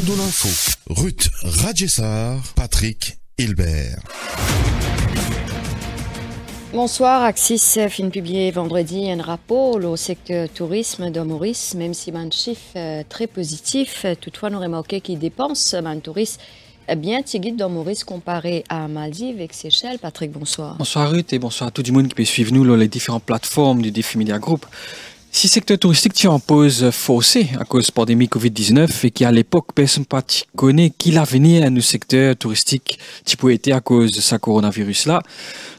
de l'info. Ruth Radjessar, Patrick Hilbert. Bonsoir, Axis fin publié vendredi un rapport au secteur tourisme de Maurice, même si un chiffre euh, très positif. Toutefois, nous remarquons qu'il dépense un touriste bien guides dans Maurice comparé à Maldives et Seychelles. Patrick, bonsoir. Bonsoir Ruth et bonsoir à tout le monde qui peut suivre nous sur les différentes plateformes du Défi Media Group. Si secteur touristique tient en pause forcée à cause de la pandémie Covid-19 et qui à l'époque personne pas connaît qui l'avenir du secteur touristique qui peut être à cause de ce coronavirus là,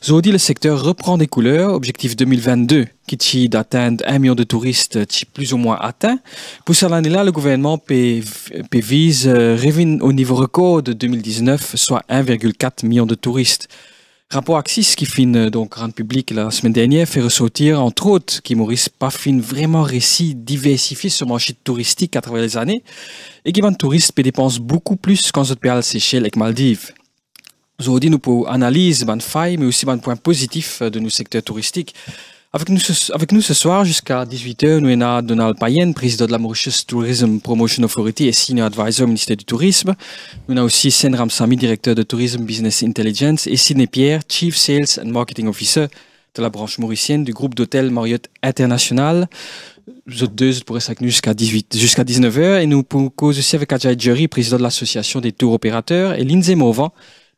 aujourd'hui le secteur reprend des couleurs, objectif 2022 qui est d'atteindre un million de touristes plus ou moins atteint. Pour cette année-là, le gouvernement vise euh, revenir au niveau record de 2019, soit 1,4 million de touristes. Rapport Axis qui finit donc grande public la semaine dernière fait ressortir entre autres qui Maurice fin vraiment récit diversifié sur marché touristique à travers les années et qui vend touristes dépense beaucoup plus qu'en autres pays Seychelles et Maldives. Aujourd'hui, nous pouvons analyser ban failles mais aussi ban points positifs de nos secteurs touristiques. Avec nous, ce, avec nous ce soir jusqu'à 18h, nous avons Donald Payen, président de la Mauritius Tourism Promotion Authority et senior advisor au ministère du Tourisme. Nous avons aussi Sen Ramsamy, directeur de Tourism Business Intelligence, et Sidney Pierre, Chief Sales and Marketing Officer de la branche mauricienne du groupe d'hôtels Marriott International. Vous autres deux, vous pourrez avec nous jusqu'à 19h. Et nous pourrons aussi avec Ajay Jury, président de l'association des tours opérateurs, et Lindsay Mauvin,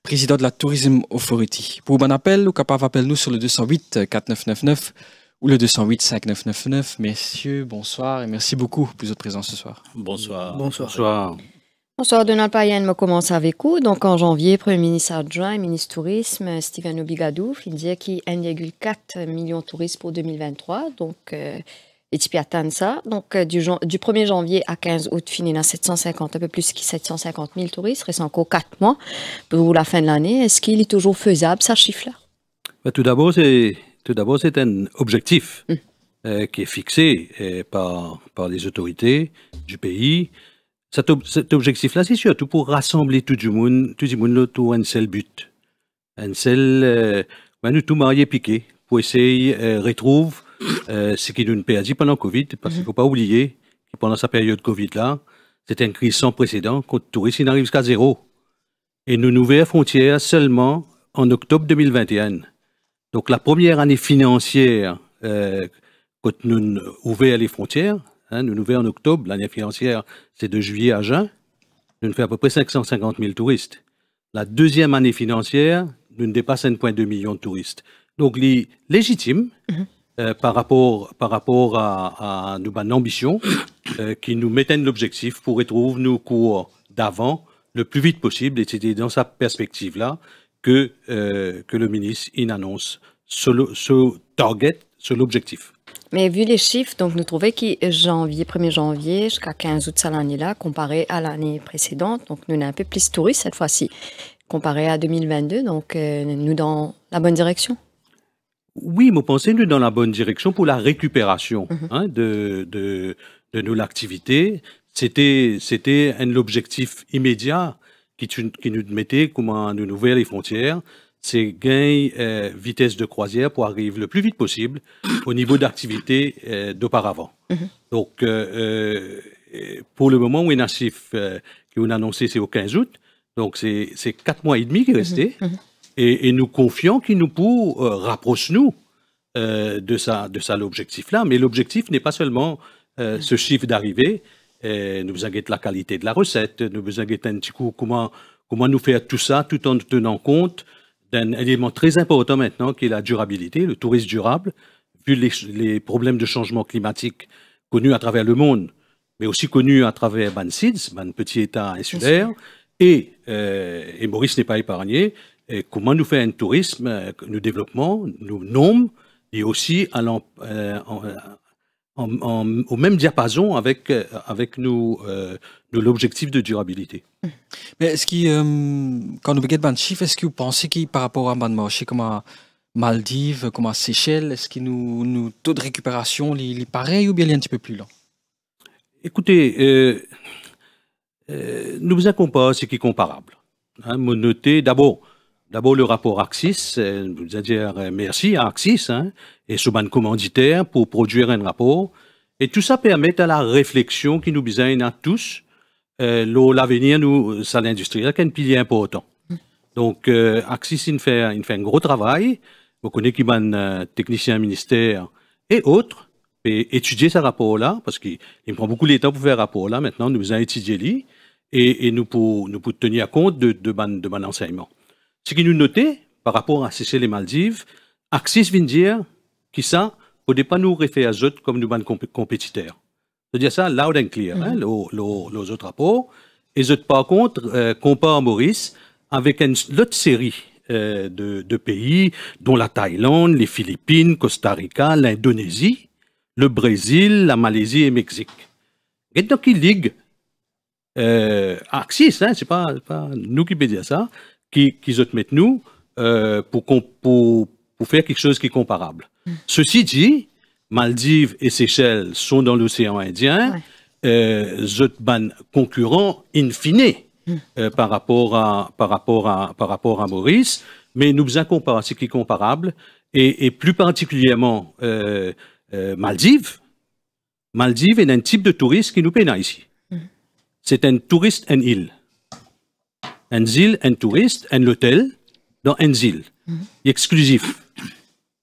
président de la Tourism Authority. Pour un appel, ou capable appeler nous sur le 208 4999 ou le 208 5999. Messieurs, bonsoir et merci beaucoup pour votre présence ce soir. Bonsoir. Bonsoir. Bonsoir. Donald Payen, me commence avec vous. Donc en janvier, Premier ministre adjoint ministre tourisme Steven Obigadou, il disait qu'il a 1,4 million de touristes pour 2023. Donc euh, et atteindre ça, Donc, euh, du, du 1er janvier à 15 août, fini dans 750, un peu plus que 750 000 touristes, reste encore 4 mois pour la fin de l'année. Est-ce qu'il est toujours faisable, ce chiffre-là bah, Tout d'abord, c'est un objectif hum. euh, qui est fixé euh, par, par les autorités du pays. Cet, objectif-là, c'est surtout pour rassembler tout le monde, tout le monde autour d'un seul but. Un seul, euh, nous tout marié piqué, pour essayer retrouve. retrouver euh, ce qui nous y a pendant Covid, parce qu'il ne mhm. faut pas oublier que pendant sa période Covid-là, c'était une crise sans précédent, quand le tourisme n'arrive qu'à zéro. Et nous nous les frontières seulement en octobre 2021. Donc la première année financière, euh, quand nous ouvert les frontières, hein, nous ouvert en octobre, l'année financière c'est de juillet à juin, nous fait à peu près 550 000 touristes. La deuxième année financière, nous dépassons 1,2 million de touristes. Donc, les légitime, mhm. Euh, par rapport, par rapport à, nos ben, ambitions, euh, qui nous mettent l'objectif pour retrouver nos cours d'avant le plus vite possible. Et c'était dans sa perspective-là que, euh, que le ministre in annonce ce, target, ce l'objectif. Mais vu les chiffres, donc nous trouvons que janvier, 1er janvier jusqu'à 15 août de cette année-là, comparé à l'année précédente, donc nous avons un peu plus de touristes cette fois-ci, comparé à 2022, donc nous dans la bonne direction oui, mais pensez-nous dans la bonne direction pour la récupération mhm. hein, de, de, de, nos activités. C'était, c'était un objectif immédiat qui, qui nous mettait comment nous ouvrir les frontières. C'est gagner euh, vitesse de croisière pour arriver le plus vite possible au niveau d'activité euh, d'auparavant. Mhm. Donc, euh, euh, pour le moment, euh, qui on a annoncé, c'est au 15 août. Donc, c'est, c'est quatre mois et demi qui est mhm et, et nous confions qu'il nous pour euh, rapproche-nous euh, de ça, de ça l'objectif-là. Mais l'objectif n'est pas seulement euh, ce chiffre d'arrivée. Euh, nous inquiète de la qualité de la recette, nous vous inquiète un petit coup comment, comment nous faire tout ça tout en tenant compte d'un élément très important maintenant qui est la durabilité, le tourisme durable, vu les, les problèmes de changement climatique connus à travers le monde, mais aussi connus à travers Bansids, un petit État insulaire, et, et Maurice n'est pas épargné, comment nous faire un tourisme, euh, nous développements, nous noms et aussi à euh, euh, au même diapason avec, avec nous, l'objectif de durabilité. Mm. Mais est-ce que, quand nous regardons un chiffres, est-ce que vous pensez que par rapport à un marché comme Maldives, comme à Seychelles, est-ce que nous, taux de récupération est pareil ou bien un petit peu plus lent Écoutez, euh, euh, nous vous pas, ce qui est comparable. Hein, d'abord, D'abord, le rapport Axis, c'est-à-dire euh, euh, merci à Axis hein, et son commanditaire pour produire un rapport. Et tout ça permet à la réflexion qui nous besoin à tous. Euh, L'avenir, nous, euh, ça l'industrie, c'est un pilier important. Donc, Axis, il fait, fait un gros travail. Vous connaissez qu'il y technicien ministère et autres, et étudier ce rapport-là, parce qu'il prend beaucoup de temps pour faire rapport-là. Maintenant, nous avons étudié lui, et, nous pour nous pour tenir compte de, de, de, de enseignement. Ce qui nous notait par rapport à cesser les Maldives, Axis vient dire qui ça, au pas nous référer à comme nous sommes compétiteurs. C'est-à-dire ça, loud and clear, hein, mhm. les, autres rapports. Et autres, par contre, euh, compare comparent Maurice avec une autre série euh, de, pays, dont la Thaïlande, les Philippines, Costa Rica, l'Indonésie, le Brésil, la Malaisie et le Mexique. Et donc, ils liguent euh, Axis, hein, c'est pas, nous qui dire ça, qui, qui mettent nous euh, pour, pour, pour, faire quelque chose qui est comparable. Ceci dit, Maldives et Seychelles sont dans l'océan Indien, ouais. Euh, concurrents concurrent in fine euh, par, rapport à, par, rapport à, par rapport à Maurice, mais nous faisons comparer ce qui est comparable, et, plus particulièrement euh, Maldives. Maldives est un type de touriste qui nous peine ici. Mm-hmm. C'est un touriste en île un touriste, un hôtel dans un zille, mhm. exclusif.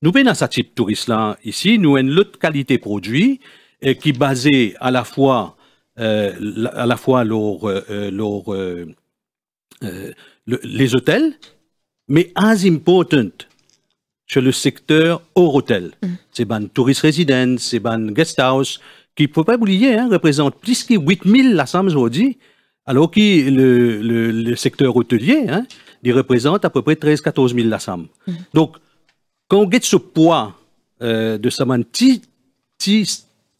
nous à ce type de là ici, nous avons autre qualité produit et euh, qui est basée à la fois, euh, à la fois euh, euh, les hôtels, mais as important sur le secteur hors hôtel. Mhm. C'est ban tourist residence, c'est ban guest house, qui, ne pas oublier, hein, représente plus que 8000, la aujourd'hui, alors que le, secteur hôtelier, hein, il représente à peu près 13-14 000 la mhm. Donc, quand on guette ce poids euh, de cette petite,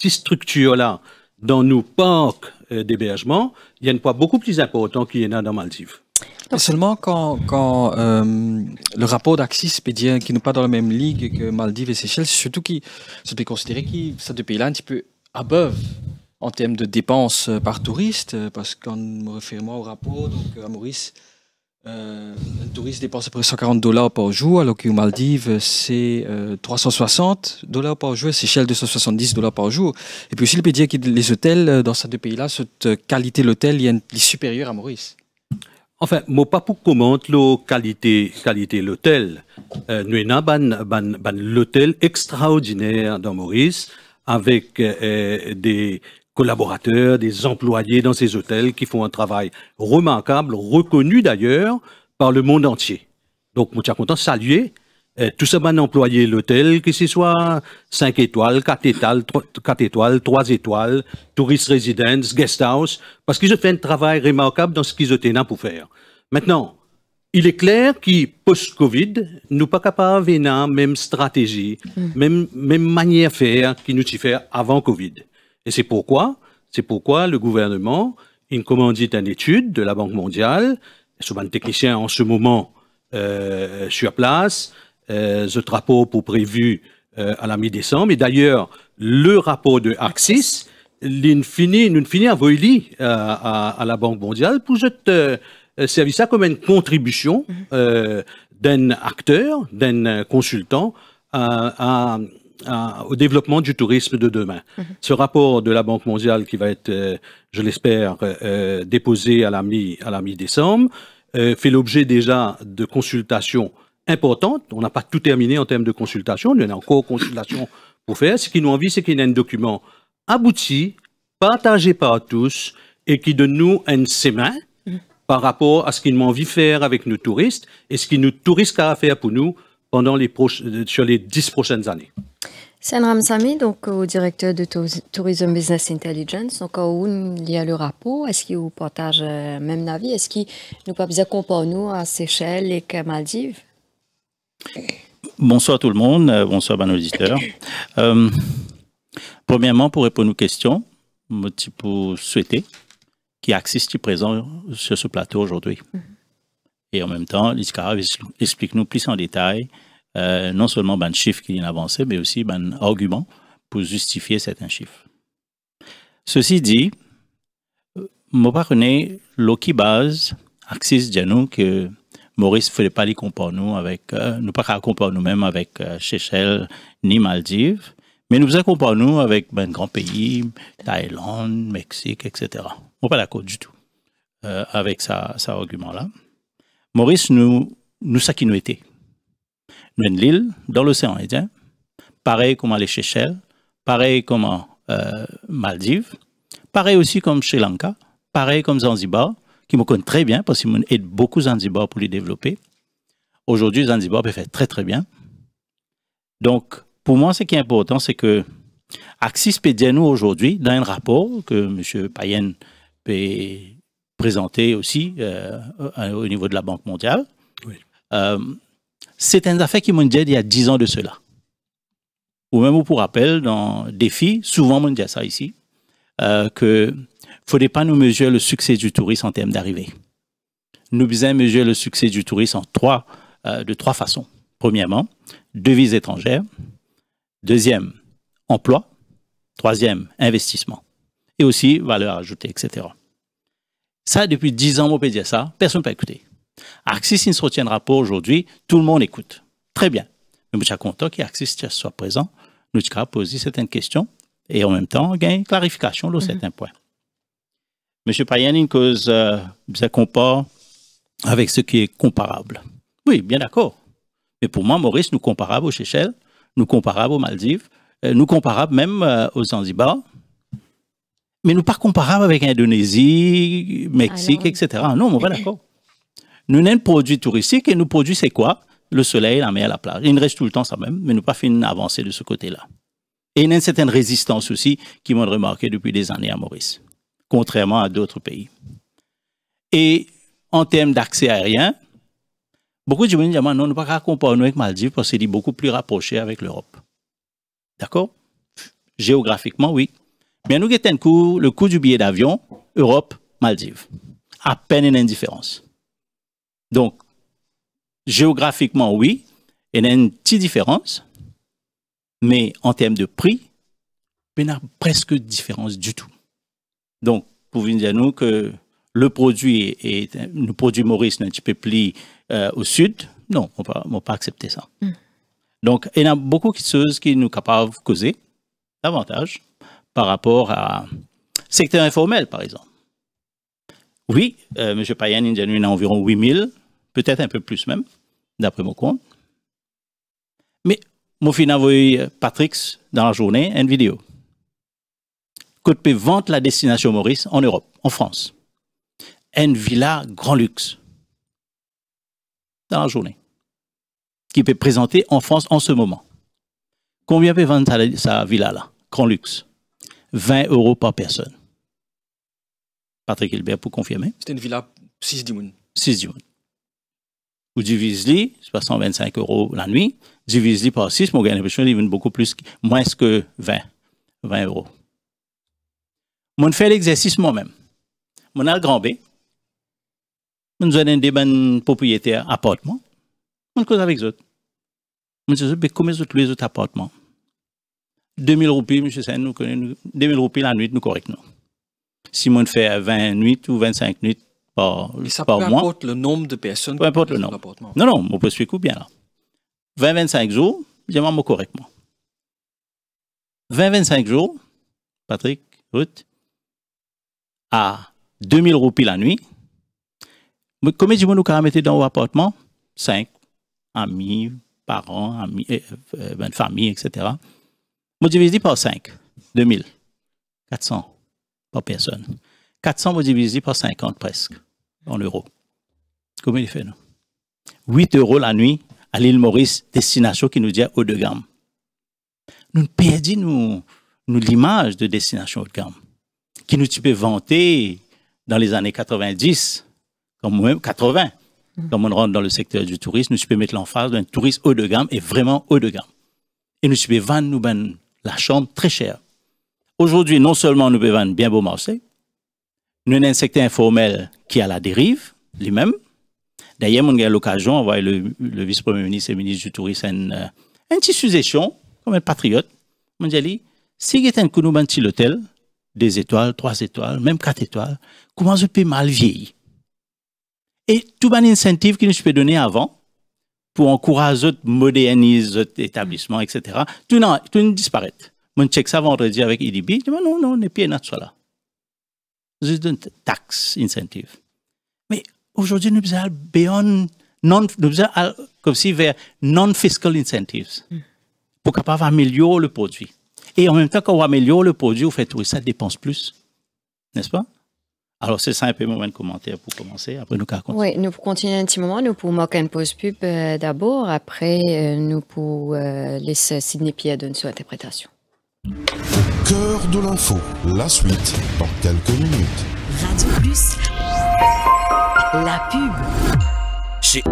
structure-là dans nos parcs euh, d'hébergement, il y a un poids beaucoup plus important qu'il y en a dans Maldives. Seulement quand, euh, le rapport d'Axis peut qui n'est pas dans la même ligue que Maldives et Seychelles, surtout qui se peut considérer que ça pays-là un petit peu above en termes de dépenses euh, par touriste, euh, parce qu'en me référant au rapport, donc euh, à Maurice, un touriste dépense à peu près 140 dollars par jour, alors qu'aux Maldives, c'est 360 dollars par jour, de 270 dollars par jour. Et puis aussi, le peut dire que les hôtels dans ces deux pays-là, cette qualité de l'hôtel est supérieure à Maurice. Enfin, mon papou commente la qualité qualité l'hôtel. nous avons ban, ban, l'hôtel extraordinaire dans Maurice avec des collaborateurs, des employés dans ces hôtels qui font un travail remarquable, reconnu d'ailleurs par le monde entier. Donc, mon je suis content saluer euh, tout ça bon employé l'hôtel, que ce soit 5 étoiles, 4 étoiles, 3, étoiles, étoiles, tourist residence, guest house, parce qu'ils ont fait un travail remarquable dans ce qu'ils ont pour faire. Maintenant, il est clair que post-Covid, nous pas capables d'avoir la même stratégie, mmh. même, même manière de faire qu'ils nous fait avant Covid. Et c'est pourquoi, c'est pourquoi le gouvernement, il commandite une étude de la Banque mondiale, Souvent, technicien en ce moment euh, sur place, euh, ce rapport pour prévu euh, à la mi-décembre. Et d'ailleurs, le rapport de Axis, l'infini, finit a euh, à, à, la Banque mondiale pour cette euh, service ça comme une contribution mmh. d'un acteur, d'un consultant à, à au développement du tourisme de demain. Mhm. Ce rapport de la Banque mondiale qui va être, euh, je l'espère, euh, euh, déposé à la mi-décembre, mi fait l'objet déjà de consultations importantes. On n'a pas tout terminé en termes de consultations, il y en a encore consultations pour faire. Ce qui nous envie, c'est qu'il y ait un document abouti, partagé par tous, et qui donne nous un semaine mhm. par rapport à ce qu'ils m'ont envie faire avec nos touristes et ce qu'ils nous touristes à faire pour nous pendant les sur les dix prochaines années. Senram Sami, donc euh, au directeur de Tourism Business Intelligence, donc euh, où il y a le rapport, est-ce qu'il vous partage euh, même avis Est-ce qu'il nous pas besoin accompagner nous à Seychelles et à Maldives Bonsoir tout le monde, bonsoir à nos auditeurs. premièrement, pour répondre aux questions, je pour souhaiter qui existe présent sur ce plateau aujourd'hui. Mm-hmm. Et en même temps, l'ISCARAV explique-nous plus en détail euh, non seulement ben chiffre qui est avancé, mais aussi ben argument pour justifier certains chiffres. Ceci dit, je pas connais qui base, axis de nous que Maurice ne pas les nous avec, euh, nous pas comparer nous-mêmes avec euh, ni Maldives, mais nous nous comparer avec un ben, grand pays, Thaïlande, Mexique, etc. On pas d'accord du tout euh, avec ça, ça argument-là. Maurice nous, nous ça qui nous était l'île dans l'océan Indien, pareil comme les Seychelles, pareil comme euh, Maldives, pareil aussi comme Sri Lanka, pareil comme Zanzibar, qui me connaît très bien parce qu'il aide beaucoup Zanzibar pour les développer. Aujourd'hui, Zanzibar peut faire très très bien. Donc, pour moi, ce qui est important, c'est que Axis peut nous aujourd'hui, dans un rapport que M. Payen peut présenter aussi euh, au niveau de la Banque mondiale, euh, c'est un affaire qui m'ont dit il y a dix ans de cela. Ou même pour rappel, dans des souvent on dit ça ici, euh, que faudrait pas nous mesurer le succès du tourisme en termes d'arrivée. Nous devons mesurer le succès du tourisme en trois, euh, de trois façons. Premièrement, devises étrangères. Deuxième, emploi. Troisième, investissement. Et aussi valeur ajoutée, etc. Ça, depuis dix ans, on peut dire ça. Personne ne peut écouter. Axis ne se retiendra pas aujourd'hui, tout le monde écoute. Très bien. Mais je suis content qu'Axis soit présent, nous avons posé certaines questions et en même temps, gain clarification de mhm. certains points. Monsieur Payanin cause, ça euh, avec ce qui est comparable. Oui, bien d'accord. Mais pour moi, Maurice, nous comparable aux Seychelles, nous comparable aux Maldives, euh, nous comparable même euh, aux Zanzibar, mais nous pas comparable avec l'Indonésie, Mexique, ah etc. Non, on va d'accord. Nous avons un produit touristique et nous produit, c'est quoi Le soleil, la mer, la plage. Il reste tout le temps ça même, mais nous pas fait une avancée de ce côté-là. Et il y a une certaine résistance aussi qui m'ont remarqué depuis des années à Maurice, contrairement à d'autres pays. Et en termes d'accès aérien, beaucoup de gens disent ah, non, nous pas comparer avec Maldives parce qu'il est beaucoup plus rapproché avec l'Europe. D'accord Géographiquement, oui. Mais nous avons le coût du billet d'avion, Europe, Maldives. À peine une indifférence. Donc, géographiquement, oui, il y a une petite différence, mais en termes de prix, il n'y a presque de différence du tout. Donc, pour vous dire que le produit, est, le produit Maurice un petit peu plus euh, au sud, non, on ne va pas accepter ça. Mm. Donc, il y a beaucoup de choses qui nous capables de causer davantage par rapport à secteur informel, par exemple. Oui, euh, M. Payan, il y a environ 8000 peut-être un peu plus même, d'après mon compte. Mais mon a envoyé euh, Patrick dans la journée une vidéo. peut vente la destination Maurice en Europe, en France. Une villa grand luxe dans la journée qui peut présenter en France en ce moment. Combien peut vendre sa villa là, grand luxe 20 euros par personne. Patrick Hilbert pour confirmer. C'est une villa 6 dimounes. 6 ou divise-les, c'est 125 euros la nuit, divise-les par 6, mon gain impression beaucoup plus, moins que 20, 20 euros. Je fais l'exercice moi-même. Mon a le grand B. donne des bonnes propriétés On Mon cause avec eux. Je dit, mais combien sont les autres appartements? 2000 roupies, monsieur sais, nous 2000 roupies la nuit, nous correctons. Si je fais 20 nuits ou 25 nuits, pas peu importe le nombre de personnes. dans l'appartement le Non, non, je peut suivre bien là. 20-25 jours, je m'en correctement. 20-25 jours, Patrick, Ruth, à 2000 roupies la nuit. combien de gens nous mettre dans l'appartement 5 amis, parents, amis, euh, euh famille, etc. Je divise par 5, 2000, 400 par personne. 400 vous par 50 presque, en euros. Comment il fait, non 8 euros la nuit à l'île Maurice, destination qui nous dit haut de gamme. Nous perdons nous, l'image de destination haut de gamme, qui nous pouvait vanter dans les années 90, comme même 80, mmh. comme on rentre dans le secteur du tourisme, nous peut mettre l'emphase d'un touriste haut de gamme et vraiment haut de gamme. Et nous peut vendre nous ben, la chambre très chère. Aujourd'hui, non seulement nous pouvons vendre bien beau Marseille, nous un secteur informel qui est à la dérive, lui-même. D'ailleurs, on a eu l'occasion, on le, le vice-premier ministre et ministre du Tourisme, euh, un, petit suggestion, comme un patriote. On dit, si vous avez un petit l'hôtel, des étoiles, trois étoiles, même quatre étoiles, comment je peux mal vieillir? Et tout un incentive que nous peux donner avant, pour encourager, moderniser établissements, etc., tout, tout disparaît. Mon check ça vendredi avec IDB, je dis, non, non, on n'est pas là. C'est une tax incentive. Mais aujourd'hui, nous allons beyond non, nous comme si vers non-fiscal incentives hmm. pour capable améliorer le produit. Et en même temps quand on améliore le produit, on fait tout ça dépense plus. N'est-ce pas? Alors, c'est ça un peu moment de commentaire pour commencer. Après, nous continuons. Oui, nous continuer un petit moment. Nous pour marquer une pause pub euh, d'abord. Après, euh, nous pour euh, laisser Sydney Pierre donner son interprétation cœur de l'info. La suite dans quelques minutes. Radio Plus. La pub. Chez...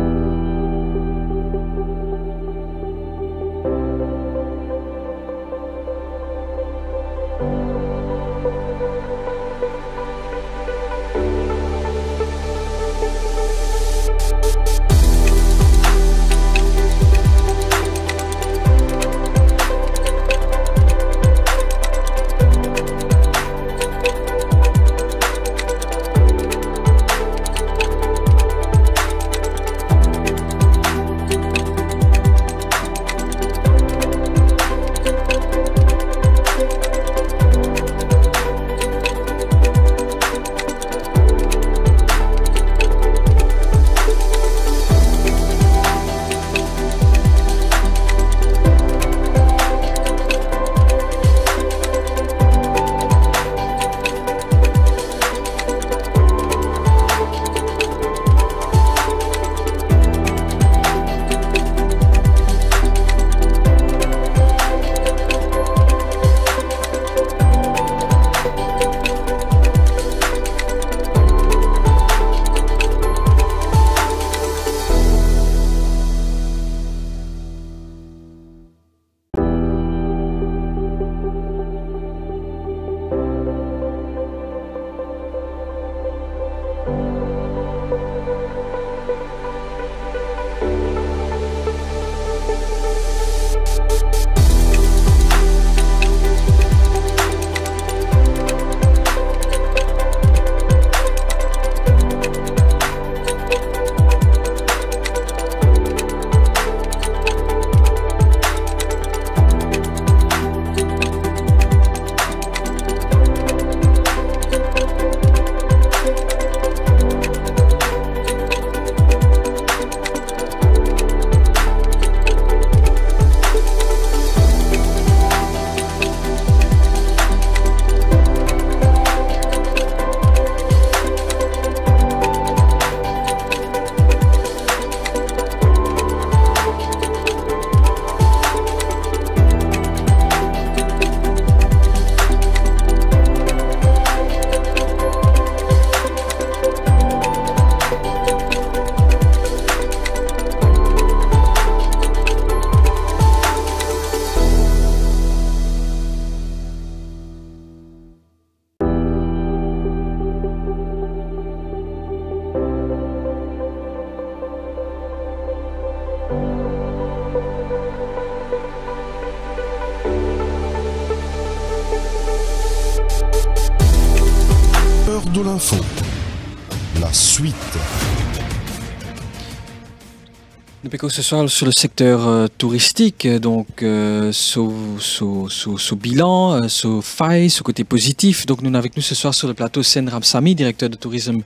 Ce soir sur le secteur euh, touristique, euh, donc euh, sous, sous, sous, bilan, euh, sous faille, côté positif. Donc nous avec nous ce soir sur le plateau Sen Ramsami, directeur de tourisme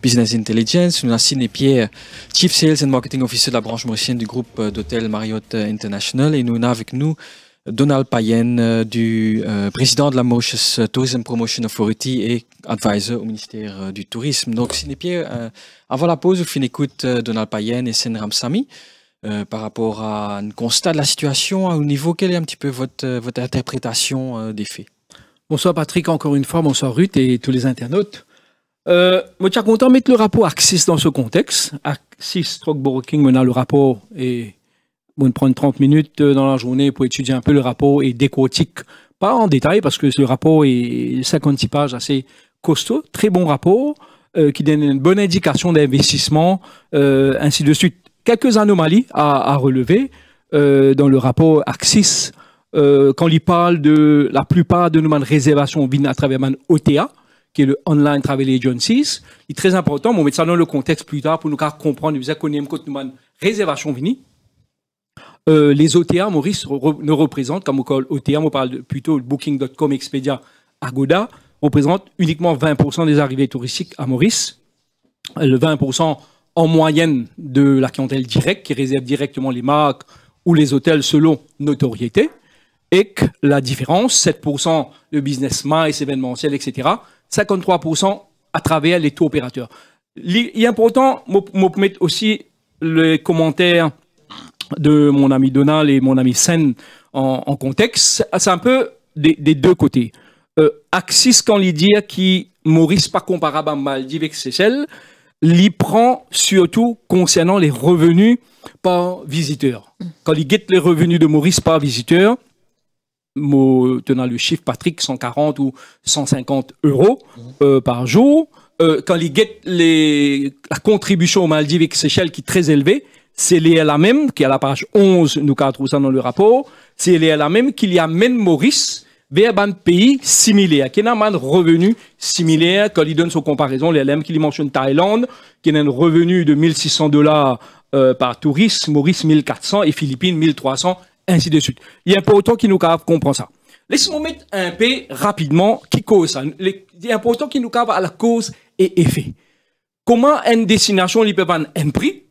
Business Intelligence. Nous avons Sine Pierre, Chief Sales and Marketing Officer de la branche mauricienne du groupe d'hôtel Marriott International. Et nous avons avec nous Donald Payen, du président de la Mauritius Tourism Promotion Authority et advisor au ministère du Tourisme. Donc, Sine Pierre, avant la pause, on fin écoute Donald Payen et Sen Ramsami. Euh, par rapport à un constat de la situation au niveau Quelle est un petit peu votre, euh, votre interprétation euh, des faits Bonsoir Patrick, encore une fois, bonsoir Ruth et tous les internautes. Euh, moi, tiens content mettre le rapport Axis dans ce contexte. Axis, Stroke Broking, on le rapport et on prendre 30 minutes dans la journée pour étudier un peu le rapport et quotiques. pas en détail parce que ce rapport est 56 pages assez costaud, très bon rapport. qui donne une bonne indication d'investissement, ainsi de suite quelques anomalies à, relever euh, dans le rapport Axis euh, quand il parle de la plupart de nos réservations viennent à travers man OTA, qui est le Online Travel Agencies. Il est très important, on met ça dans le contexte plus tard pour nous comprendre, vous connaissez quand nous réservation vini. Euh, les OTA, Maurice, ne représentent, comme on OTA, on parle plutôt de Booking.com, Expedia, Agoda, représentent uniquement 20% des arrivées touristiques à Maurice. Euh, le 20% en moyenne de la clientèle directe qui réserve directement les marques ou les hôtels selon notoriété, et que la différence, 7% de business miles, événementiel, etc., 53% à travers les taux opérateurs. Il est important, je mettre aussi les commentaires de mon ami Donald et mon ami Sen en, contexte. C'est un peu des, deux côtés. Euh, axis, quand il dit n'y Maurice pas comparable à Maldives, et Seychelles, l'y prend surtout concernant les revenus par visiteur. Quand il guette les revenus de Maurice par visiteur, tenant le chiffre, Patrick, 140 ou 150 euros euh, par jour, euh, quand il guette les, la contribution aux Maldives et Seychelles qui est très élevée, c'est les à la même, qui est à la page 11, nous retrouvons ça dans le rapport, c'est lié à la même qu'il y a même Maurice vers un pays similaire, qui a un revenu similaire, quand il donne son comparaison, les qui qu'il mentionne Thaïlande, qui a un revenu de 1600 dollars euh, par touriste, Maurice 1400 et Philippines 1300, ainsi de suite. Il est important qu'il nous capable comprendre ça. Laissez-moi mettre un peu rapidement qui cause ça. Il est important qu'il nous capable à la cause et effet. Comment une destination peut avoir un prix,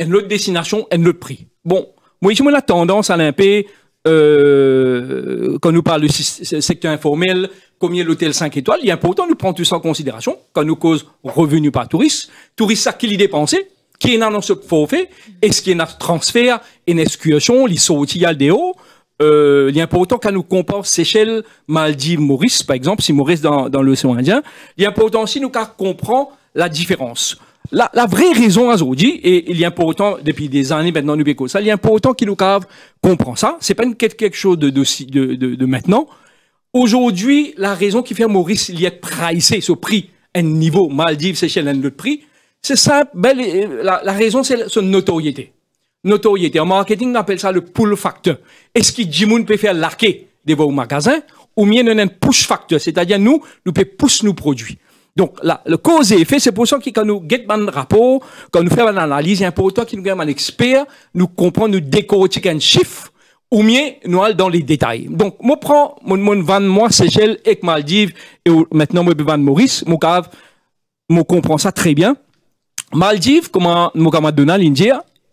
une autre destination, un autre prix. Bon, moi, j'ai la tendance à l'imper euh, quand nous parle du secteur informel, combien l'hôtel 5 étoiles, il est important de prendre tout ça en considération quand nous cause revenus par touriste. touristes ça qui y dépenser qui est dans ce forfait, est-ce qu'il y a un transfert, une excursion, les sorties haut euh, il est important quand nous compare Seychelles, Maldives, Maurice, par exemple, si Maurice dans, dans l'océan Indien, il est important aussi nous comprenons la différence. La, vraie raison aujourd'hui, hein, et il y a pour autant, depuis des années maintenant, nous ça, il y a pour autant qu'il nous cave comprend ça. C'est pas quelque chose de, de, maintenant. Aujourd'hui, la raison qui fait Maurice il est c'est ce prix un niveau Maldives, Seychelles, un autre prix, c'est simple. Euh, la, raison, c'est son notoriété. Notoriété. En marketing, on appelle ça le pull factor. Est-ce que Jimoun peut faire l'arquer devant au magasin ou bien un push factor, c'est-à-dire nous, nous pouvons pousser nos produits. Donc, la le cause et effet, c'est pour ça que quand nous avons un rapport, quand nous faisons une analyse, est important que nous ayons un expert, nous comprenons, nous décorons un chiffre, ou mieux, nous allons dans les détails. Donc, moi, prends mon, mon van, moi, Seychelles et Maldives, et maintenant, moi, van Maurice, mon cave, moi, comprends ça très bien. Maldives, comment, nous comment donner en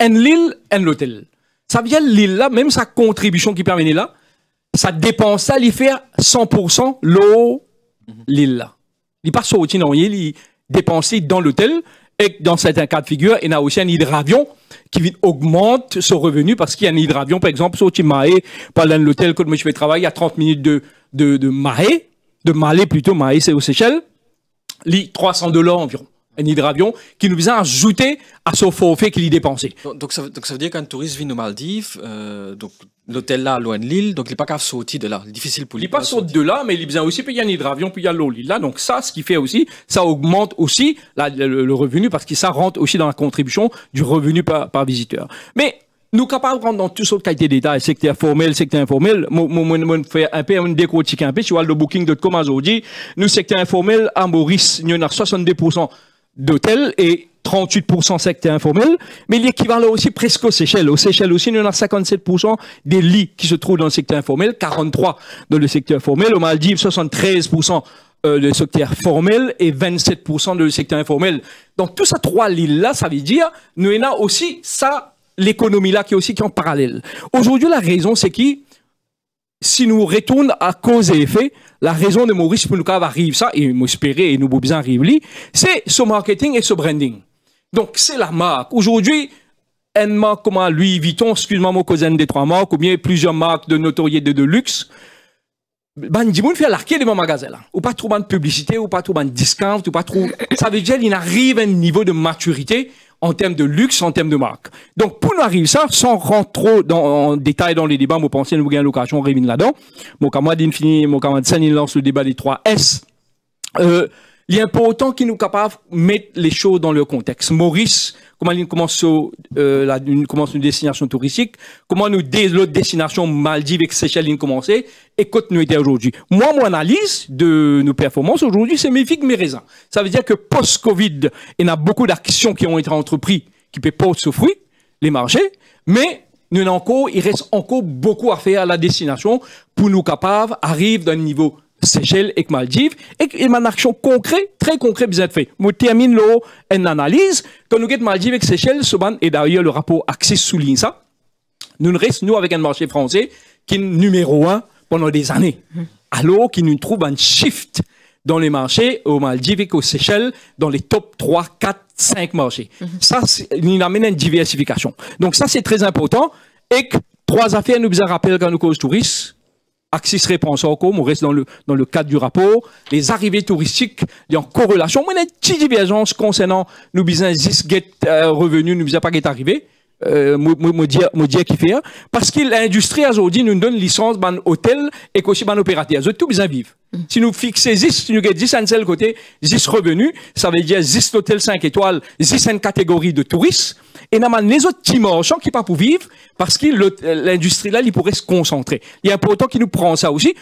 l'île, en l'hôtel. Ça vient l'île là, même sa contribution qui permet là, sa dépense, ça lui faire 100% l'eau, mhm. l'île là. Il n'est pas sorti dans il dépensé dans l'hôtel et dans certains cas de figure, il y a aussi un hydravion qui augmente son revenu parce qu'il y a un hydravion, par exemple, sorti Mahé, par dans l'hôtel que je fais travailler à 30 minutes de, de, de Mahé, de Malé plutôt, Mahé c'est au Seychelles, il 300 dollars environ un hydravion qui nous a ajouté à ce forfait qu'il y dépensait. Donc, ça, veut dire qu'un touriste vient aux Maldives, euh, donc l'hôtel là, loin de l'île, donc il n'est pas de sortir de là, difficile pour lui. Il n'est pas de là, mais il besoin aussi, puis il y a un hydravion, puis il y a l'eau, l'île là. Donc ça, ce qui fait aussi, ça augmente aussi le, revenu parce que ça rentre aussi dans la contribution du revenu par, visiteur. Mais nous capables de rentrer dans toutes sortes de qualités d'État, secteur formel, secteur informel. Moi, moi, moi, un peu, un décortique un peu, tu vois, le booking.com de dit, nous, secteur informel, à Maurice, nous en a 62% d'hôtels et 38% secteur informel, mais l'équivalent aussi presque aux Seychelles. Aux Seychelles aussi, nous a 57% des lits qui se trouvent dans le secteur informel, 43% dans le secteur formel. Au Maldives, 73% euh, secteur formel et 27% de le secteur informel. Donc, tout ça, trois lits-là, ça veut dire, nous a aussi ça, l'économie-là qui est aussi qui en parallèle. Aujourd'hui, la raison, c'est qui si nous retournons à cause et effet, la raison de Maurice pour arrive ça, et nous espérons, et nous bien arriver, c'est ce marketing et ce branding. Donc, c'est la marque. Aujourd'hui, une marque comme Louis Vuitton, excuse-moi, mon cousin des trois marques, ou bien plusieurs marques de notoriété de luxe, ben, fait l'arquer de mon magasin, là. Ou pas trop de publicité, ou pas trop de discount, ou pas trop, ça veut dire qu'il arrive à un niveau de maturité en termes de luxe, en termes de marque. Donc, pour nous arriver ça, sans rentrer trop dans, en détail dans les débats, mon pensez, nous avons l'occasion, on revient là-dedans. Mon camarade infinie, mon camarade il lance le débat des 3 S. Euh, il est important qu'ils nous capables de mettre les choses dans leur contexte. Maurice, comment nous commence, euh, la, une, commence une destination touristique, comment nous, dès l'autre destination, Maldives et Seychelles, nous commencé, et côte nous était aujourd'hui. Moi, mon analyse de nos performances aujourd'hui, c'est mes figues, mes raisins. Ça veut dire que post-Covid, il y a beaucoup d'actions qui ont été entreprises qui peuvent porter ce fruit, les marchés, mais nous encore, il reste encore beaucoup à faire à la destination pour nous capables d'arriver d'un niveau Seychelles et Maldives, et y a une action concrète, très concrète, vous êtes fait. Je termine une analyse, que nous avons Maldives et Seychelles, et d'ailleurs le rapport Axis souligne ça, nous restons, nous, avec un marché français qui est numéro un pendant des années, mm-hmm. alors qu'il nous trouve un shift dans les marchés aux Maldives et aux Seychelles, dans les top 3, 4, 5 marchés. Mm-hmm. Ça, nous amène une diversification. Donc ça, c'est très important. Et que, trois affaires nous rappeler quand nous cause touristes, Axis réponse encore, on reste dans le, dans le cadre du rapport. Les arrivées touristiques, il y a en corrélation. Mais il y a une petite divergence concernant nos business, zis, get, euh, revenus, nous business pas get arrivé qui euh, fait parce que l'industrie aujourd'hui nous donne licence ban hôtel et aussi ban opérateur. tout vivre. Mm. Si nous fixons 10, si nous avons 10 côté, revenus, ça veut dire 10 hôtels 5 étoiles, 10 une catégorie de touristes. Et nous avons les autres Timors qui pas pour vivre parce que l'industrie là, il pourrait se concentrer. Il est important qu'il nous prend ça aussi.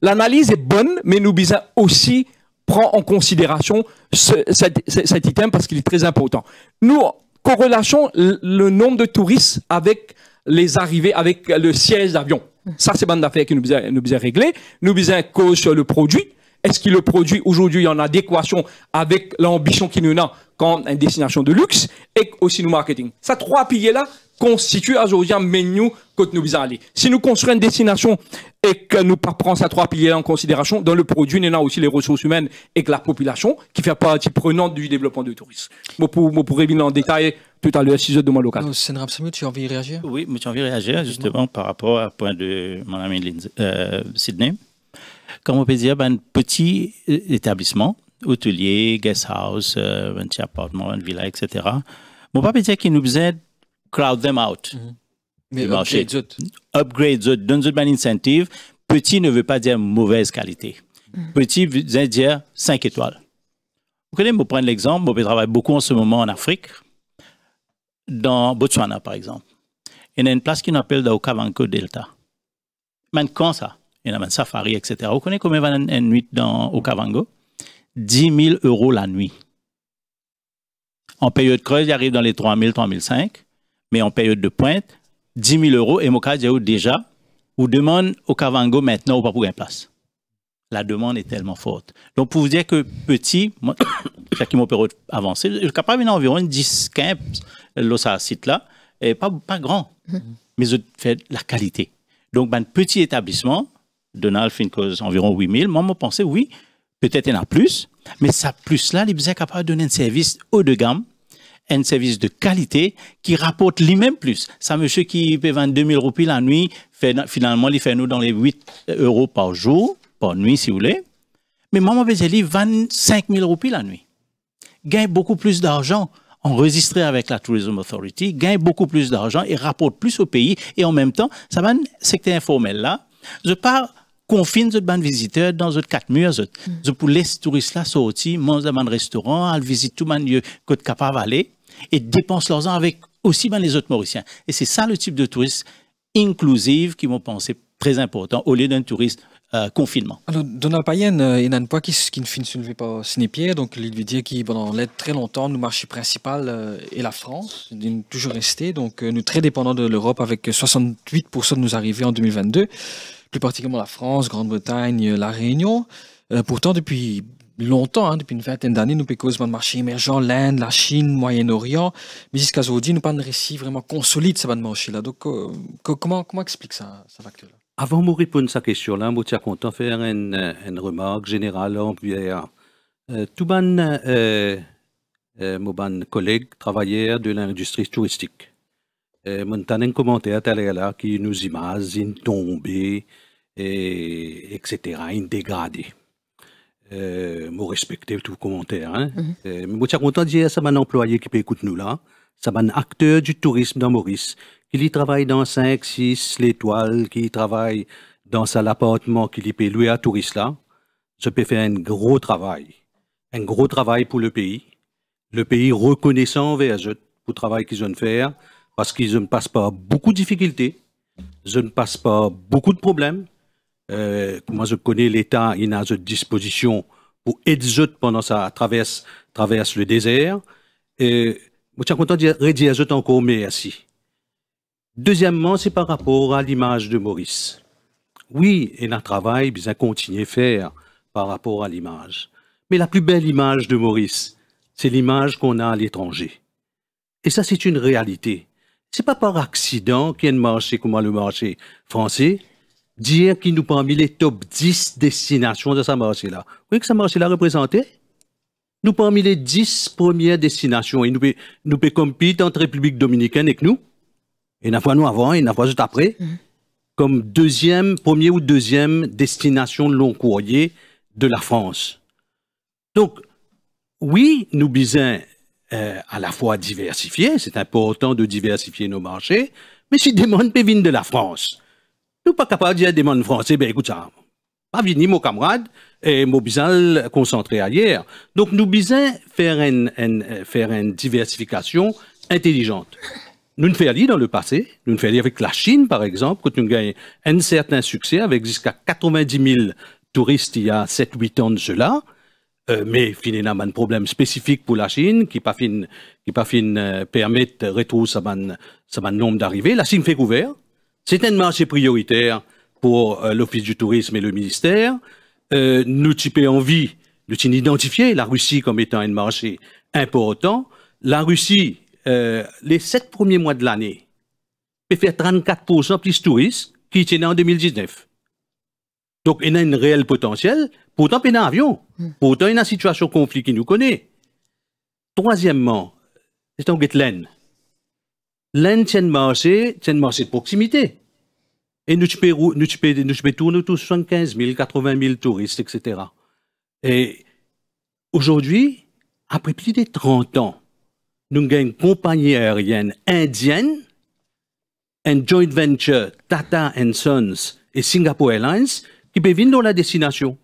L'analyse est bonne, mais nous avons aussi prend en considération cet, cet, item parce qu'il est très important. Nous, Correlation, le nombre de touristes avec les arrivées, avec le siège d'avion. Ça, c'est bande d'affaires qui nous a, nous régler. Nous besoin cause sur le produit. Est-ce que le produit aujourd'hui est en adéquation avec l'ambition qu'il nous a quand une destination de luxe et aussi le marketing. Ça, trois piliers là, constitue aujourd'hui un menu que nous aller. Si nous construisons une destination et que nous prenons ces trois piliers en considération, dans le produit, nous avons aussi les ressources humaines et que la population qui fait partie prenante du développement du tourisme. Moi, pour, venir en détail tout à l'heure, si je demande l'occasion. Euh, Sénat Samu, tu as envie de réagir Oui, mais j'ai envie de réagir justement par rapport à point de mon ami Lindsay, euh, Sydney. Comme on peut dire, un ben, petit euh, établissement, hôtelier, guest house, un petit appartement, une villa, etc. Mon pas dire qu'il nous aide crowd them out mm -hmm. Upgrade donne une incentive. Petit ne veut pas dire mauvaise qualité. Mhm. Petit veut dire 5 étoiles. Vous connaissez, vous prendre l'exemple, je travaille beaucoup en ce moment en Afrique, dans Botswana par exemple. Il y a une place qu'on appelle Okavango Delta. Maintenant, ça, il y a un safari, etc. Vous connaissez combien va une nuit dans Okavango 10 000 euros la nuit. En période creuse, il arrive dans les 3 000, 3 500 mais en période de pointe, 10 000 euros, et mon cas, déjà, ou demande au Cavango maintenant ou pas pour une place. La demande est tellement forte. Donc, pour vous dire que petit, chaque qui mon période avancé, je suis capable environ 10, 15, l'OSA là, et pas, pas grand, mhm. mais je fais la qualité. Donc, ben, petit établissement, Donald cause environ 8 000, moi, je pensais, oui, peut-être il y a plus, mais ça plus là, il est capable de donner un service haut de gamme un service de qualité qui rapporte lui-même plus. Ça, monsieur qui paie 22 000 roupies la nuit, fait, finalement, il fait nous dans les 8 euros par jour, par nuit, si vous voulez. Mais maman lui 25 000 roupies la nuit. Gagne beaucoup plus d'argent enregistré avec la Tourism Authority, gagne beaucoup plus d'argent et rapporte plus au pays. Et en même temps, ça va un secteur informel là. Je pars confine les bande visiteurs dans les quatre murs Ils pour laisser touristes là sortir, manger dans un restaurant, aller visiter tout man lieu côte capable aller et dépenser leurs ans avec aussi bien les autres Mauriciens. Et c'est ça le type de touristes inclusive qui m'ont pensé très important au lieu d'un touriste euh, confinement. Alors, Donald Payen, euh, il y a un qui, qui ne finit pas par Sénépier, donc il lui dit que pendant très longtemps, le marché principal est euh, la France, il est toujours resté, donc nous très dépendants de l'Europe avec 68% de nos arrivées en 2022 plus particulièrement la France, Grande-Bretagne, euh, La Réunion. Euh, pourtant, depuis longtemps, hein, depuis une vingtaine d'années, nous dans un marché émergent, l'Inde, la Chine, Moyen-Orient. Mais jusqu'à aujourd'hui, nous pas de récit vraiment consolide, ça va marché là. Donc, euh, comment, comment explique ça, ça facteur là Avant de répondre à cette question-là, je content faire une, remarque générale envers euh, tout ban, euh, mon collègue travailleur de l'industrie touristique. Euh, un commentaire qui nous imagine tomber et, etc., une dégradée. Euh, moi, respecter vos commentaire. Hein? moi, je suis content de dire ça un employé qui peut écouter nous là. ça, un acteur du tourisme dans Maurice, qui y travaille dans 5, 6 l'étoile, qui travaille dans sa appartement, qui y peut louer à touristes là. Ça peut faire un gros travail. Un gros travail pour le pays. Le pays reconnaissant vers eux pour le travail qu'ils ont faire, parce qu'ils ne passent pas beaucoup de difficultés, Ils ne passent pas beaucoup de problèmes, euh, je connais l'État, il a de disposition pour aider pendant sa traverse, traverse le désert. Et, je suis content de redire je encore merci. Deuxièmement, c'est par rapport à l'image de Maurice. Oui, et un travail, bien continuer à faire par rapport à l'image. Mais la plus belle image de Maurice, c'est l'image qu'on a à l'étranger. Et ça, c'est une réalité. C'est pas par accident qu'il y a un marché comme le marché français, dire qu'il nous parmi les top 10 destinations de saint Vous voyez que ce marché représenté? Nous parmi les 10 premières destinations. Et nous pouvons nous compter entre République dominicaine et nous. Et la fois nous avant, et la fois juste après. Mm-hmm. Comme deuxième, premier ou deuxième destination long courrier de la France. Donc, oui, nous bisons euh, à la fois diversifier, c'est important de diversifier nos marchés, mais si demande venir de la France, nous pas capable de dire des mondes français, ben écoute ça, pas venir mon camarade, et mon bizarre concentré ailleurs. Donc nous bisons faire une, une, euh, faire une diversification intelligente. Nous ne faisons dans le passé, nous ne faisons avec la Chine par exemple, quand nous gagnons un certain succès avec jusqu'à 90 000 touristes il y a 7-8 ans de cela, euh, mais finalement un problème spécifique pour la Chine qui pas fin, qui pas fin euh, permettre de euh, retrouver ce nombre d'arrivées. La Chine fait couvert, c'est un marché prioritaire pour euh, l'Office du tourisme et le ministère. Euh, nous avons envie, nous avons la Russie comme étant un marché important. La Russie, euh, les sept premiers mois de l'année, peut faire 34% plus touristes qu'il y en 2019. Donc, il y a un réel potentiel. Pourtant, il y a un avion. Hmm. Pourtant, il y a une situation conflit qui nous connaît. Troisièmement, c'est en l'un tient marché, tient marché de proximité. Et nous payons, nous tous 75 000, 80 000 touristes, etc. Et aujourd'hui, après plus de 30 ans, nous avons une compagnie aérienne indienne, un joint venture Tata Sons et Singapore Airlines qui peut venir dans la destination.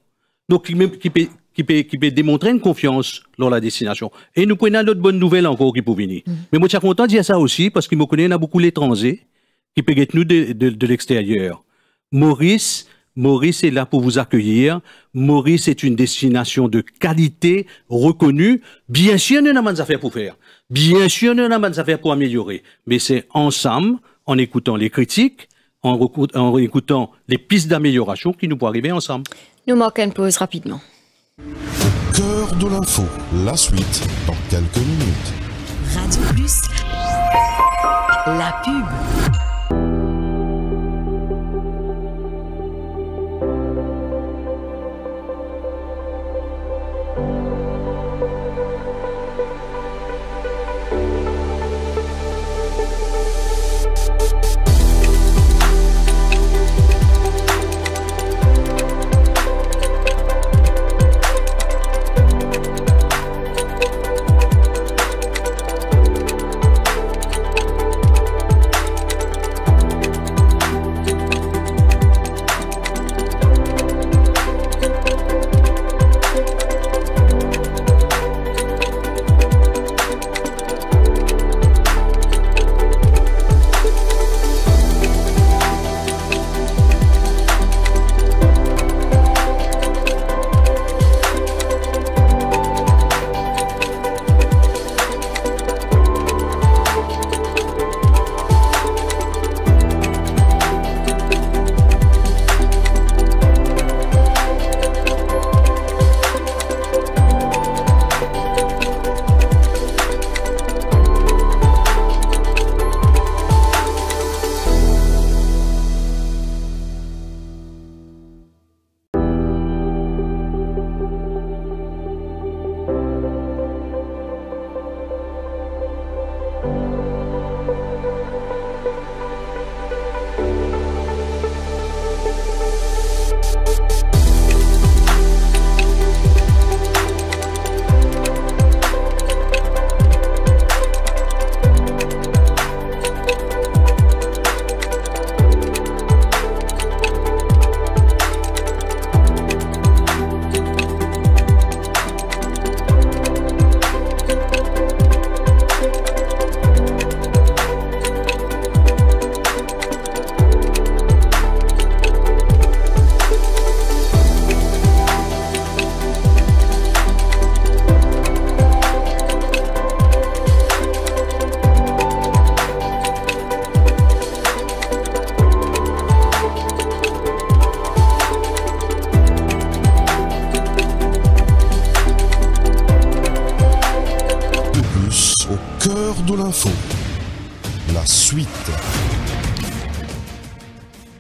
Donc, qui, qui peut, qui peut démontrer une confiance dans la destination. Et nous prenons d'autres bonnes nouvelles encore qui peuvent venir. Mhm. Mais moi, je suis content de dire ça aussi parce qu'il me connaît, il y a beaucoup d'étrangers qui peuvent être nous de, de, de l'extérieur. Maurice, Maurice est là pour vous accueillir. Maurice est une destination de qualité reconnue. Bien sûr, nous avons des affaires pour faire. Bien sûr, nous avons des affaires pour améliorer. Mais c'est ensemble, en écoutant les critiques, en, en écoutant les pistes d'amélioration, qui nous pourront arriver ensemble. Nous marquons une pause rapidement. Au Cœur de l'info, la suite dans quelques minutes. Radio Plus, la pub.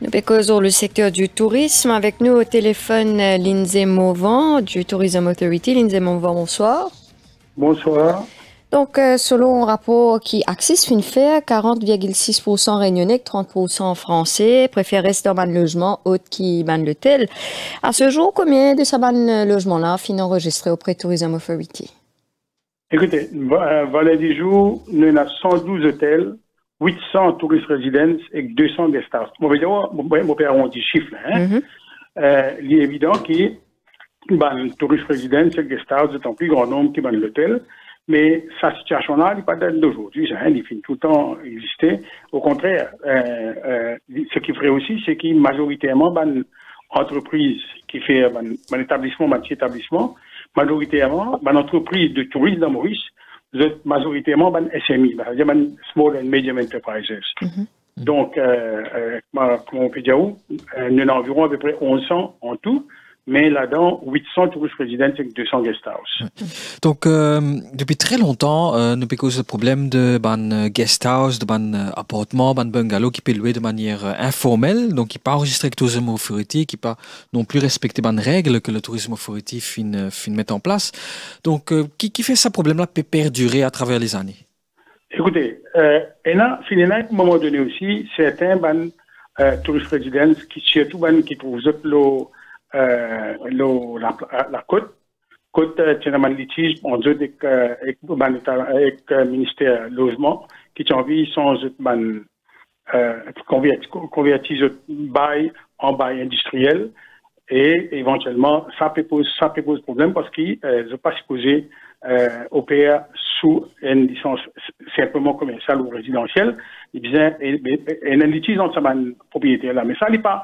Nous pécausons le secteur du tourisme. Avec nous au téléphone, Lindsay Movant du Tourism Authority. Lindsay Movant bonsoir. Bonsoir. Donc, euh, selon un rapport qui une FinFair, 40,6% réunionnais, 30% français préfèrent rester en ban logement, autres qui ban l'hôtel. À ce jour, combien de ces ban logements-là finissent enregistrés auprès Tourism Authority Écoutez, euh, Valais du Jour, nous avons 112 hôtels 800 touristes résidents et 200 guest houses. Moi, je vais arrondir chiffre. Hein? Mm-hmm. euh, il est évident que les touristes résidents et guest house, c'est un plus grand nombre qui dans l'hôtel. Mais sa situation-là, n'est pas d'aujourd'hui. Ça, il finit tout le temps exister. Au contraire, euh, euh, ce qui ferait aussi, c'est que majoritairement, ben, entreprise qui fait ben, établissement, ben, petit établissement, majoritairement, ben, entreprise de tourisme dans Maurice, majoritairement ban SMI, ban Small and Medium Enterprises. Mhm. Mhm. Donc, euh, euh, on peut dire où? Euh, nous en avons environ à peu près 1100 en tout mais là-dedans, 800 touristes résidents et 200 guesthouses. Donc, euh, depuis très longtemps, euh, nous avons le problème de ban euh, guesthouse, de ban appartement, ban bungalow qui peut louer de manière informelle, donc qui pas enregistré que le tourisme autoritaire, qui pas non plus respecté ban règles que le tourisme authority fin, fin met en place. Donc, qui, qui fait ce problème-là peut perdurer à travers les années Écoutez, euh, et là, finalement, à un moment donné aussi, certains ban touristes résidents qui surtout ban qui trouvent le euh, la côte. côte, كنت تنعمل un litige ministère le ministère ministère logement qui تنفي سون زوت convertir converti bail en bail industriel et éventuellement ça peut poser ça problème parce qu'ils euh, ne pas poser euh, opérer sous une licence simplement commerciale ou résidentielle. Ils eh bien, un litige et, propriété. là, mais ça n'est pas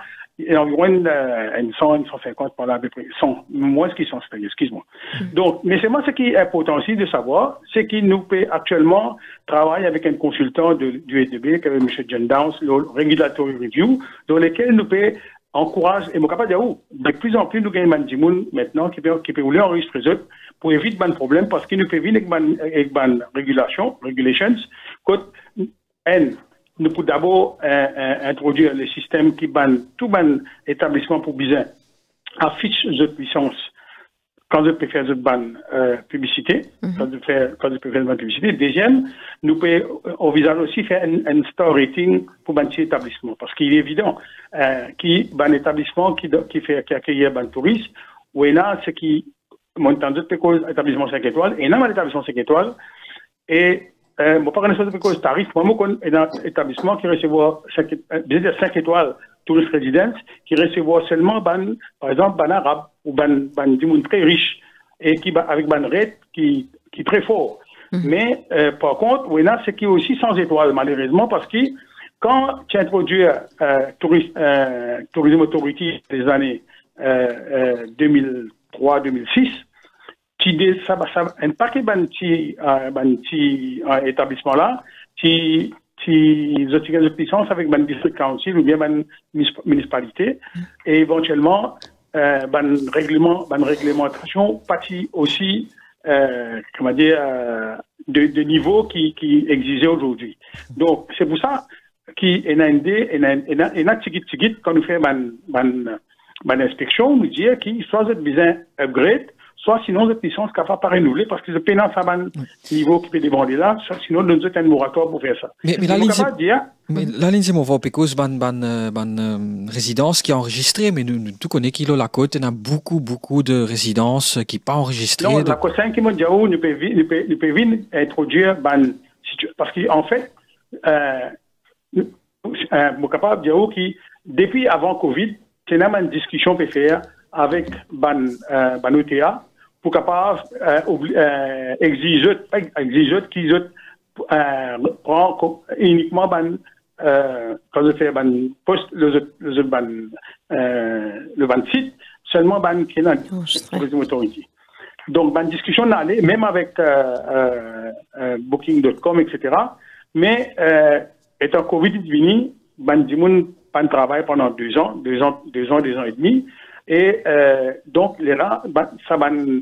environ une, euh, une 100, 150 par là à peu près. 100, moins ce qu'ils sont excuse-moi. Hmm. Donc, mais c'est moi ce qui est important aussi de savoir, c'est qu'il nous peut actuellement travailler avec un consultant du EDB, qui est M. John Downs, le Regulatory Review, dans lequel nous peut encourager, et mon capable de de plus en plus nous gagnons des gens maintenant qui peut qui peut les enregistrer pour éviter des problèmes, parce qu'il nous peut éviter des régulations, régulation, regulations, quand, N, nous pouvons d'abord euh, euh, introduire le système qui banne tout ban établissement pour business affiche de puissance quand je préfère de ban euh, publicité, mhm. quand je de ban publicité. Deuxième, nous pouvons envisager aussi faire un, store rating pour ban établissement parce qu'il est évident euh, qui ban établissement qui qui fait qui accueille ban touriste ou est là ce qui montant d'autres un établissement 5 étoiles et un établissement 5 étoiles et euh, mon parent est tarif, moi, est connais un établissement qui reçoit 5, euh, étoiles tourist résidence, qui reçoit seulement, ban, par exemple, ban arabe ou ban, ban très riche, et qui, avec ban rate qui, qui très fort. Mhm. Mais, euh, par contre, Wena, c'est qui aussi sans étoiles, malheureusement, parce que quand tu introduis euh, tourisme, euh, Tourism Authority des années 2003-2006, qui des ça ça un ban ci euh, ban euh, établissement là qui ci zotigan de puissance avec le district council ou bien municipalité et éventuellement euh, ban règlement ban réglementation partie aussi euh, comment dire euh, de, de niveau qui qui exigeait aujourd'hui donc c'est pour ça qui a NND tigit tigit quand nous fait ban ban ban inspection nous dit qu'il soit besoin upgrade soit sinon cette licence capable de renouveler parce que c'est pénal ça va niveau qui peut bandes là sinon nous avons un moratoire pour faire ça mais, la ligne c'est mon parce ban ban euh, ban euh, résidence qui est enregistrée mais nous tout connaît qu'il la côte y a beaucoup beaucoup de résidences qui pas enregistrées non la côte 5 qui m'a dit oh, ne peut introduire ban parce qu'en fait euh, euh, capable de dire oh, qui depuis avant Covid c'est une discussion peut faire avec ban euh, pour qu'à part euh, euh, exige ben, exige qu'ils euh, prend uniquement ban euh, quand je fais ban poste le le ban euh, le ban site seulement ban qui est oh, donc ban discussion n'allait même avec euh, euh, euh booking.com etc mais euh, étant covid est ban dimun ban travail pendant deux ans deux ans deux ans deux ans et demi et euh, donc les là ça ban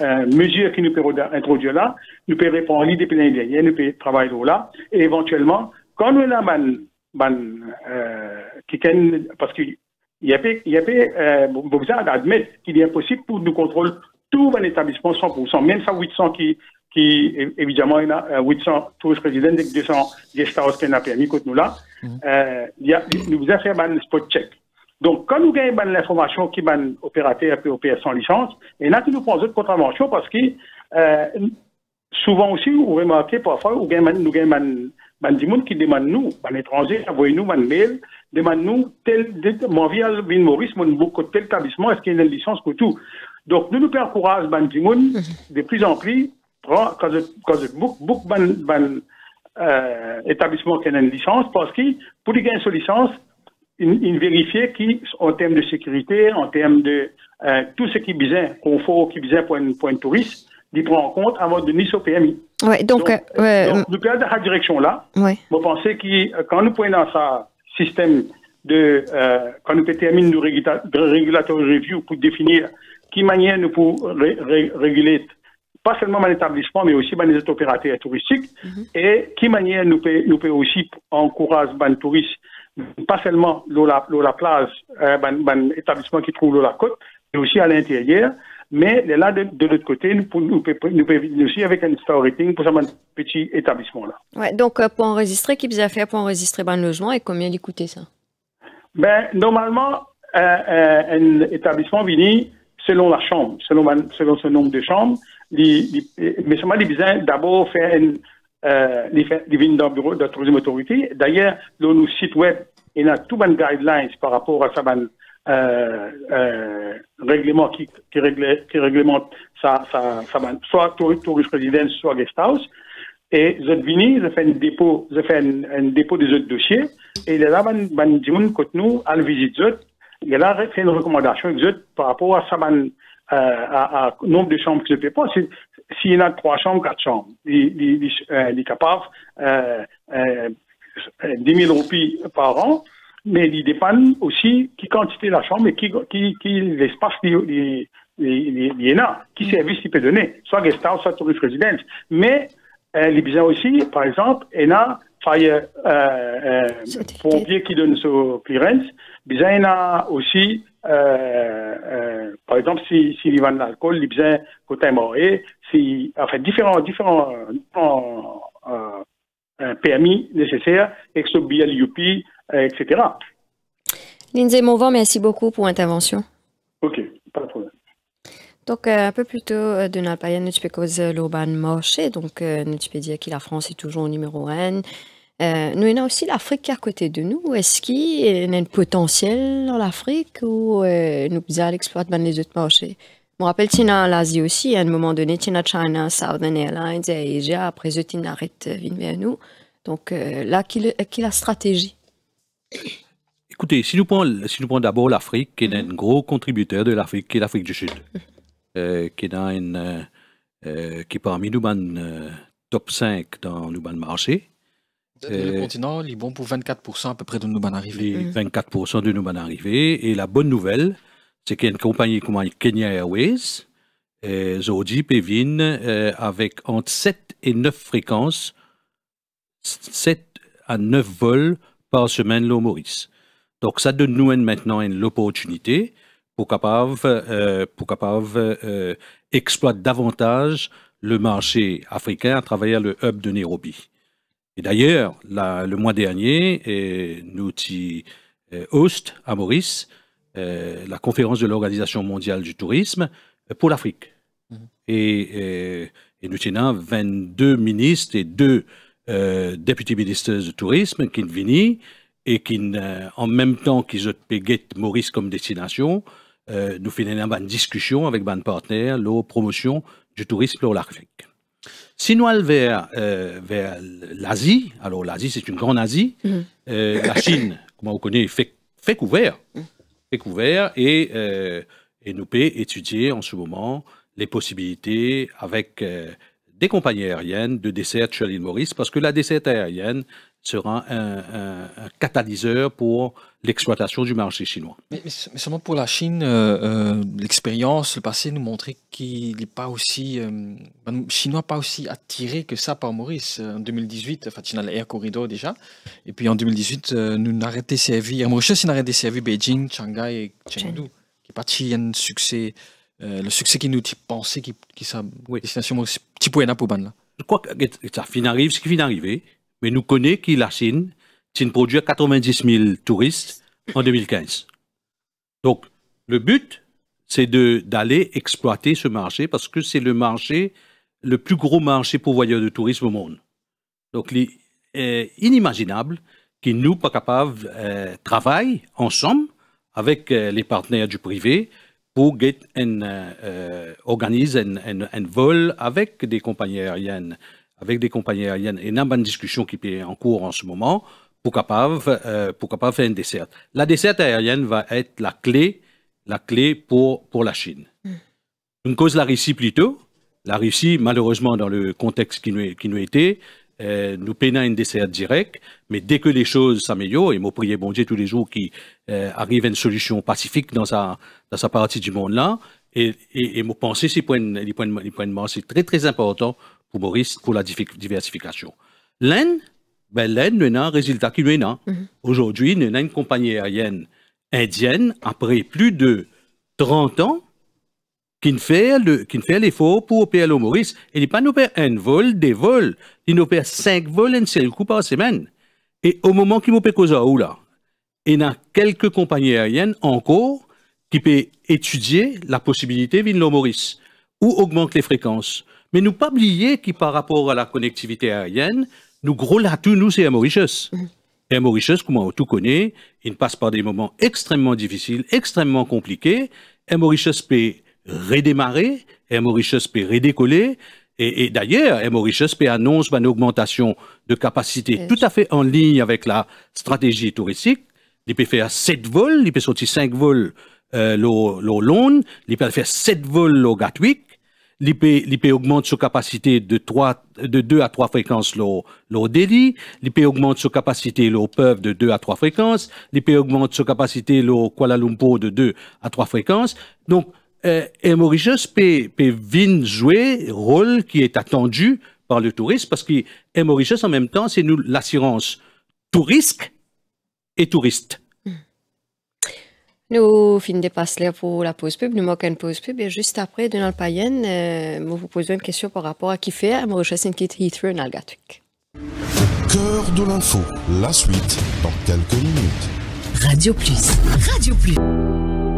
euh, mesures qui nous pouvons introduire là, nous pouvons répondre à l'idée pénalière, nous pouvons travailler là, et éventuellement, quand nous avons man, man, euh, parce qu'il y a, y a euh, besoin d'admettre qu'il est impossible pour nous contrôler tout un établissement 100%, même ça 800 qui, qui évidemment, il y a 800 euh, tous résidents, 200 des stars qui mis permis, nous là, mmh. euh, il y a, nous avons fait un spot check. Donc, quand nous gagnons ben, l'information qui ban opérateur et opérateur sans licence, et là, a nous autre d'autres contraventions parce que euh, souvent aussi, vous remarquez parfois, ben, nous gagnons ben, des gens qui demandent nous, à l'étranger, envoyez-nous un mail, demande nous tel, mon via Vin Maurice, mon beaucoup, tel établissement, est-ce qu'il y a une licence pour tout. Donc, nous nous percourons, ban des gens, mhm. de plus en plus, quand je beaucoup, ban, euh, établissement qui a une licence, parce que pour gagner une licence, une, une vérifier qui, en termes de sécurité, en termes de euh, tout ce qui est confort, qui est pour un, pour un touriste, d'y prendre en compte avant de nice au PMI. Ouais, donc, euh, euh, nous perdons cette direction-là. Ouais. Vous pensez que quand nous prenons dans ce système de, quand nous terminons nos régulateur review pour définir qui manière nous pour réguler pas seulement dans l'établissement, mais aussi dans les opérateurs touristiques, mhm. et qui manière nous peut, nous peut aussi encourager les touristes pas seulement l'eau la Plage, euh, établissement qui trouve la Côte, mais aussi à l'intérieur. Mais là, de, l'autre côté, nous pouvons nous, aussi avec un star rating pour ce petit établissement-là. donc, euh, pour enregistrer, qui ce a fait pour enregistrer ben, le logement et combien il ça ben, Normalement, euh, euh, un établissement vini selon la chambre, selon, selon ce nombre de chambres. mais seulement, il d'abord faire une euh, les, vignes d'un bureau de troisième autorité. D'ailleurs, dans nos sites web, il y a tout bonnes guidelines par rapport à sa banque, euh, euh, règlement qui, qui, règle, qui réglemente sa, sa, sa soit tourisme résidence, soit guest house. Et je vini, je fais un dépôt, je fais un, dépôt des autres dossiers. Et là, ben, ben, nous, à la visite y il a là, fait une recommandation par rapport à sa euh, à, nombre de chambres que je peux pas s'il y en a trois chambres, quatre chambres, les, les, les, euh, les capables, euh, euh, 10 000 roupies par an, mais il dépend aussi qui quantité la chambre et qui, qui, qui l'espace les, les, a, qui mm. service il peut donner, soit guest house, soit tourist residence. Mais euh, y a aussi, par exemple, il y a euh, euh, pompier qui donne ce clearance, il y a aussi euh, euh, par exemple, s'il si, si y a de l'alcool, il y a côté moré, si, enfin, différents, différents, permis euh, euh, nécessaires, ExoBia, UPI, euh, etc. Lindsay Mauvin, merci beaucoup pour l'intervention. OK, pas de problème. Donc, un peu plus tôt, de Napaya, nous peux l'Urban Marché. Donc, nous peux dire que la France est toujours au numéro 1. Euh, nous, avons a aussi l'Afrique qui est à côté de nous. Est-ce qu'il y a un potentiel dans l'Afrique ou nous pouvons exploiter les autres marchés? Je me rappelle, Tina à l'Asie aussi, à un moment donné, Tina China, Southern Airlines, et Asia, après je Tina arrête, euh, nous. Donc euh, là, qui, est la stratégie Écoutez, si nous prenons, si nous d'abord l'Afrique, qui est un gros contributeur de l'Afrique, qui est l'Afrique du Sud, mm. euh, qui, est dans qui parmi nous, ban, top 5 dans le marché. Le continent, il est bon pour 24% à peu près de nos ban arrivés. 24% de nos ban arrivées. Et la bonne nouvelle, c'est une compagnie comme Kenya Airways, et euh, Zodi, Pévin, euh, avec entre 7 et 9 fréquences, 7 à 9 vols par semaine, l'eau Maurice. Donc, ça donne nous maintenant une opportunité pour capable, euh, pour capable exploiter davantage le marché africain à travers le hub de Nairobi. Et d'ailleurs, le mois dernier, et, nous, host à Maurice, euh, la conférence de l'Organisation mondiale du tourisme pour l'Afrique. Mhm. Et, nous tenons 22 ministres et deux euh, députés ministres du tourisme qui viennent et qui, euh, en même temps qu'ils ont payé Maurice comme destination, nous finissons une discussion avec un partenaire, la promotion du tourisme pour l'Afrique. Si nous allons vers, vers l'Asie, alors l'Asie c'est une grande Asie, mhm. la Chine, comme on connaît, fait, fait couvert. Mhm découvert et, euh, et nous peut étudier en ce moment les possibilités avec euh, des compagnies aériennes de dessert sur l'île Maurice, parce que la dessert aérienne, sera un, catalyseur pour l'exploitation du marché chinois. Mais, seulement pour la Chine, euh, euh, l'expérience, le passé nous montrait qu'il n'est pas aussi, euh, ben, chinois pas aussi attiré que ça par Maurice. En 2018, enfin, China un Corridor déjà, et puis en 2018, nous n'arrêtait servi, Mauritius n'a arrêté servi Beijing, Shanghai et Chengdu, qui a pas un succès, le succès qui nous pensait qui, qui sa oui. destination Maurice, petit pour là. Je crois que ça arrive, ce qui vient d'arriver, mais nous connaissons qui la Chine. Chine produit 90 000 touristes en 2015. Donc, le but, c'est d'aller exploiter ce marché parce que c'est le marché, le plus gros marché pour pourvoyeur de tourisme au monde. Donc, il est inimaginable que nous, pas capables, euh, ensemble avec euh, les partenaires du privé pour get euh, euh, organiser un, vol avec des compagnies aériennes avec des compagnies aériennes. Et même une discussion qui est en cours en ce moment, pour capable, euh, pour capable faire une desserte. La desserte aérienne va être la clé, la clé pour, pour la Chine. Hmm. Une cause la Russie plutôt. La Russie, malheureusement, dans le contexte qui nous, qui nous était, euh, nous peinons une desserte directe, mais dès que les choses s'améliorent, et moi prier bon Dieu tous les jours qui euh, arrive à une solution pacifique dans sa, dans sa partie du monde là, et, et, et mon penser, c'est très très important pour Maurice pour la diversification. L'Inde, ben l'Inde, nous a un résultat qui nous mm-hmm. Aujourd'hui, a une compagnie aérienne indienne, après plus de 30 ans, qui ne fait, le, qui l'effort pour opérer au Maurice. Et il pas un vol, des vols. elle opère cinq vols, un seul coup par semaine. Et au moment qu'il m'opère quau il y a quelques compagnies aériennes encore qui peuvent étudier la possibilité de venir Maurice ou augmenter les fréquences mais nous pas oublier que par rapport à la connectivité aérienne, nous gros tout nous, c'est à Mauritius. Et mm. comme on tout connaît, il passe par des moments extrêmement difficiles, extrêmement compliqués. Et Mauritius peut redémarrer, et Mauritius peut redécoller. Et, et d'ailleurs, Mauritius peut annonce une augmentation de capacité tout à fait en ligne avec la stratégie touristique. Il peut faire 7 vols, il peut sortir 5 vols euh, l'eau Londres, il peut faire 7 vols au Gatwick, L'IP augmente sa capacité de de 2 à 3 fréquences l'eau l'eau délit. L'IP augmente sa capacité l'eau peuvent de 2 à 3 fréquences. L'IP augmente sa capacité l'eau Kuala Lumpur de 2 à 3 fréquences. Donc, euh, et Mauritius peut, peut vin jouer rôle qui est attendu par le touriste parce que Mauritius, en même temps, c'est nous l'assurance touriste et touriste. Nous finissons de passer pour la pause pub, nous manquons une pause pub et juste après, Donald le euh, vous posez une question par rapport à qui fait à je une petite Heathrow dans le Cœur de l'info, la suite dans quelques minutes. Radio Plus, Radio Plus.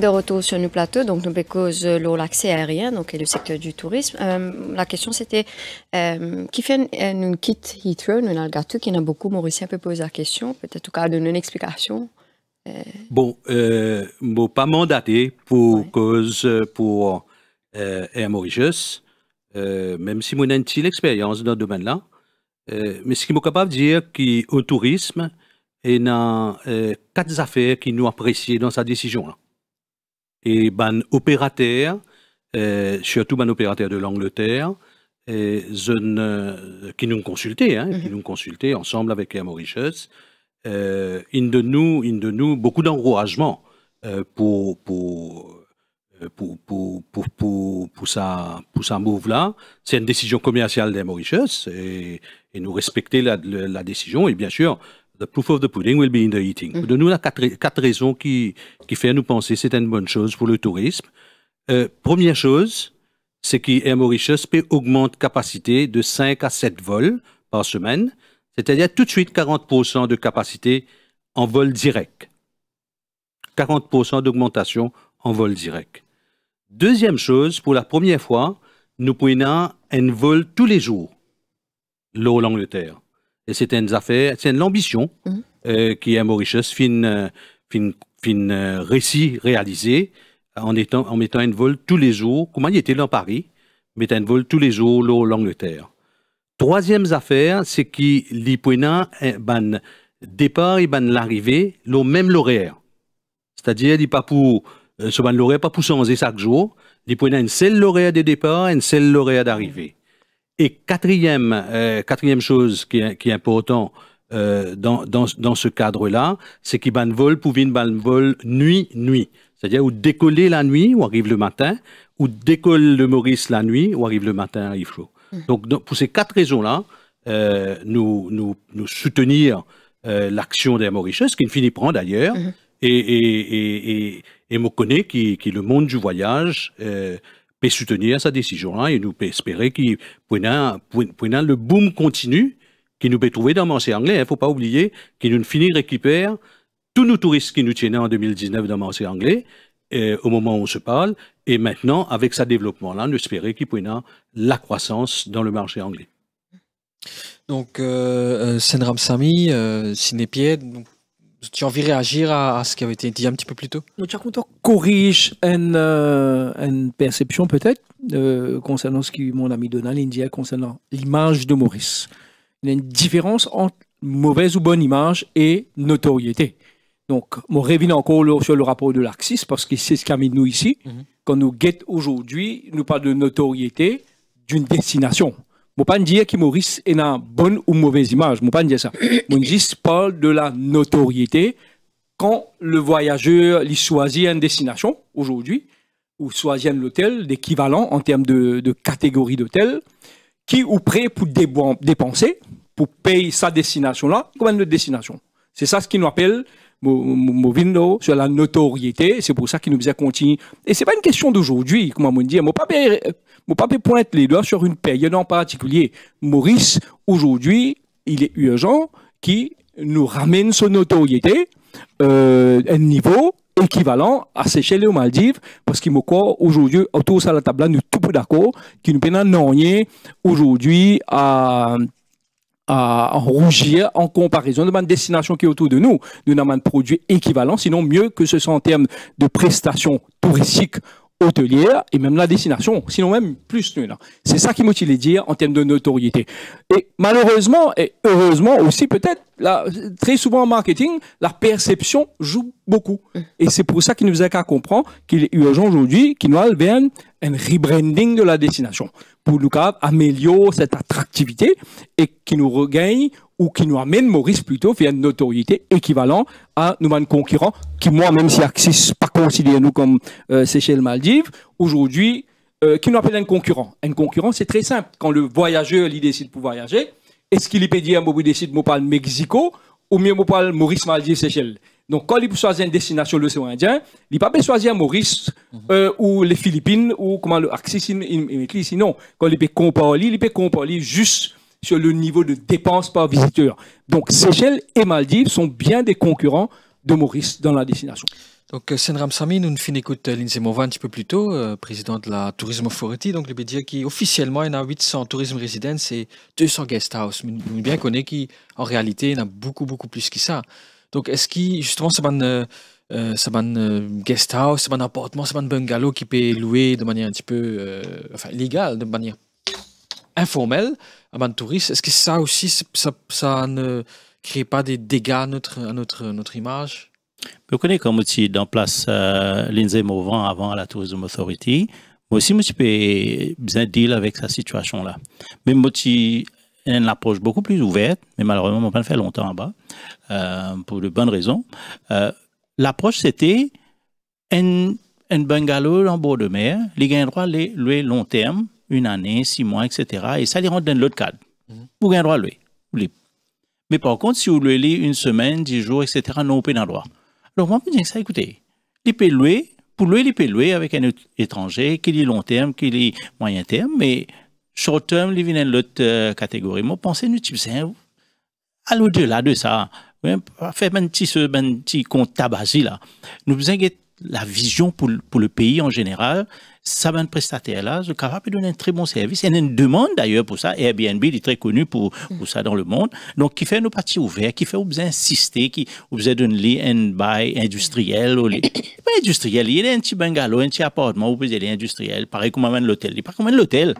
De retour sur nos plateaux, donc nous cause l'accès aérien, donc et le secteur du tourisme. Euh, la question c'était euh, qui fait une euh, quitte Heathrow, nous algatu qui en a beaucoup Mauricien peut poser la question, peut-être tout cas donner une explication. Euh... Bon, bon, pas mandaté pour cause pour Air Mauritius, même si mon a une petite expérience dans ce domaine-là, mais ce qui m'est capable de dire qu'au tourisme, il y a quatre affaires qui nous apprécient dans sa décision-là et ban opérateur, euh, surtout ban opérateur de l'Angleterre, qui nous consultait, hein, qui mhm. nous consultait ensemble avec Air Mauritius. Euh, in de nous, in de nous, beaucoup d'encouragement euh, pour pour euh, pour, pour, pour, pour, pour, sa, pour move-là. C'est une décision commerciale des Mauritius et, et nous respecter la, la, décision. Et bien sûr, the proof of the pudding will be in the eating. Mm Nous, avons quatre, raisons qui, qui fait nous penser que c'est une bonne chose pour le tourisme. Euh, première chose, c'est qu'Air Mauritius peut augmente capacité de 5 à 7 vols par semaine, c'est-à-dire tout de suite 40% de capacité en vol direct. 40% d'augmentation en vol direct. Deuxième chose, pour la première fois, nous prenons un vol tous les jours, l'eau l'Angleterre. C'est une affaire, c'est une ambition mmh. euh, qui est à Mauritius, fin, euh, fin, euh, récit réalisé en, étant, en mettant un vol tous les jours. Comment il était dans Paris, mettant un vol tous les jours l'Angleterre. Troisième affaire, c'est qui l'Ipuena, un départ et ban l'arrivée, l'eau même l'horaire. C'est-à-dire, il pas pour, l'horaire pas pour changer chaque jour. a une seule horaire de départ, une seule horaire d'arrivée. Et quatrième, euh, quatrième chose qui, qui est important euh, dans, dans, dans, ce cadre-là, c'est qu'il vol pouvait vol nuit, nuit. C'est-à-dire ou décoller la nuit, ou arrive le matin, ou décolle le Maurice la nuit, ou arrive le matin, arrive chaud. Mm. Donc, pour ces quatre raisons-là, euh, nous, nous, nous, soutenir euh, l'action des Mauriciens, ce qui ne finit prend d'ailleurs, mm-hmm. et, et, et, et, et Mokone, qui, qui est le monde du voyage, euh, peut soutenir sa décision-là et nous peut espérer qu'il prenne le boom continu qui nous peut trouver dans marché anglais. Il hein, ne faut pas oublier qu'il nous finit récupère tous nos touristes qui nous tiennent en 2019 dans marché anglais et, euh, au moment où on se parle. Et maintenant, avec sa développement-là, nous espérer qu'il pourra la croissance dans le marché anglais. Donc, euh, euh Senram Sami, euh, Cinépied, tu as envie de réagir à, ce qui avait été dit un petit peu plus tôt Tu as corrige une, euh, une perception peut-être euh, concernant ce que mon ami Donald dit concernant l'image de Maurice. Il y a une différence entre mauvaise ou bonne image et notoriété. Donc, mon revient encore sur le rapport de l'Axis parce que c'est ce a mis nous ici. Mhm. Quand nous guettons aujourd'hui, nous parlons de notoriété d'une destination ne pas dire que Maurice est une bonne ou mauvaise image. Je ne pas dire ça. Je parle de la notoriété quand le voyageur lui choisit une destination aujourd'hui ou choisit un hôtel d'équivalent en termes de, catégorie d'hôtel qui ou prêt pour dépenser pour payer sa destination là comme une autre destination. C'est ça ce nous appelle sur la notoriété. C'est pour ça qu'il nous faisait continuer. Et c'est pas une question d'aujourd'hui, comme on dit. Hein. Mon papa, mon pointe les doigts sur une période en particulier. Maurice, aujourd'hui, il est urgent qu'il nous ramène son notoriété à euh, un niveau équivalent à Seychelles et aux Maldives, parce qu'il me croit aujourd'hui, autour de la table, nous tout d'accord, qui nous peine rien aujourd'hui à à rougir en comparaison de ma destination qui est autour de nous. Nous n'avons de produits équivalents, sinon mieux que ce soit en termes de prestations touristiques, hôtelières et même la destination, sinon même plus nous. C'est ça qui motive les dire en termes de notoriété. Et malheureusement et heureusement aussi peut-être, très souvent en marketing, la perception joue beaucoup. Et c'est pour ça qu'il nous faisait qu'à comprendre qu'il est urgent aujourd'hui qu'il nous bien un rebranding de la destination pour nous améliorer cette attractivité et qui nous regagne ou qui nous amène Maurice plutôt vers une notoriété équivalente à nos concurrents qui moi même si Axis pas considère nous comme euh, Seychelles Maldives aujourd'hui euh, qui nous appelle un concurrent un concurrent c'est très simple quand le voyageur il décide pour voyager est-ce qu'il peut dire un mot décide mot parle Mexico ou mieux mot parle Maurice Maldives Seychelles donc, quand il choisit une destination, l'océan Indien, il ne peut pas choisir Maurice mhm. euh, ou les Philippines ou comment le Sinon, quand il peut comparer, il peut comparer juste sur le niveau de dépenses par visiteur. Donc, Seychelles et Maldives sont bien des concurrents de Maurice dans la destination. Donc, euh, Senram Sami, nous finissons écoute euh, Lindsay Mova un petit peu plus tôt, président de la Tourisme Authority. Donc, le dire qui officiellement, il y a 800 tourisme résidences et 200 guest house. Mais bien connaît qu'en réalité, il y en a beaucoup, beaucoup plus que ça. Donc, est-ce que justement, c'est un, euh, un euh, guest house, c'est un appartement, c'est un bungalow qui peut louer de manière un petit peu euh, enfin, légale, de manière informelle à un touriste Est-ce que ça aussi, ça, ne crée pas des dégâts à notre, à notre, notre image Vous connais comme outil en place euh, l'INSEE avant la Tourism Authority. Moi aussi, je peux bien deal avec sa situation-là. Mais moi, une approche beaucoup plus ouverte, mais malheureusement, on ne peut pas le faire longtemps en bas, euh, pour de bonnes raisons. Euh, l'approche, c'était un, bungalow en bord de mer, les gains droit les louer long terme, une année, six mois, etc. Et ça les rentre dans l'autre cadre. Mm-hmm. Vous gagnez droit louer. Mais par contre, si vous louez une semaine, dix jours, etc., non, pas droit. Alors, moi, je dire ça, écoutez, les louer, pour louer, les peut louer avec un étranger, qu'il est long terme, qu'il est moyen terme, mais Short term, il vient l'autre euh, catégorie. Moi, pensez nous, besoin à l'au-delà de ça. Faire un petit, un petit compte là. Nous besoin la vision pour, pour le pays en général. Ça va prestataire là, je capable de donner un très bon service. Il y a une demande d'ailleurs pour ça. Airbnb est très connu pour, pour ça dans le monde. Donc, qui fait nos parties ouvertes, qui fait vous besoin insister, qui vous besoin d'une lit and buy industriel. Ou Pas industriel, il y a un petit bungalow, un petit appartement où besoin industriel. Pareil comme l'hôtel. Il n'y a pas comme l'hôtel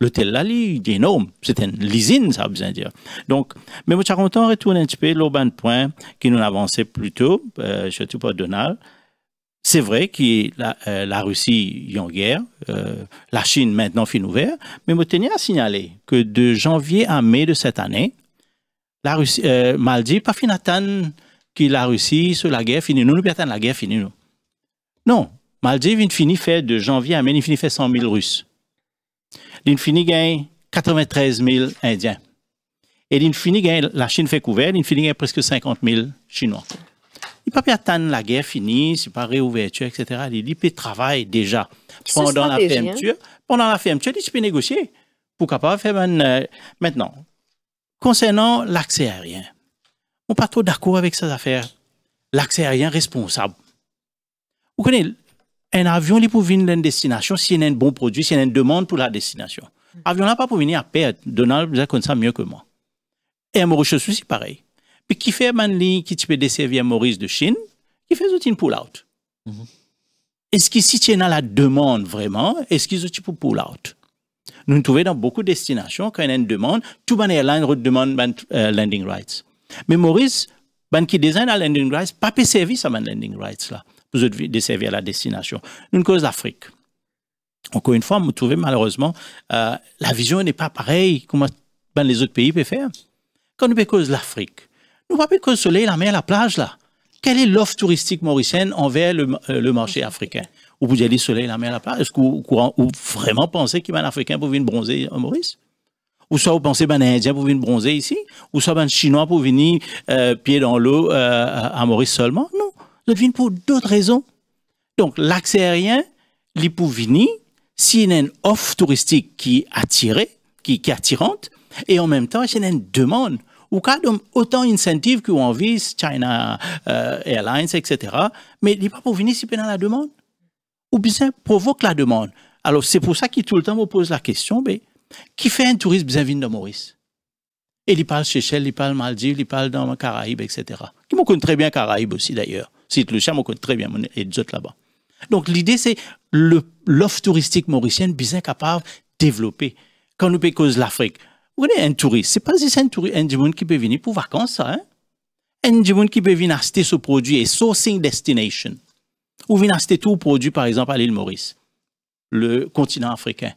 l'hôtel Lali, énorme. C'est une lisine, ça besoin dire. Donc, mais moi, content retourne un petit peu de Point, qui nous avançait plus tôt, euh, surtout pas, Donald. C'est vrai que la, euh, la Russie est en guerre, euh, la Chine maintenant finit ouvert, mais je tenais à signaler que de janvier à mai de cette année, la Russie, euh, Maldives, pas atteindre que la Russie sur la guerre finie. Nous, nous pas la guerre finit nous. Non, Maldives, il finit fait de janvier à mai, il finit fait 100 000 Russes l'infini gagne 93 000 Indiens. Et l'infini gagne, la Chine fait couvert, l'infini gagne presque 50 000 Chinois. Il ne peut pas attendre la guerre finie, c'est pas réouverture, etc. Il peut travailler déjà. Pendant la, hein. fermeture, pendant la fermeture, il peut négocier pour pas faire euh, maintenant. Concernant l'accès aérien, on n'est pas trop d'accord avec ces affaires. L'accès aérien responsable. Vous connaissez, un avion, il pour venir une destination, s'il y a un bon produit, s'il y a une demande pour la destination. Mm. Avion là pas pour venir à perdre, Donald, vous comme ça mieux que moi. Et à Maurice aussi, c'est pareil. Puis qui fait Manli, qui peut desservir Maurice de Chine, qui fait une pull-out. Mm-hmm. Est-ce que si tu à la demande vraiment, est-ce qu'ils ont pour pull-out? Nous nous trouvons dans beaucoup de destinations, quand il y a une demande, tout ban airline demande ben, euh, landing rights. Mais Maurice, ben qui design à landing rights, pas peut service à man landing rights là pour desservir la destination. Une cause l'Afrique. Encore une fois, vous trouvez malheureusement, euh, la vision n'est pas pareille comme ben, les autres pays peuvent faire. Quand nous cause l'Afrique, nous pas cause le soleil, la mer, la plage là. Quelle est l'offre touristique mauricienne envers euh, le, marché africain Ou vous allez soleil, la mer, la plage Est-ce que vous, vraiment pensez qu'il y a un ben, Africain pour venir bronzer à euh, Maurice ou soit vous pensez a un ben, Indien pour venir bronzer ici, ou soit un Chinois pour venir pied dans l'eau à Maurice seulement. Non, vin pour d'autres raisons. Donc, l'accès aérien, il pour venir, si y a une offre touristique qui attire, qui, qui attirante, et en même temps, il y a une demande. Ou quand autant d'incentives qu'on envie, China euh, Airlines, etc. Mais il peut pas pour venir si a la demande. Ou bien provoque la demande. Alors, c'est pour ça qu'il tout le temps me pose la question, mais qui fait un touriste venir de Maurice Et il parle Seychelles, il parle Maldives, il parle dans le Caraïbes, etc. Qui me connaît très bien Caraïbes aussi, d'ailleurs. Site le on connaît très bien, et d'autres là-bas. Donc, l'idée, c'est l'offre touristique mauricienne, bien capable de développer. Quand nous cause l'Afrique, vous voyez, un touriste, c'est pas juste un touriste, un monde qui peut venir pour vacances, hein? Un monde qui peut venir acheter ce produit et sourcing destination. Ou venir acheter tout produit, par exemple, à l'île Maurice, le continent africain.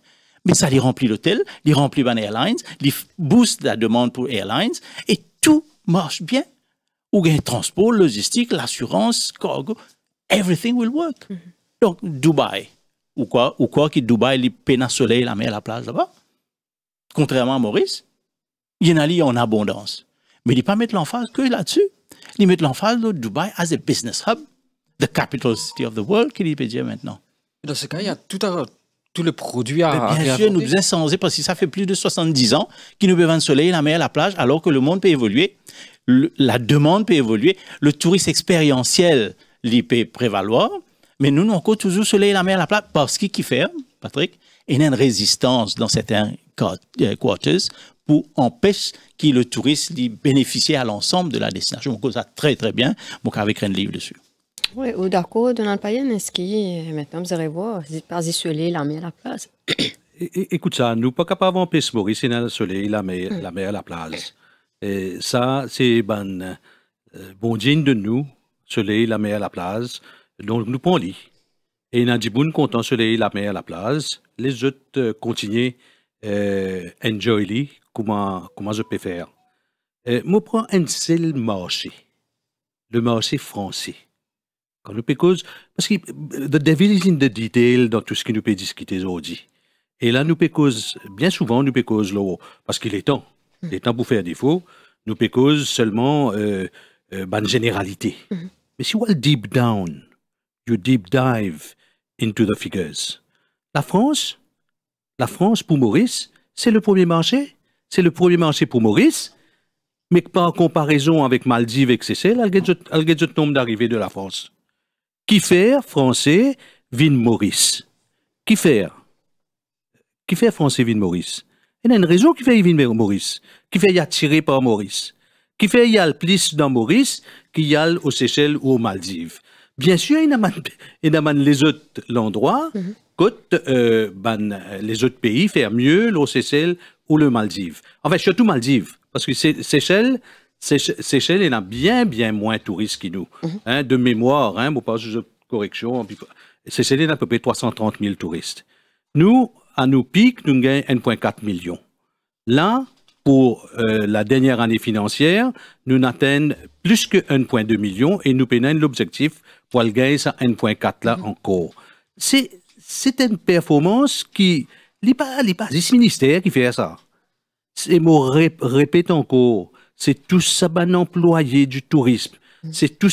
Mais ça, les remplit l'hôtel, les remplit Ban Airlines, les booste la demande pour Airlines, et tout marche bien ou gain transport, logistique, l'assurance, cargo, everything will work. Mhm. Donc, Dubaï, ou quoi, ou quoi qui Dubaï, les un soleil, la mer, la plage là-bas, contrairement à Maurice, il y en a en abondance. Mais il ne pas mettre l'emphase que là-dessus. Il met l'emphase de Dubaï as a business hub, the capital city of the world, qu'il peut dire maintenant. Dans ce cas, il y a tout à tous les produits à Bien sûr, nous devons parce que ça fait plus de 70 ans qu'il nous bevent le soleil, la mer, la plage, alors que le monde peut évoluer la demande peut évoluer, le tourisme expérientiel peut prévaloir, mais nous, nous encore toujours soleil la mer la place parce qu'il hein, y a une résistance dans certains euh, quarters pour empêcher que le touriste bénéficie à l'ensemble de la destination. On ça très très bien, donc avec un livre dessus. Oui, ou d'accord, Donald Payen, est-ce que euh, maintenant vous allez voir, pas soleil, la mer à la place Écoute ça, nous pas capable d'empêcher Maurice, il y a le soleil, la mer, la mer à la place. Et ça, c'est ben, euh, bon digne de nous, soleil, la mer, la place. Donc, nous prenons lit. Et bonne content soleil, la mer, la place. Les autres euh, continuent euh, enjoy lit, comment, comment je peux faire. Euh, je prends un seul marché, le marché français. Quand nous cause, parce que le devil est in the detail dans tout ce qui nous peut discuter aujourd'hui. Et là, nous cause, bien souvent, nous cause parce qu'il est temps. Mmh. Les temps pour faire défaut, nous pécose seulement une euh, euh, généralité. Mmh. Mais si allez deep down, you deep dive into the figures. La France, la France pour Maurice, c'est le premier marché. C'est le premier marché pour Maurice, mais par comparaison avec Maldives, et etc., elle gagne le nombre d'arrivées de la France. Qui faire français, Vin Maurice Qui faire Qui fait français, Vin Maurice il y a une raison qui fait venir au Maurice, qui fait y attirer par Maurice, qui fait y aller plus dans Maurice qu'il y a aux Seychelles ou aux Maldives. Bien sûr, il y a les autres l'endroit, mhm. euh, ben, les autres pays faire mieux, au Seychelles ou le Maldives. Enfin, surtout Maldives, parce que Seychelles, Seychelles, il y en a bien, bien moins de touristes que nous. Mhm. Hein, de mémoire, hein, passe pas de correction, Seychelles, il y en a à peu près 330 000 touristes. Nous, à nous pics, nous gagnons 1,4 million. Là, pour euh, la dernière année financière, nous atteignons plus que 1,2 million et nous peinons l'objectif pour le gagner à 1,4 là mhm. encore. C'est, une performance qui n'est pas, pas ministère qui fait ça. C'est mot répète encore. C'est tout ça ben employé du tourisme Mm. C'est tout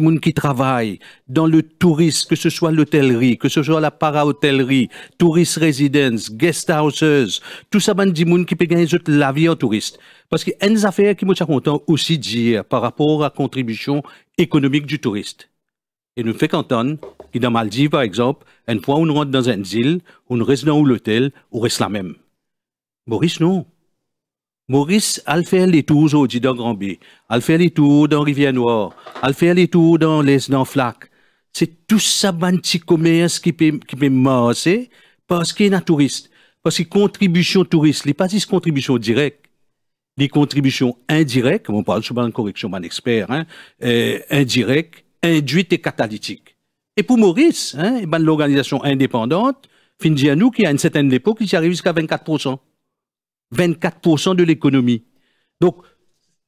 moun qui travaille dans le tourisme, que ce soit l'hôtellerie, que ce soit la para-hôtellerie, tourist residence, guest houses, tout moun qui peut gagner la vie en touriste. Parce qu'il y a une affaire qui suis content aussi dire par rapport à la contribution économique du touriste. Et nous fait qu'entendre que dans Maldives, par exemple, une fois on rentre dans une île, on reste dans l'hôtel, on reste la même. Boris, non. Maurice, elle fait les tours aujourd'hui dans Granby, elle fait les tours dans Rivière-Noire, elle fait les tours dans les dans Flac. C'est tout ça, petit commerce qui peut, qui marcher parce qu'il y a un touriste. Parce que contribution touriste, les pas une contribution directe, les contributions indirectes, on parle souvent de correction, mal expert, hein, euh, indirectes, induites et catalytiques. Et pour Maurice, hein, ben l'organisation indépendante, nous qui a une certaine époque, qui arrive jusqu'à 24%. 24% de l'économie. Donc,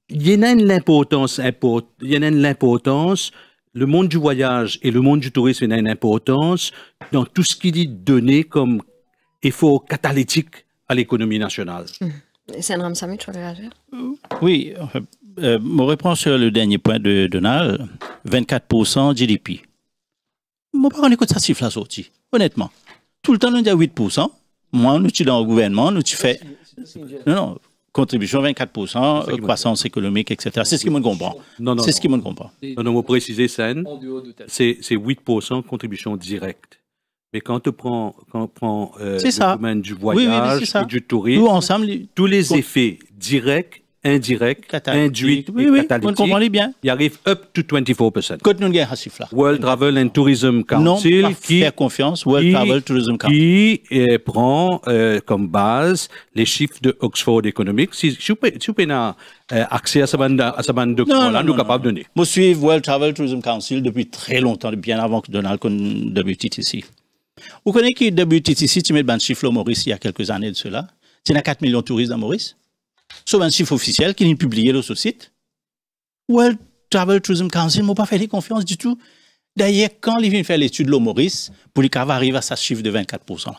il y en a une l'importance, il y en a une Le monde du voyage et le monde du tourisme, il y en a une importance dans tout ce qui dit donner comme effort catalytique à l'économie nationale. un mmh. un Samit, tu voulais réagir euh, Oui, on euh, reprend sur le dernier point de Donald, 24% GDP. Moi, on écoute ça chiffre la sortie, honnêtement. Tout le temps, on dit 8%. Moi, nous, tu dans le gouvernement, nous, tu fais... Non, non. Contribution 24%, croissance économique, etc. C'est ce qui me comprend. Non, non, c'est ce qui me comprend. Non, non, préciser, Sen, c'est 8% contribution directe. Mais quand on prends, quand on prend euh, le ça. domaine du voyage du tourisme, ensemble, tous les effets directs indirect, induite oui, oui, catalytique. bien. Il arrive up to 24%. World Travel and Tourism Council qui confiance World Travel Tourism Council qui euh, prend euh, comme base les chiffres de Oxford Economics. Si, vous pouvez euh, accès à ce bande document-là, nous capables de donner. Je suis World Travel Tourism Council depuis très longtemps, bien avant que Donald débute ici. Vous connaissez qui ici, tu mets le chiffre au Maurice il y a quelques années de cela. Tu as 4 millions de touristes à Maurice. Sauf un chiffre officiel qui est publié sur ce site. World Travel Tourism Council m'a pas fait confiance du tout. D'ailleurs, quand ils viennent faire l'étude de Maurice, pour les arrive à sa chiffre de 24%.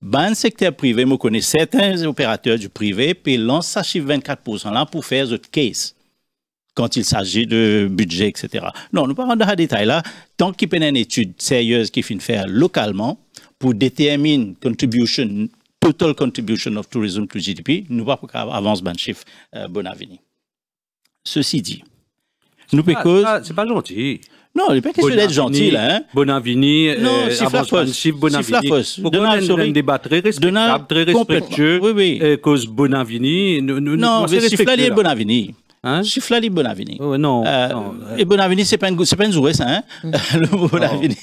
Ben, le secteur privé, je connais certains opérateurs du privé, puis lance sa chiffre 24% là pour faire autre case quand il s'agit de budget, etc. Non, nous parlons de détail là. Tant qu'il y a une étude sérieuse qui finit faire localement pour déterminer contribution total contribution of tourism to GDP, nous pas avance le ben chiffre euh, Ceci dit, nous ah, cause c'est pas gentil. Non, il n'est pas question d'être gentil, Hein? Bonavini, non, euh, c'est la Bonavini. C'est Bonavini. un débat très respectable, très respectueux. Oui, oui. Euh, cause Bonavini. Nous, non, nous, mais Bonavini. Hein? suis li Bonavini. Euh, et Bonavini, c'est pas c'est pas une journée, ça, hein? Mm. le Bonavini.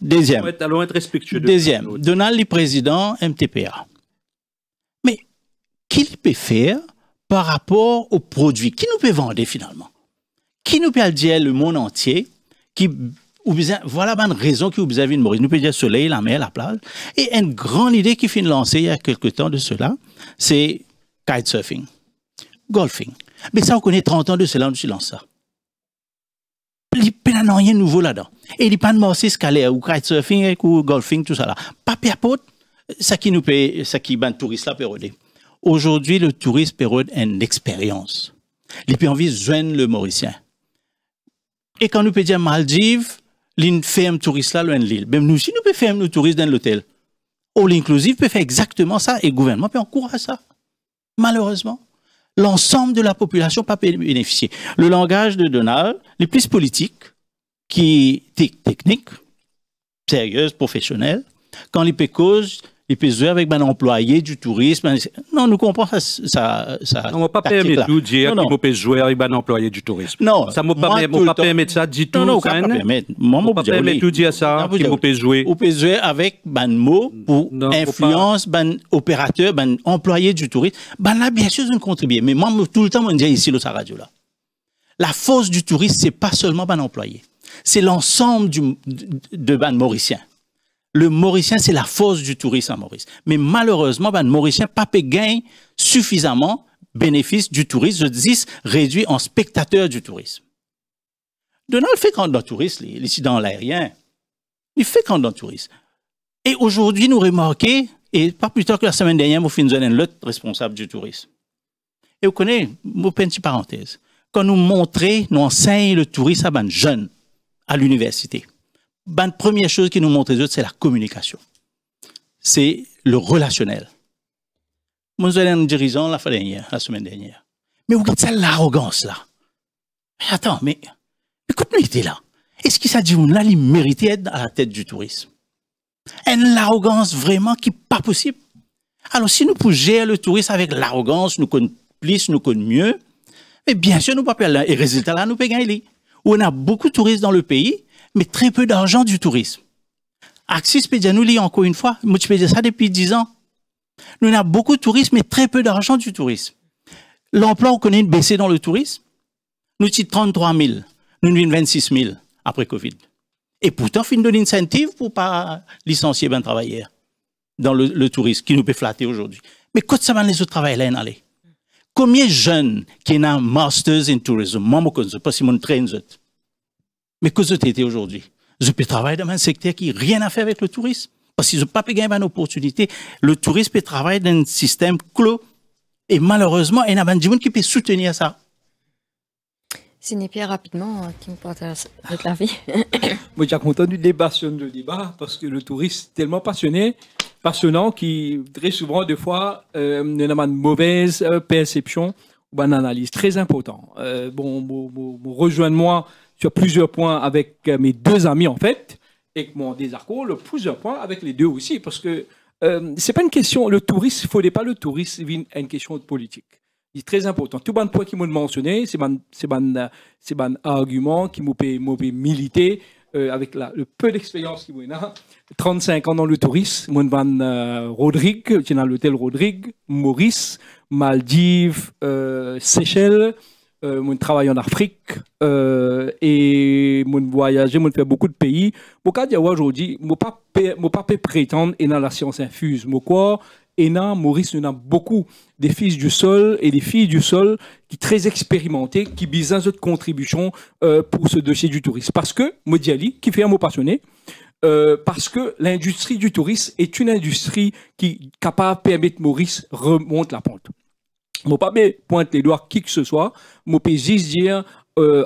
Deuxième. allons être respectueux. Deuxième. Donald le président MTPA. Mais, qu'il peut faire par rapport aux produits? Qui nous peut vendre finalement? Qui nous peut dire le monde entier qui voilà une raison qui vous avez une Maurice. Nous peut dire soleil, la mer, la plage. Et une grande idée qui finit de lancer il y a quelque temps de cela, c'est kitesurfing, golfing. Mais ça, on connaît 30 ans de cela, on silence ça. Il n'y a rien de nouveau là-dedans. Et il n'y a pas de morceaux scalaire, ou kitesurfing, ou golfing, tout ça là. Pas pote, ça qui nous paye, ça qui ban touriste là, période. Aujourd'hui, le touriste période une expérience. Il peut envie de joindre le Mauricien. Et quand nous peut dire Maldives, l'une un touriste là, l'une l'île. Même nous, aussi, nous peut faire un touriste dans l'hôtel, All Inclusive peut faire exactement ça et le gouvernement peut encourager ça. Malheureusement l'ensemble de la population pas bénéficier. Le langage de Donald, les plus politiques, qui techniques, technique, sérieuse, quand les cause il peut jouer avec un employé du tourisme. Non, nous comprenons ça. ça on ne pas permettre de dire qu'il peut jouer avec un employé du tourisme. Non, ça ne pas pas permettre ça du tout. Non, non, hein. on ne pas On ne pas permettre de dire ça qu'on peut jouer. On peut avec un ben, mot pour influence, un ben, opérateur, un ben, employé du tourisme. Ben là, bien sûr, je contribuer. Mais moi, tout le temps, on dit ici, le radio là. La force du tourisme, ce n'est pas seulement un employé. C'est l'ensemble de ban mauricien le Mauricien, c'est la force du tourisme à Maurice. Mais malheureusement, ben, le Mauricien pas gagne suffisamment bénéfices du tourisme, je dis, réduit en spectateur du tourisme. Donald fait quand dans tourisme, les, dans l'aérien, il fait quand dans tourisme. Et aujourd'hui, nous remarquons, et pas plus tard que la semaine dernière, nous une l'autre responsable du tourisme. Et vous connaissez, vous petite parenthèse, quand nous montrons, nous enseignons le tourisme à ben jeune à l'université, ben, première chose qui nous montre les autres, c'est la communication. C'est le relationnel. Nous avons un dirigeant la, semaine dernière. Mais vous regardez l'arrogance là. Mais attends, mais écoute-moi, était là. Est-ce que ça dit là, il d'être à la tête du tourisme Une arrogance vraiment qui n'est pas possible. Alors, si nous pouvons gérer le tourisme avec l'arrogance, nous connaissons plus, nous connaissons mieux, mais bien sûr, nous pouvons pas Et résultat là, nous pouvons gagner. On a beaucoup de touristes dans le pays, mais très peu d'argent du tourisme. Axis Pédia nous lit encore une fois, moi je ça depuis 10 ans. Nous avons beaucoup de tourisme, mais très peu d'argent du tourisme. L'emploi, on connaît une baissée dans le tourisme. Nous sommes 33 000, nous sommes 26 000 après Covid. Et pourtant, il nous donne incentive pour ne pas licencier ben travailleurs dans le, tourisme, qui nous peut flatter aujourd'hui. Mais quand ça va les autres travail, là, Combien de jeunes qui ont un master's in tourism, moi, je ne sais pas si mon train mais que été aujourd'hui Je peux travailler dans un secteur qui n'a rien à faire avec le tourisme. Parce que je n'ai pas gagné gagner une opportunité. Le tourisme peut travailler dans un système clos. Et malheureusement, il y a un monde qui peut soutenir ça. Sinépia, rapidement, euh, qui me porte votre avis. Moi, j'ai entendu des passions du débat, parce que le tourisme est tellement passionné, passionnant, qui très souvent, des fois, euh, une mauvaise euh, perception ou une analyse. Très important. Euh, bon, bon, bon moi sur plusieurs points avec euh, mes deux amis, en fait, et mon désarco le plusieurs points avec les deux aussi, parce que euh, c'est pas une question, le tourisme, il ne faut pas le tourisme, c'est une question de politique. C'est très important. Tout le point qui m'ont mentionné, c'est un euh, argument qui m'ont fait militer avec le peu d'expérience qu'il a. 35 ans dans le tourisme, mon ban Rodrigue, l'hôtel Rodrigue, Maurice, Maldives, Seychelles, euh, mon travail en Afrique euh, et mon voyage, mon faire beaucoup de pays. cas dire aujourd'hui, mon pas mon pas prétendre et la science infuse, mon corps et na Maurice, nous beaucoup des fils du sol et des filles du sol qui très expérimentés, qui bisent de contribution euh, pour ce dossier du tourisme. Parce que, Diali, qui fait un mot passionné, parce que l'industrie du tourisme est une industrie qui capable de permettre Maurice remonte la pente ne pas pointer les doigts qui que ce soit, je peux juste dire à euh,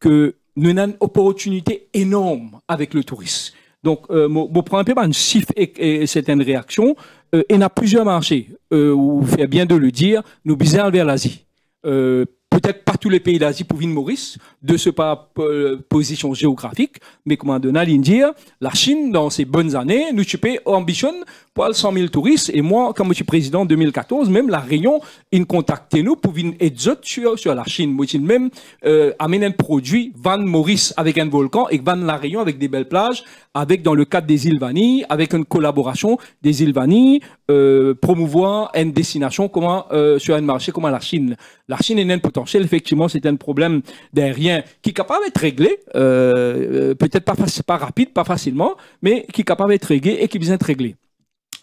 que nous avons une opportunité énorme avec le tourisme. Donc, euh, je prends un peu un ben, chiffre et, certaines euh, et il a plusieurs marchés, euh, où bien de le dire, nous visons vers l'Asie. Euh, peut-être pas tous les pays d'Asie pour venir Maurice, de ce pas euh, position géographique, mais comme comment donné dire la Chine, dans ses bonnes années, nous chupé ambition pour 100 000 touristes. Et moi, comme je suis président en 2014, même la Réunion, ils contactaient nous pour venir aider sur, sur la Chine. Moi, même euh, un produit, Van Maurice avec un volcan et Van la Réunion avec des belles plages, avec dans le cadre des îles Vanille, avec une collaboration des îles Vanille, euh, promouvoir une destination comment, euh, sur un marché comme la Chine. La Chine est un potentiel, effectivement, c'est un problème derrière qui est capable d'être réglé, euh, euh, peut-être pas, pas rapide, pas facilement, mais qui est capable d'être réglé et qui vient d'être réglé.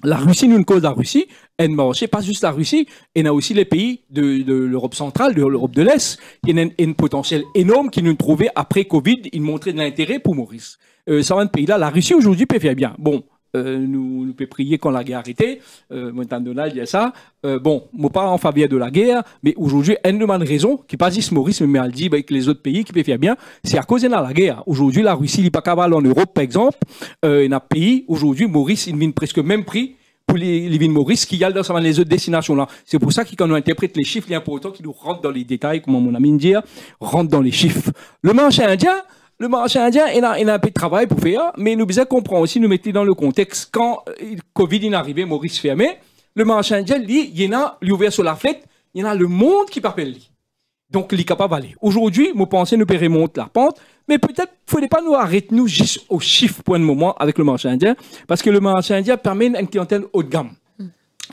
La Russie, nous, une cause la Russie, elle marche pas juste la Russie, elle a aussi les pays de, l'Europe centrale, de l'Europe de l'Est, qui a un potentiel énorme qui nous trouvait après Covid, ils montraient de l'intérêt pour Maurice. Euh, ça, un pays là, la Russie aujourd'hui peut bien. Bon, euh, nous, nous prier quand la guerre arrêtée. Euh, maintenant, il y a ça. Euh, bon, mon parent en faveur de la guerre, mais aujourd'hui, une demande raison, qui pas juste Maurice, mais elle dit avec bah, les autres pays qui peuvent faire bien, c'est à cause de la guerre. Aujourd'hui, la Russie n'est pas capable en Europe, par exemple. Euh, il y a un pays, aujourd'hui, Maurice, il vient presque même prix pour les, les Maurice qui y a dans les autres destinations là. C'est pour ça que quand on interprète les chiffres, il est important nous rentre dans les détails, comme mon ami dit, rentre dans les chiffres. Le marché indien, le marché indien, il a, a, un peu de travail pour faire, mais nous bien comprendre aussi, nous mettre dans le contexte. Quand le euh, Covid est arrivé, Maurice fermé, le marché indien, dit, il y en a, lui ouvert sur la fête, il y en a le monde qui parle lui. Donc, il est capable d'aller. Aujourd'hui, mon pensée, nous peut remonter la pente, mais peut-être ne pas nous arrêter nous juste au chiffre pour un moment avec le marché indien, parce que le marché indien permet une clientèle haut de gamme,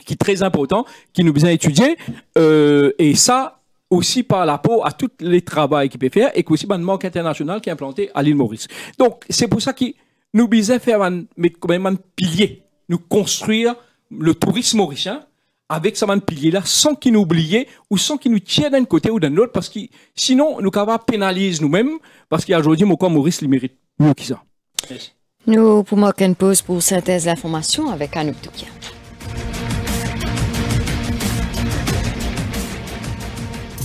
qui est très important, qui nous besoin étudier, euh, et ça, aussi par la peau à tous les travaux qu'il peut faire et aussi une manque internationale qui est implantée à l'île Maurice. Donc, c'est pour ça que nous à faire un, un pilier, nous construire le tourisme mauricien avec ce pilier là sans qu'il nous oublie ou sans qu'il nous tienne d'un côté ou d'un autre parce que sinon, nous pas pénaliser nous-mêmes parce qu'aujourd'hui, mon corps Maurice le mérite mieux que ça. Nous, pour moi, une pause pour synthèse l'information avec Anouk Toukia.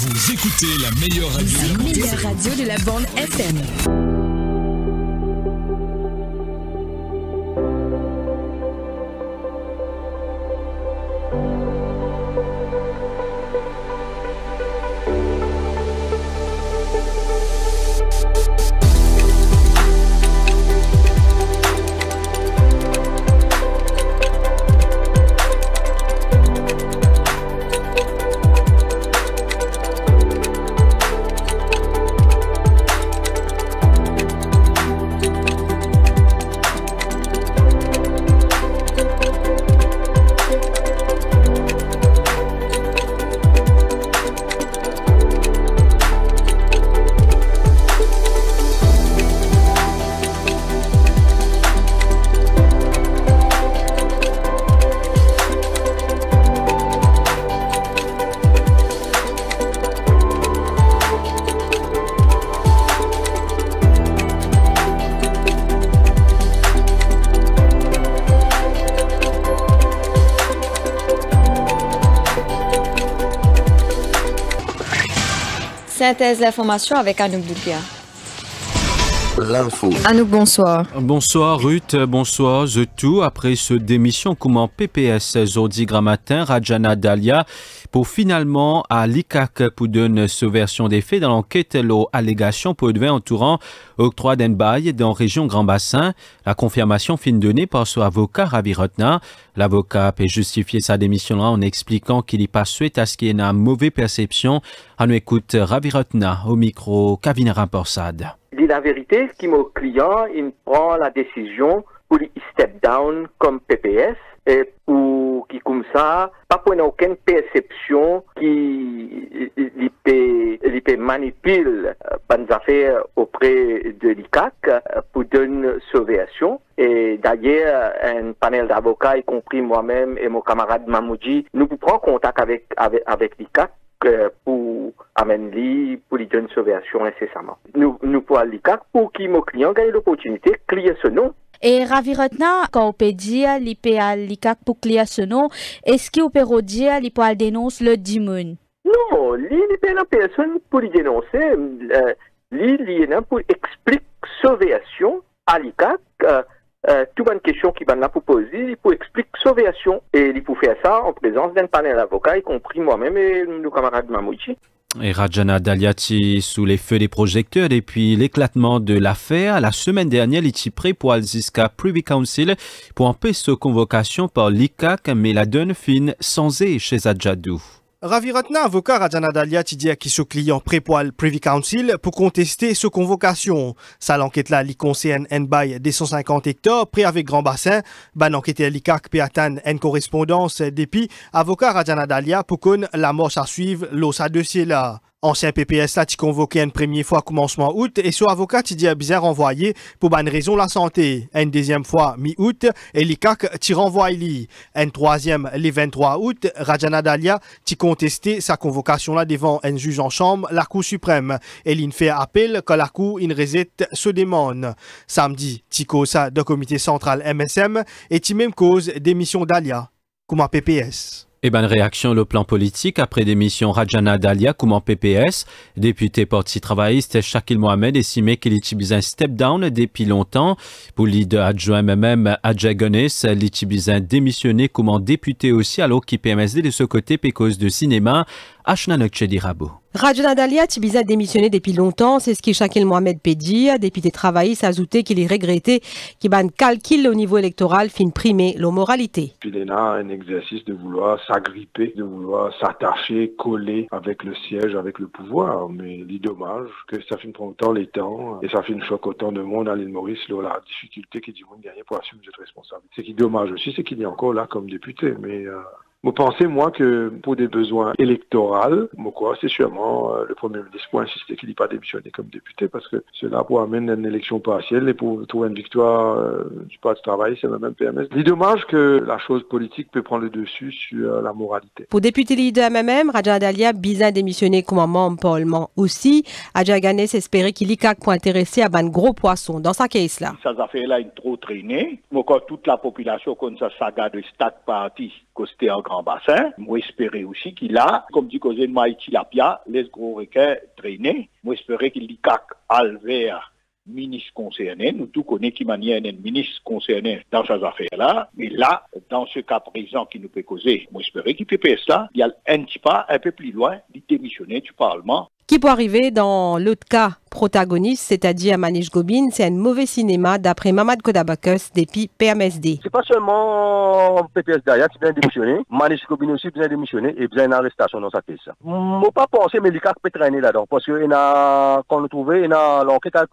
Vous écoutez la meilleure radio. de la bande FM. la thèse d'information avec Anouk Dupia. L'info. Anouk, bonsoir. Bonsoir Ruth, bonsoir The Tout. Après ce démission, comment PPS, Zordi Gramatin, Rajana Dalia pour finalement à l'ICAC pour donner version des faits dans l'enquête aux allégations pour entourant octroi d'un bail dans région Grand Bassin. La confirmation fine donnée par son avocat Ravi Rotna. L'avocat peut justifier sa démission en expliquant qu'il y passe suite à ce qu'il y ait une mauvaise perception. On écoute Ravi Rotna au micro Kavina Ramporsad. Dit la vérité, ce qui mon client, il prend la décision pour le step down comme PPS et pour qui ça pas point pour perception qui qui qui manipule les euh, manipule auprès de l'ICAC euh, donner sa version. Et d'ailleurs, un panel d'avocats, y compris moi-même et mon camarade Mamoudji, nous prenons contact avec, avec, avec l'ICAC euh, pour amener pour lui donner sa version incessamment. Nous, nous pour l'ICAC pour que mon client gagne l'opportunité de crier ce nom et Raviratna, quand on peut dire, il à l'ICAC pour clear ce nom, est-ce qu'il peut dire, peut le dimun? Non, il n'est personne pour dénoncer, il a pour expliquer sauvéation à l'ICAC, Toutes tout bonne question qui va là pour poser, il peut expliquer sauvéation. Et il peut faire ça en présence d'un panel d'avocats, y compris moi-même et nos camarades Mamouchi et Rajana Daliati sous les feux des projecteurs depuis l'éclatement de l'affaire. La semaine dernière, prêt pour Alziska Privy Council pour empêcher sa convocation par l'ICAC, mais la donne fine sans chez Adjadou. Ravi Ratna, avocat Rajana Dalia, tidia qui se client prépoil Privy Council pour contester ce convocation. Sa l'enquête là, li concerne bay des 150 hectares, près avec grand bassin, ban enquête li kak péatan correspondance, depuis avocat Rajana Dalia pour qu'on la mort à suivre l'os à dossier là. Ancien PPS là, tu convoqué une première fois commencement août et son avocat tu dit euh, bizarre renvoyé pour bonne raison la santé. Une deuxième fois mi-août et l'ICAC t'y renvoie li. Une troisième le 23 août, Rajana Dalia t'y contesté sa convocation là devant un juge en chambre, la Cour suprême. Et fait appel que la Cour une résette se demande. Samedi, t'y cause de comité central MSM et t'y même cause démission d'Alia. Comme PPS. Eh ben, réaction le plan politique après démission Rajana Dalia, comment PPS, député parti travailliste Shakil Mohamed estimé qu'il utilise un step down depuis longtemps. Pour leader adjoint même Ajay Gones, un démissionné comment député aussi alors qu'il PMSD de ce côté pécose de cinéma Ashna Radio Nadalia démissionner démissionné depuis longtemps, c'est ce qui Shakil Mohamed Pédia. député travailliste, a ajouté qu'il est regretté qu'il ban calcul au niveau électoral fin primé l'homoralité. Il y a un exercice de vouloir s'agripper, de vouloir s'attacher, coller avec le siège, avec le pouvoir. Mais il est dommage que ça finit prendre autant les temps et ça finit choque autant de monde à l'île Maurice la difficulté qui dit gagner pour assumer cette responsabilité. Ce qui est dommage aussi, c'est qu'il est encore là comme député. Mais euh, vous pensez, moi, que pour des besoins électoraux, c'est sûrement euh, le Premier ministre pour insister qu'il n'est pas démissionné comme député, parce que cela pour amener une élection partielle et pour trouver une victoire euh, du pas du Travail, c'est le même PMS. Il est dommage que la chose politique peut prendre le dessus sur euh, la moralité. Pour député leader MMM, Raja Adalia, bizarre démissionné comme membre parlement aussi. Raja Ganes espérait qu'il y ait pour intéresser à un gros poisson dans sa caisse là. Ces affaires-là, trop traîné. toute la population, comme ça, saga de stade parti, bassin. Moi, espérer aussi qu'il a, comme dit Cosé de Maïti Lapia, les gros requins traîner. Moi, espérer qu'il y a ministre concerné. Nous tout connaissons qui manière un ministre concerné dans ces affaires-là. Mais là, dans ce cas présent qui nous peut causer, moi, espérer qu'il peut ça. Il y a un petit pas un peu plus loin, il démissionner du Parlement. Qui peut arriver dans l'autre cas protagoniste, c'est-à-dire Manish Gobin, c'est un mauvais cinéma d'après Mamad Kodabakus depuis PMSD. C'est pas seulement PPS Daya qui vient démissionner, Manish Gobin aussi vient démissionner et vient une arrestation dans sa caisse. Je pas pensé, mais l'ICAC peut traîner là-dedans parce qu'on a trouvé, il a l'enquête à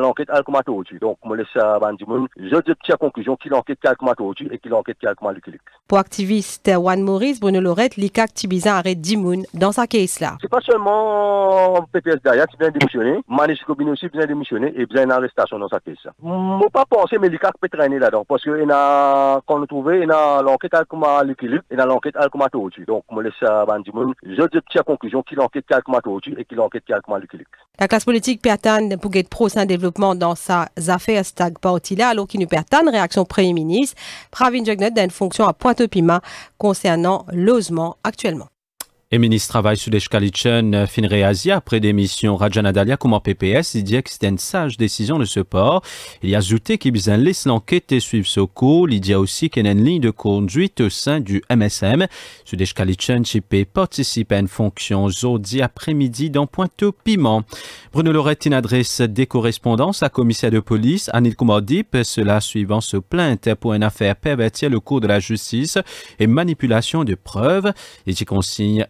l'enquête à comment Donc, je laisse à je dis à conclusion qu'il enquête à comment et qu'il enquête à Pour activiste Juan Maurice, Bruno Lorette, Lucas Tibiza arrête Dimoun dans sa caisse là. C'est pas seulement PPS Daya qui vient démissionner, démissionner, Manisco Bini aussi besoin démissionner et besoin d'une arrestation dans sa case. Moi pas penser mais l'ICAC peut traîner là-dedans parce que il a quand nous trouvé il a l'enquête à comment l'équilibre, il a l'enquête à comment Donc moi laisse Bandimoun, je dis petite conclusion qu'il enquête à comment et qu'il enquête à comment La classe politique pertane pour être pro développement dans sa affaires stag parti là alors qu'il nous pertane réaction premier ministre Pravin Jagnet dans une fonction à Pointe-Pima concernant logement actuellement. Le ministre travail Sudesh Kalichan euh, Finre Asia, après démission Rajan Adalia comme PPS, il dit que c'était une sage décision de ce port. Il a ajouté qu'il laisse l'enquête et suivre ce cours. Il dit aussi qu'il y a une ligne de conduite au sein du MSM. Sudesh Kalichan Chipé participe à une fonction aujourd'hui après-midi dans Pointe Piment. Bruno Lorette adresse des correspondances à commissaire de police Anil Koumardip, cela suivant ce plainte pour une affaire pervertie le cours de la justice et manipulation de preuves. Il qui consigne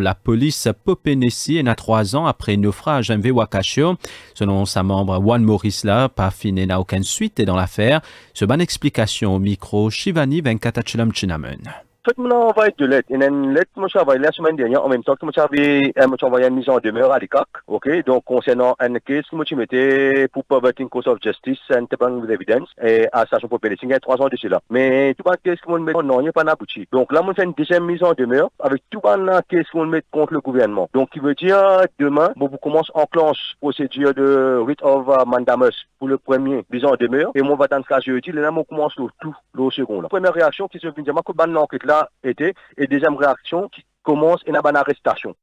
la police Popenesi na trois ans après naufrage MV Wakashio. Selon sa membre Juan Morisla, Pafine n'a aucune suite dans l'affaire. Ce bonne explication au micro Shivani Venkatachalam Chinamen. Faites-moi monde envoie de l'aide. Il y a une lettre que j'ai la semaine dernière, en même temps que j'ai envoyé une mise en demeure à l'ICAC, ok, donc concernant une case que je mettais pour poverty in cause of justice and with evidence, et à station pour il y a trois ans de cela. Mais tout qu'est-ce que je mettais? non, il n'y a pas d'abouti. Donc là, on fait une deuxième mise en demeure avec tout un que je mettais contre le gouvernement. Donc, qui veut dire, demain, bon, vous commence enclenche procédure de writ of euh, mandamus pour le premier mise en demeure, et moi, va dans ce cas et là, on commence le tout, le second. La première réaction qui se vient de ma que été Et deuxième réaction qui commence et n'a pas d'arrestation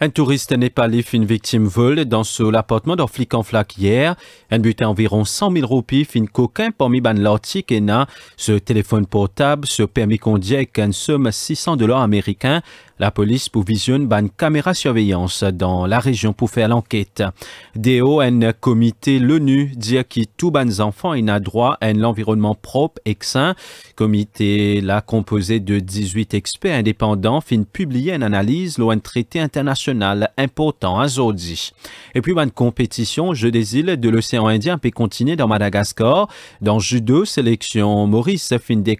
Un touriste népalais fut une victime vol dans ce l'appartement d'un flic en flac hier. Un à environ 100 000 roupies fin coquin parmi et n'a Ce téléphone portable, ce permis qu'on avec une somme 600 dollars américains, la police provisionne une caméra surveillance dans la région pour faire l'enquête. DON comité l'ONU dit que tous les enfants ont droit à un environnement propre et sain. Comité la composé de 18 experts indépendants fin publier une analyse loin traité international important à Et puis une compétition jeu des îles de l'océan Indien peut continuer dans Madagascar. Dans judo sélection Maurice fin des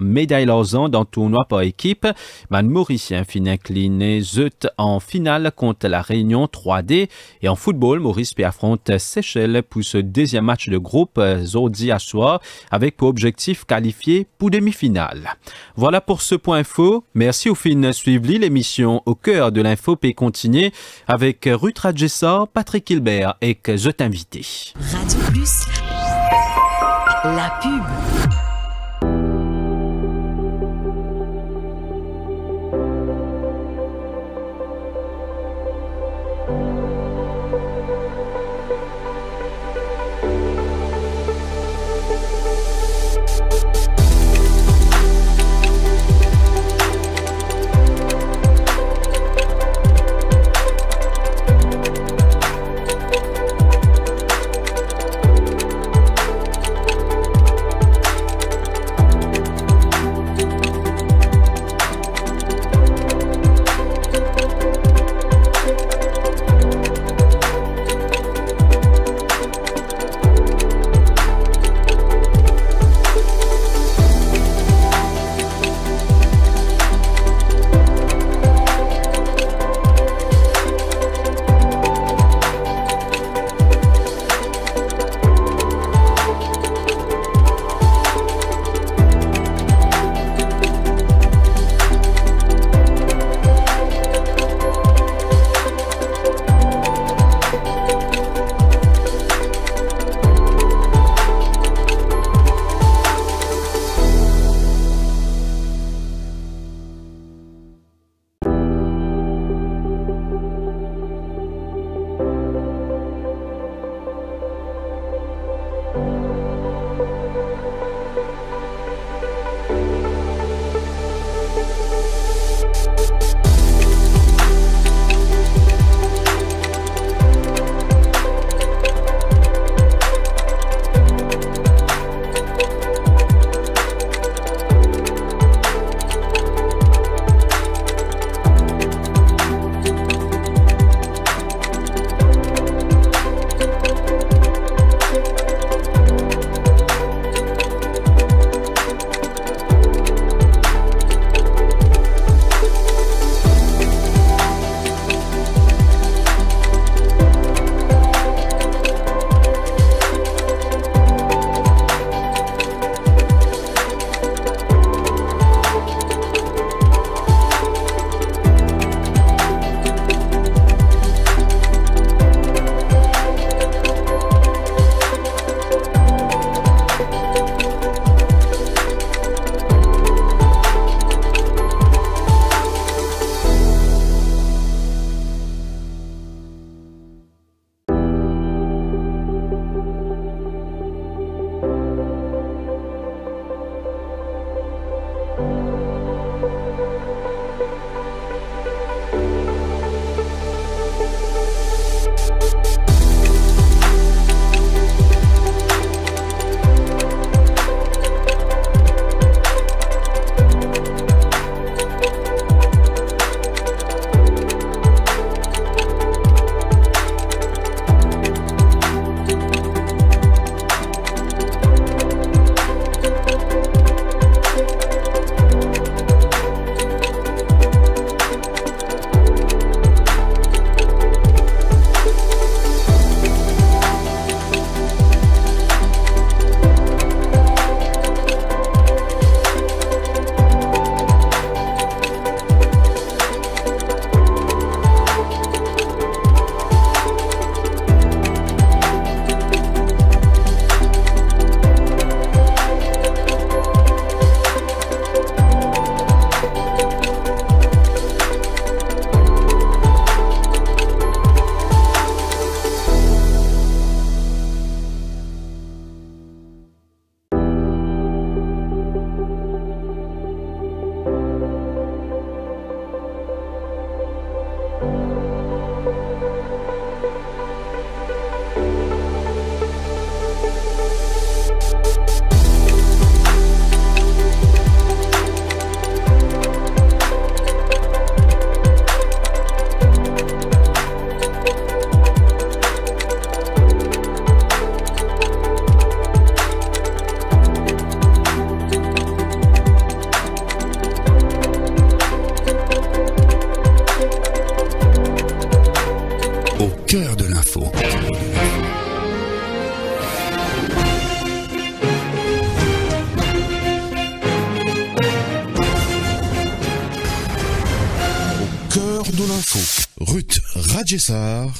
médaille médaille dans tournoi par équipe. Man Mauricien incliné, Zot en finale contre la Réunion 3D. Et en football, Maurice P affronte Seychelles pour ce deuxième match de groupe Zordi euh, à soir avec pour objectif qualifié pour demi-finale. Voilà pour ce point info. Merci au fin suivre l'émission au cœur de l'info P continuer avec Ruth Radjessa, Patrick Hilbert et que Invité. Radio la pub.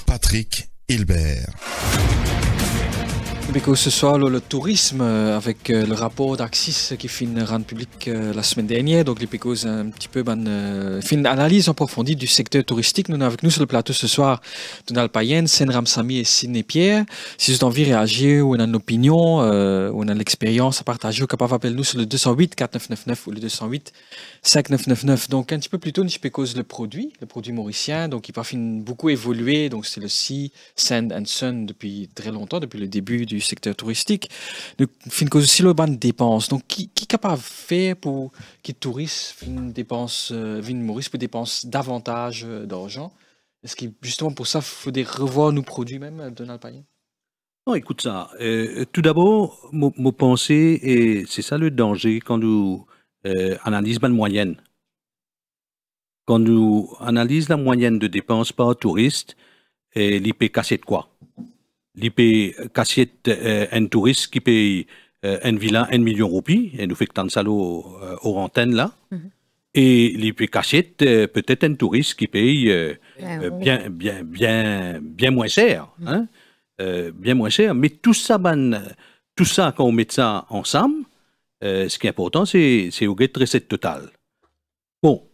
Patrick ce soir, le, tourisme euh, avec euh, le rapport d'Axis qui une rend public euh, la semaine dernière, donc les pécos un petit peu ben, une analyse approfondie du secteur touristique. Nous avons avec nous sur le plateau ce soir Donald Payen, Sen Ramsami et Sidney Pierre. Si vous avez envie de réagir ou on a une opinion ou on a l'expérience à partager, vous pouvez appeler nous sur le 208 4999 ou le 208 5999. Donc un petit peu plus tôt, nous Pécos, le produit, le produit mauricien, donc il va beaucoup évolué. Donc c'est le Sea, Sand and Sun depuis très longtemps, depuis le début du secteur touristique touristique, fin cause aussi le ban dépense. Donc, qui, qui est capable de faire pour que les touristes viennent euh, Maurice pour dépenser davantage euh, d'argent Est-ce que justement pour ça, il faudrait revoir nos produits même, euh, Donald Payen non, écoute ça. tout d'abord, mon pensée, et c'est ça le danger quand nous analyse analysons la moyenne. Quand nous analyse la moyenne de dépenses par touriste, et l'IP de quoi L'IP cassette eh, un touriste qui paye un eh, villa un million de roupies, nous nous fait que fek tan là. Eh, mhm. Et et la, peut-être être un touriste qui bien, bien, bien, bien moins cher, mhm. hein. bien moins cher, mais tout ça, tout ça quand on met ça ensemble, ce qui est important, c'est au guet recette totale. Bon,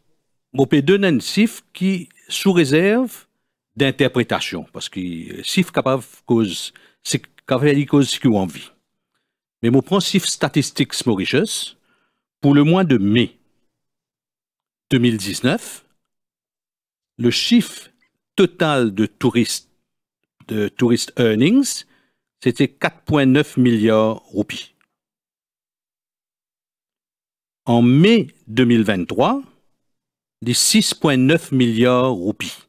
mon donner 2 Nansif qui, sous réserve, d'interprétation. Parce que chiffre euh, capable cause, c'est capable cause ce envie. Mais mon principe statistique Mauritius, pour le mois de mai 2019, le chiffre total de touristes, de tourist earnings, c'était 4,9 milliards roupies. En mai 2023, les 6,9 milliards roupies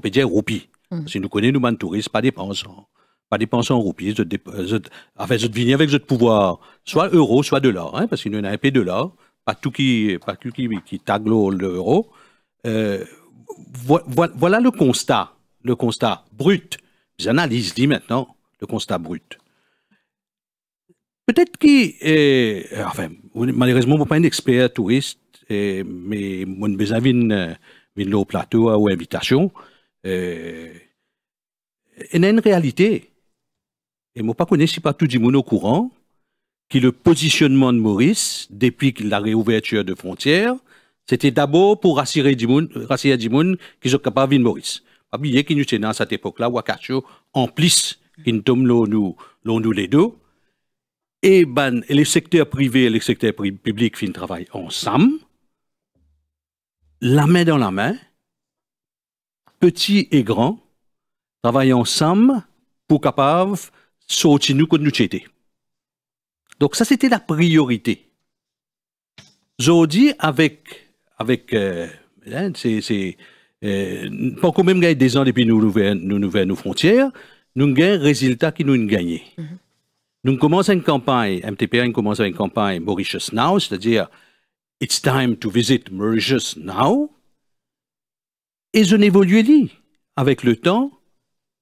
pouvez dire roupies, mm. Si nous connaissons nous-mêmes touristes, pas dépensant. Pas dépenses en roupies. Je, euh, enfin, je viens avec votre pouvoir, soit euro, soit dollar. Hein, parce qu'il y en a un peu dollar. Pas tout qui, pas tout qui, qui tagle l'euro. Euh, voilà le constat. Le constat brut. J'analyse, dit maintenant, le constat brut. Peut-être qui est, euh, enfin, malheureusement, je ne suis pas un expert touriste, et, mais mon mes amis au plateau ou invitation il y a une réalité. Et moi, pas connais si pas tout du monde au courant que le positionnement de Maurice, depuis la réouverture de frontières, c'était d'abord pour rassurer du monde, rassurer du monde qui sont capables de vivre Maurice. Pas oublier qu'il nous à cette époque-là, Wakacho, en plus, qu'il nous nous, nous les deux. Ben, et les secteurs privés et les secteurs publics qui travaillent ensemble, la main dans la main, petits et grands, travaillent ensemble pour capable sortir nous nous Donc ça, c'était la priorité. Aujourd'hui, avec, avec, euh, hein, c'est, euh, quand même des ans depuis nous ouvrons nous nos frontières, nous gagnons résultat qui nous gagnent. gagnés. Mm-hmm. Nous commençons une campagne, MTPN commence une campagne Mauritius Now, c'est-à-dire It's time to visit Mauritius now. Et je n'évoluais avec le temps,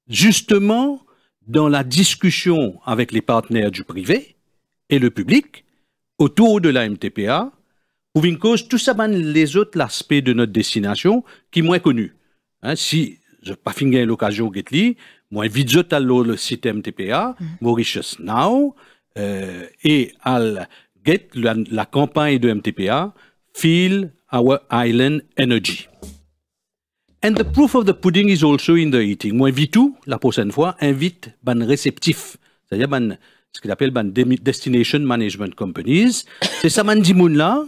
justement dans la discussion avec les partenaires du privé et le public autour de la MTPA, pour une cause, tout ça les autres aspects de notre destination qui moins connu. Hein, si je pas fini l'occasion Getli, moi vite je le site MTPA, mhm. Mauritius Now euh, et al get la, la, campagne de MTPA Feel Our Island Energy. And the proof of the pudding is also in the eating. Moi, Vitu, la prochaine fois, invite ban réceptif, c'est-à-dire ban, ce qu'il appelle ban destination management companies. C'est ça man là,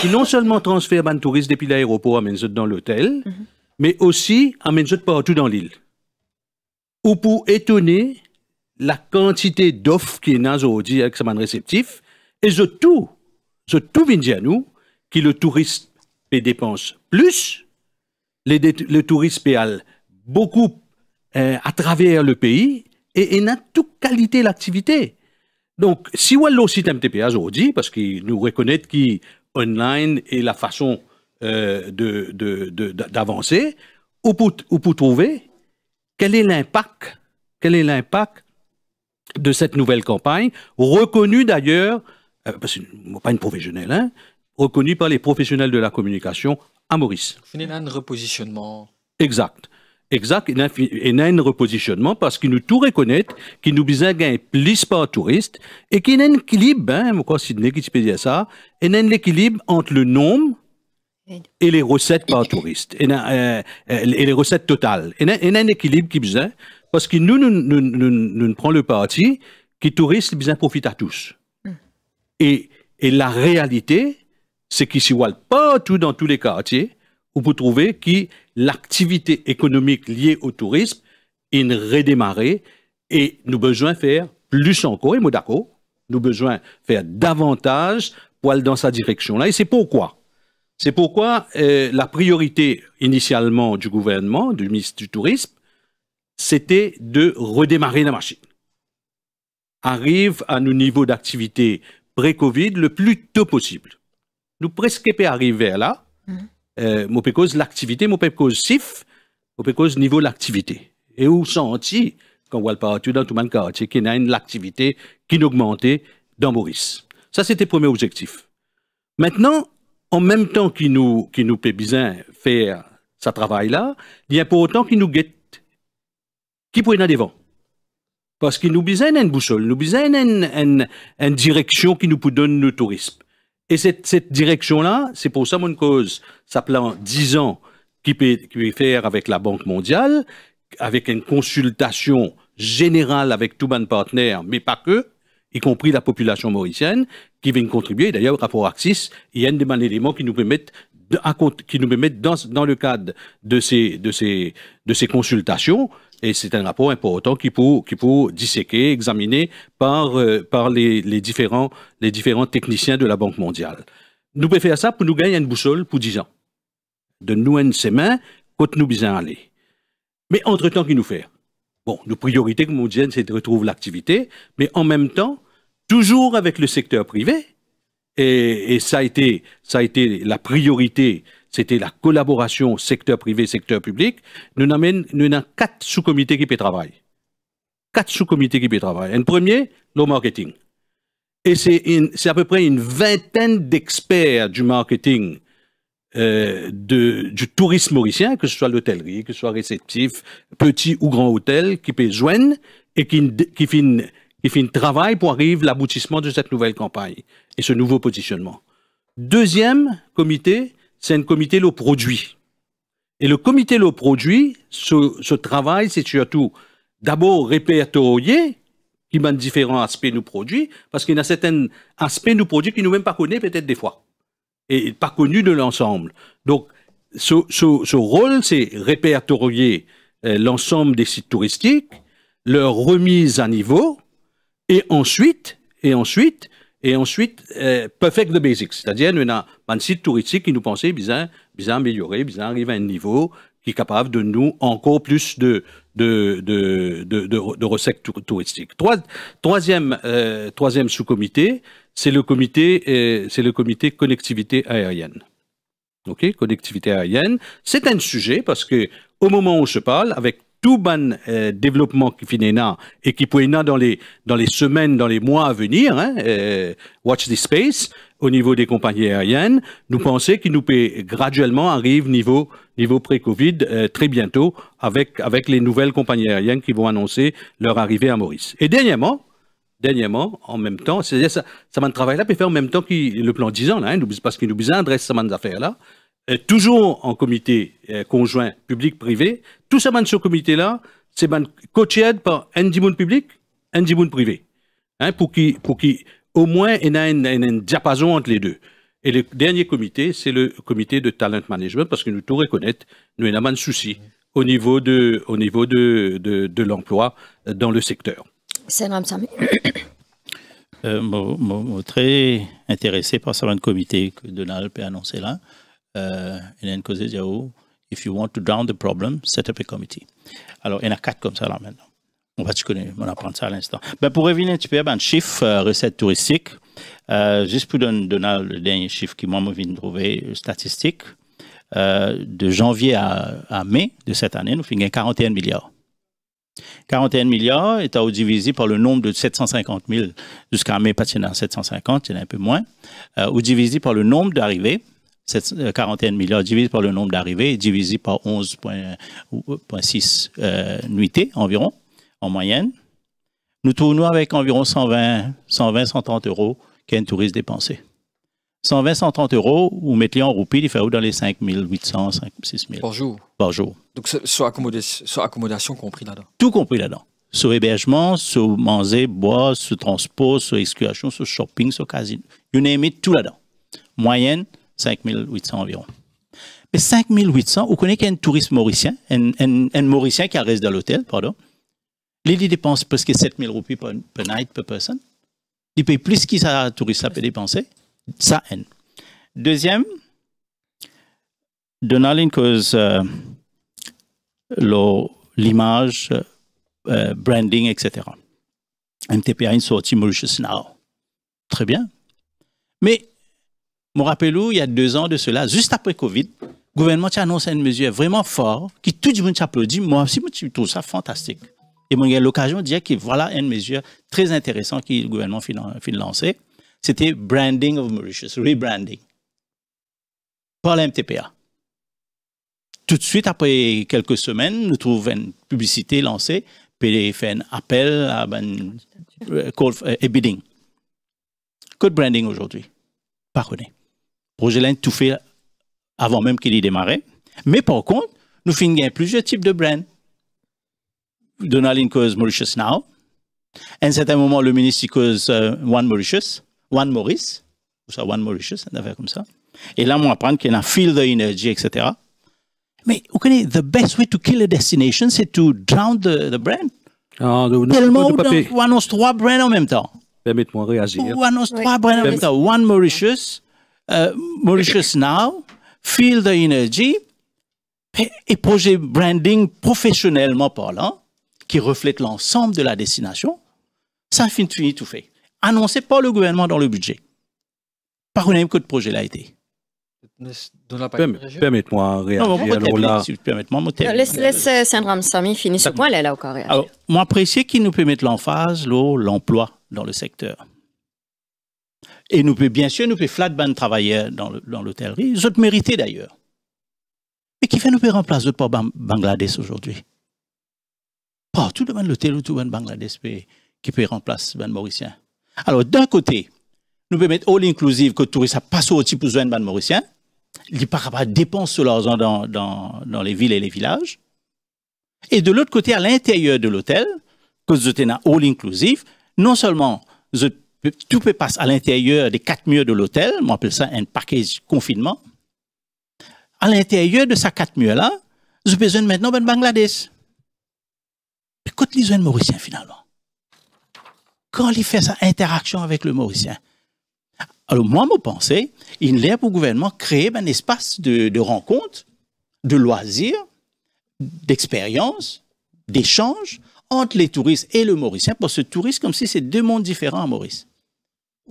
qui non seulement transfère ban touristes depuis l'aéroport à Menzot dans l'hôtel, mm-hmm. mais aussi à Menzot partout dans l'île. Ou pour étonner la quantité d'offres qui est dans aujourd'hui avec man réceptif, et surtout, tout, ce tout vindianou à nous, qui le touriste dépense plus, le, le tourisme péal beaucoup euh, à travers le pays et, n'a toute qualité l'activité. Donc, si on a aussi MTPA aujourd'hui, hein, parce qu'ils nous reconnaissent qui online est la façon d'avancer, euh, de, de, ou, trouver quel est l'impact, quel est l'impact de cette nouvelle campagne, reconnue d'ailleurs, euh, parce que pas une professionnelle, hein, reconnue par les professionnels de la communication à Maurice. Il y a un repositionnement. Exact. Exact, il y a un repositionnement parce qu'il nous tout reconnaître qu'il nous besoin d'un plus par touriste et qu'il y a un équilibre, moi, ben, qui peut dire ça, il y a un équilibre entre le nombre et les recettes par touriste, euh, euh, et, les recettes totales. Il y a un équilibre qui besoin hein, parce que nous, nous, prend prenons le parti que les touristes, besoin profitent à tous. Mm. Et, et la réalité, c'est qui s'y tout dans tous les quartiers, où vous trouver que l'activité économique liée au tourisme est redémarrée et nous besoin faire plus encore, et d'accord, nous besoin faire davantage pour aller dans sa direction-là. Et c'est pourquoi c'est pourquoi euh, la priorité initialement du gouvernement, du ministre du Tourisme, c'était de redémarrer la machine. Arrive à nos niveaux d'activité pré-Covid le plus tôt possible nous presque pas arriver là, mm-hmm. euh, cause l'activité, mon cause sif, mon cause niveau l'activité. Et où senti, quand on voit le partout dans tout le quartier, qu'il y a une l'activité qui n'augmentait dans Maurice. Ça, c'était le premier objectif. Maintenant, en même temps qu'il nous, qui nous pé bien faire ce travail-là, il y a pour autant qu'il nous guette, qui pourrait aller devant. Parce qu'il nous besoin une boussole, nous besoin une, une, une direction qui nous peut donner le tourisme. Et cette, direction-là, c'est pour ça mon cause, ça plan 10 ans qui peut, faire avec la Banque mondiale, avec une consultation générale avec tout monde partenaire, mais pas que, y compris la population mauricienne, qui vient contribuer. D'ailleurs, au rapport Axis, il y a un éléments qui nous permettent qui nous permettent dans, dans le cadre de ces, de, ces, de ces consultations, et c'est un rapport important qui faut, disséquer, examiner par, euh, par les, les, différents, les différents techniciens de la Banque mondiale. Nous pouvons faire ça pour nous gagner une boussole pour 10 ans. De nous ses mains, quand nous bien aller. Mais entre-temps, qu'il nous fait Bon, nos priorités, comme on dit, c'est de retrouver l'activité, mais en même temps, toujours avec le secteur privé, et, et ça, a été, ça a été la priorité c'était la collaboration secteur privé-secteur public, nous avons, quatre sous-comités qui peuvent travailler. Quatre sous-comités qui peuvent travailler. Un premier, le marketing. Et c'est à peu près une vingtaine d'experts du marketing euh, de, du tourisme mauricien, que ce soit l'hôtellerie, que ce soit réceptif, petit ou grand hôtel, qui peuvent joindre et qui, qui fin, qui un travail pour arriver l'aboutissement de cette nouvelle campagne et ce nouveau positionnement. Deuxième comité, c'est un comité le produit. Et le comité le produit, ce, travail, c'est surtout d'abord répertorier qui m'a différents aspects nos produits, parce qu'il y a certains aspects nous produits qui nous même pas connus peut-être des fois, et pas connus de l'ensemble. Donc, ce, rôle, c'est répertorier euh, l'ensemble des sites touristiques, leur remise à niveau, et ensuite, et ensuite, et ensuite, euh, perfect the basics, c'est-à-dire un un site touristique qui nous pensait bien, bien améliorer, bien arriver à un niveau qui est capable de nous encore plus de, recettes touristiques. troisième, sous-comité, c'est le, comité, euh, c'est le comité connectivité aérienne. OK, connectivité aérienne, c'est un sujet parce que au moment où on se parle, avec tout le développement qui finit là et qui peut dans les dans les semaines, dans les mois à venir, watch the space au niveau des compagnies aériennes, nous pensons qu'il nous peut graduellement arriver niveau niveau pré-Covid très bientôt avec les nouvelles compagnies aériennes qui vont annoncer leur arrivée à Maurice. Et dernièrement, dernièrement, en même temps, cest à ça, ça travail là, peut faire en même temps que le plan 10 ans, parce qu'il nous besoin adresse ça, affaires là, euh, toujours en comité euh, conjoint public-privé, tout ça, ce comité-là, c'est coaché par Andy Moon public, Andy Moon privé. Hein, pour qui, pour qui, au moins, il y a un diapason entre les deux. Et le dernier comité, c'est le comité de talent management, parce que nous tout reconnaître, nous avons un souci au niveau de, niveau de, l'emploi dans le secteur. C'est euh, très intéressé par ce comité que Donald peut annoncé là euh, in où? if you want to drown the problem, set up a committee. Alors, il y en a quatre comme ça là maintenant. On va te connaître, on va apprendre ça à l'instant. Ben, pour revenir un petit peu, ben, chiffre, euh, recettes touristiques. Euh, juste pour donner, le dernier chiffre qui moi, me vient de trouver, statistique. Euh, de janvier à, mai de cette année, nous finissons 41 milliards. 41 milliards est à divisé par le nombre de 750 000 jusqu'à mai, pas 750, il y en a un peu moins, ou divisé par le nombre d'arrivées, cette euh, quarantaine milliards divisé par le nombre d'arrivées, divisé par 11,6 euh, nuitées environ, en moyenne, nous tournons avec environ 120, 130 euros qu'un touriste dépensé. 120, 130 euros, vous mettez en roupies, il fait dans les 5 800, 5 6 000. Par jour. Par jour. Donc, sur accommodation, compris là-dedans. Tout compris là-dedans. Sur hébergement, sur manger, boire, sur transport, sur excursion, sur shopping, sur casino. You name it, tout là-dedans. Moyenne, 5800 environ. Mais 5800, vous connaissez qu'un touriste mauricien, un, un, mauricien qui reste dans l'hôtel, pardon. Il dépense presque 7000 roupies par night, par personne. Il paye plus qu'il a touriste peut dépenser. Ça, haine. Deuxième, Donald cause euh, l'image, euh, branding, etc. MTPA une sortie Mauritius Now. Très bien. Mais me rappelle où, il y a deux ans de cela, juste après Covid, le gouvernement a annoncé une mesure vraiment forte qui tout le monde applaudit. Moi aussi, je trouve ça fantastique. Et moi, j'ai l'occasion de dire que voilà une mesure très intéressante que le gouvernement a lancée. C'était Branding of Mauritius, rebranding. Par la MTPA. Tout de suite, après quelques semaines, nous trouvons une publicité lancée, puis fait un appel à un ben, euh, call, euh, bidding. Code branding aujourd'hui. par contre. Roger tout fait avant même qu'il y démarrait. Mais par contre, nous finissons plusieurs types de brands. Donald cause Mauritius Now. À un certain moment, le ministre cause One euh, Mauritius, One Maurice, ou ça, One Mauritius, une affaire comme ça. Et là, on apprend qu'il y a un field d'énergie, energy, etc. Mais vous connaissez, the best way to kill a destination, c'est to drown the, brand. Ah, de, Tellement on annonce trois brands en même temps. Permettez-moi de réagir. On annonce trois brands en même temps. One Mauritius, euh, Mauritius Now, Feel the Energy, et projet branding professionnellement parlant, qui reflète l'ensemble de la destination, ça finit tout fait. Annoncé par le gouvernement dans le budget. Par une que le projet l'a été. Permettez-moi réagir. alors là... Laisse, laisse euh, Syndrome Sami finir ce point-là, là, encore. Alors, moi, apprécier qu'il nous permette l'emphase, l'emploi dans le secteur. Et nous peut bien sûr, nous pouvons flat ban travailler dans l'hôtellerie, dans autres mérité d'ailleurs. Mais qui fait nous peut remplacer par Bangladesh aujourd'hui Tout le monde l'hôtel, tout le monde Bangladesh qui peut remplacer ban Mauricien. Alors d'un côté, nous pouvons mettre all inclusive que touristes ça passe au type besoin ban Mauricien, ils pas capable dépenser l'argent dans, dans, dans les villes et les villages. Et de l'autre côté, à l'intérieur de l'hôtel, que vous êtes all inclusive, non seulement vous tout peut passer à l'intérieur des quatre murs de l'hôtel, on appelle ça un package confinement. À l'intérieur de ces quatre murs-là, j'ai besoin maintenant de Bangladesh. Mais quand ils ont Mauricien finalement, quand il fait sa interaction avec le Mauricien, alors moi, mon pensée il l'air pour gouvernement créer un espace de, rencontre, de loisirs, d'expérience, d'échange entre les touristes et le Mauricien, pour ce touristes comme si c'est deux mondes différents à Maurice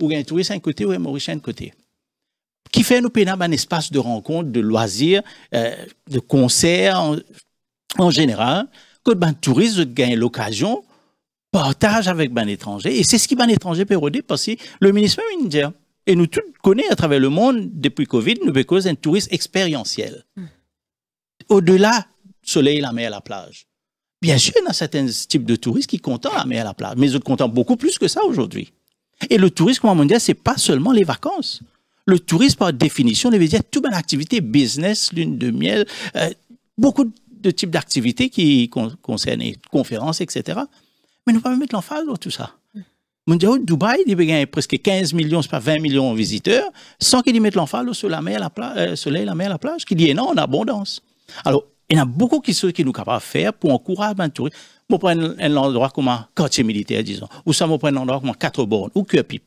ou un touriste d'un côté ou un mauricien d'un côté. Qui fait nous un espace de rencontre, de loisirs, euh, de concerts en, général, que ben touriste gagne l'occasion partage avec ban étranger et c'est ce qui ban étranger peut roder parce que le ministère même hein, et nous tous connaissons à travers le monde depuis Covid nous cause un touriste expérientiel. Hmm. Au-delà soleil, la mer, la plage. Bien sûr, il y a certains types de touristes qui comptent la mer, la plage, mais ils content beaucoup plus que ça aujourd'hui. Et le tourisme, comme on dit, c'est pas seulement les vacances. Le tourisme, par définition, veut dire toute une activité, business, lune de miel, euh, beaucoup de types d'activités qui concernent les conférences, etc. Mais nous pas mettre l'emphase dans tout ça. Dubaï, il y a presque 15 millions, pas 20 millions de visiteurs, sans qu'ils mettent l'emphase sur la mer, la plage, euh, soleil, la mer, la plage, qu'il y en a en abondance. Alors, il y a beaucoup de choses qui nous capables de faire pour encourager un tourisme. On prendre un endroit comme un quartier militaire, disons, ou ça, on prendre un endroit comme un quatre bornes, ou que pipe.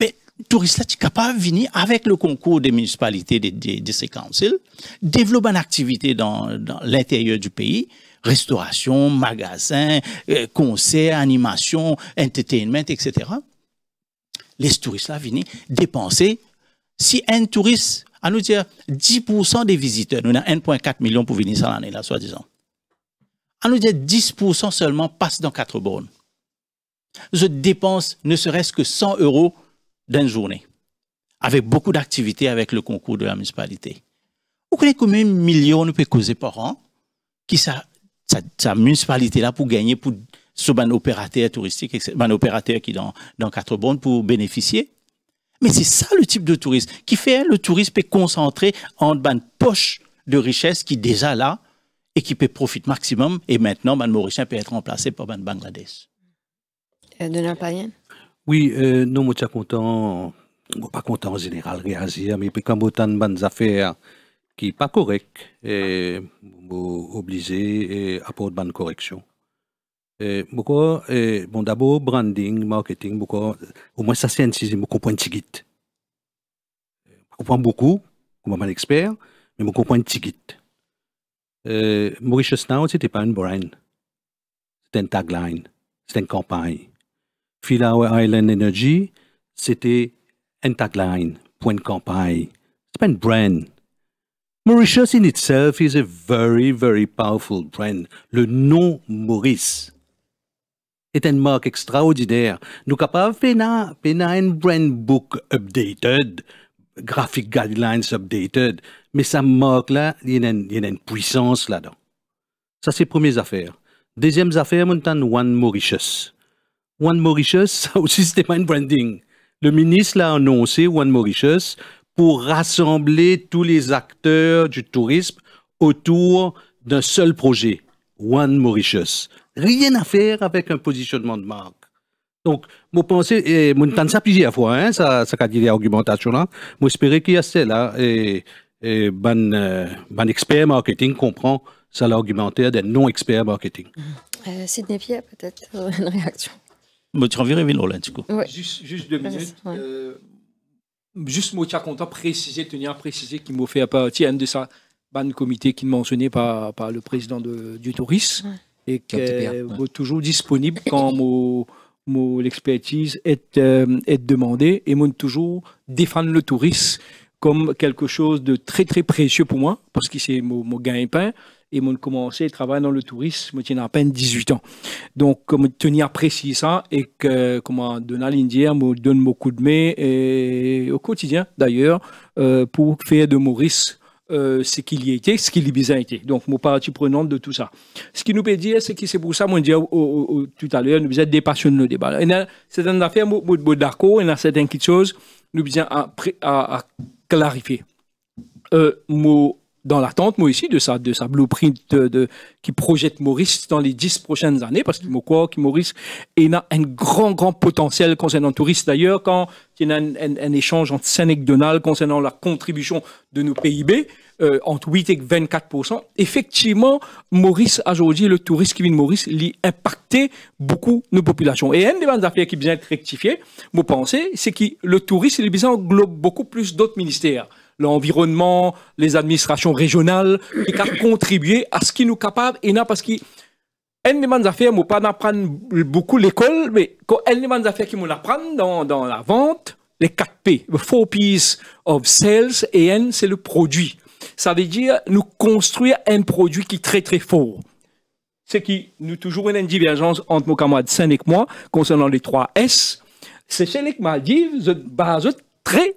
Mais le touristes là, sont capable de venir avec le concours des municipalités, des, des, de ces councils, développer une activité dans, l'intérieur du pays, restauration, magasin, euh, concert, animation, entertainment, etc. Les touristes là viennent dépenser. Si un touriste à nous dire 10% des visiteurs, nous avons 1,4 million pour venir cette année là, soi-disant. À nous dire 10% seulement passent dans quatre bornes. Je dépense ne serait-ce que 100 euros d'une journée, avec beaucoup d'activités avec le concours de la municipalité. Vous connaissez combien de millions nous peut causer par an qui ça, municipalité là pour gagner pour sur un opérateur touristique, un opérateur qui dans dans quatre bornes pour bénéficier. Mais c'est ça le type de tourisme qui fait hein, le tourisme est concentré en une poche de richesse qui est déjà là et qui peut profiter maximum. Et maintenant, le Mauricien peut être remplacé par le Bangladesh. Euh, Payen Oui, euh, content, pas content en général, réagir, mais puis quand on a des affaires qui pas correct et obligé d'apporter apporte une correction. Euh, beaucoup eh, bon d'abord branding marketing beaucoup au moins ça c'est un je comprends ticket. je euh, comprends beaucoup comme un expert mais je comprends petit euh, Mauritius Now n'était pas une brand c'était une tagline c'était une campagne Philae Island Energy c'était une tagline point une campagne c'est pas une brand Mauritius in itself is a very very powerful brand le nom Maurice est une marque extraordinaire. Nous capables de faire un brand book updated, graphic guidelines updated, mais ça, marque là, il y a une, puissance là-dedans. Ça c'est premières affaires. Deuxième affaire, mon One Mauritius. One Mauritius, ça aussi c'était un branding. Le ministre l'a annoncé One Mauritius pour rassembler tous les acteurs du tourisme autour d'un seul projet, One Mauritius rien à faire avec un positionnement de marque. Donc, mon pensée, et je pense ça plusieurs fois, hein, ça, ça a dit l'argumentation là. Je qu'il y a celle-là, et, et ben, expert marketing comprend ça l'argumentaire des non expert marketing. Mm-hmm. Euh, Sidney Pierre, peut-être, euh, une réaction. Je tu reviens là, du coup. Juste, deux minutes. Euh, juste, moi, tiens, content préciser, tenir à préciser qu'il m'a fait partie un de ça ban comité qui est mentionné par, le président de, du tourisme et que toujours disponible quand mon, mon l'expertise est, euh, est demandée et moi toujours défendre le tourisme comme quelque chose de très très précieux pour moi parce que c'est mon, mon et pain et mon commencé à travailler dans le tourisme moi à peine 18 ans donc comme tenir précis ça et que comment Donald Indier me donne beaucoup de main au quotidien d'ailleurs euh, pour faire de Maurice euh, ce qu'il y a été, ce qu'il y besoin été. Donc, mon partie prenante de tout ça. Ce qui nous peut dire, c'est que c'est pour ça, moi, dire tout à l'heure, nous avons dépassionné le débat. Il y a certaines affaires, nous sommes d'accord, il y a certaines choses, nous besoin à, clarifier. Euh, dans l'attente, moi aussi, de sa, de sa blueprint qui projette Maurice dans les dix prochaines années, parce qu'il me croit que Maurice a un grand, grand potentiel concernant le tourisme. D'ailleurs, quand il y a un, échange entre Sénèque concernant la contribution de nos PIB, euh, entre 8 et 24 effectivement, Maurice, aujourd'hui, le tourisme qui vient de Maurice, il impacté beaucoup nos populations. Et une des affaires qui vient être rectifiée, vous pensez, c'est que le tourisme, il englobe beaucoup plus d'autres ministères l'environnement, les administrations régionales, qui a contribué à ce qui nous capable. Et non, parce que elle demande affaires, pas d'apprendre beaucoup l'école, mais quand elle demande affaires qui nous apprendre dans, dans la vente, les 4 P, the four P's of sales, et N, c'est le produit. Ça veut dire nous construire un produit qui est très très fort. Ce qui nous toujours une divergence entre mon camarade Saint et moi concernant les 3 S. C'est chez les Maldives, je base très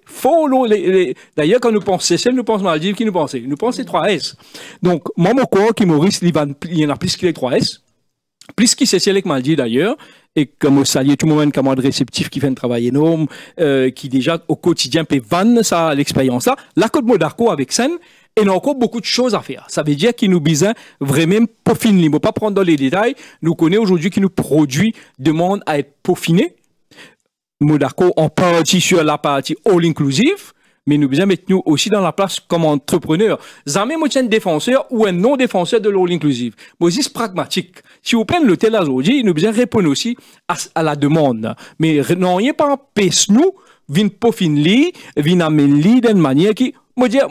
Les, D'ailleurs, quand nous pensons celle nous pensons Maldives, qui nous pensait Nous pensons 3S. Donc, moi, mon corps, qui Maurice, il y en a plus qu'il les 3S, plus qui Cécile avec Maldives d'ailleurs, et comme y est tout le monde comme réceptif qui vient un travail énorme, euh, qui déjà au quotidien peut vendre ça, l'expérience là. La côte Modarco avec scène, et a encore beaucoup de choses à faire. Ça veut dire qu'il nous besoin vraiment peaufiner. On ne pas prendre dans les détails. Nous connaît aujourd'hui qu'il nous produit demande à être peaufiné d'accord en partie sur la partie all-inclusive, mais nous bien mettre nous aussi dans la place comme entrepreneur. Jamais moi un défenseur ou un non-défenseur de l'all-inclusive. Moi, c'est pragmatique. Si vous prenez le aujourd'hui, nous bien répondre aussi à, la demande. Mais non, n'y pas un pèse nous, vin peaufine li, vin amène d'une manière qui, moi, dire,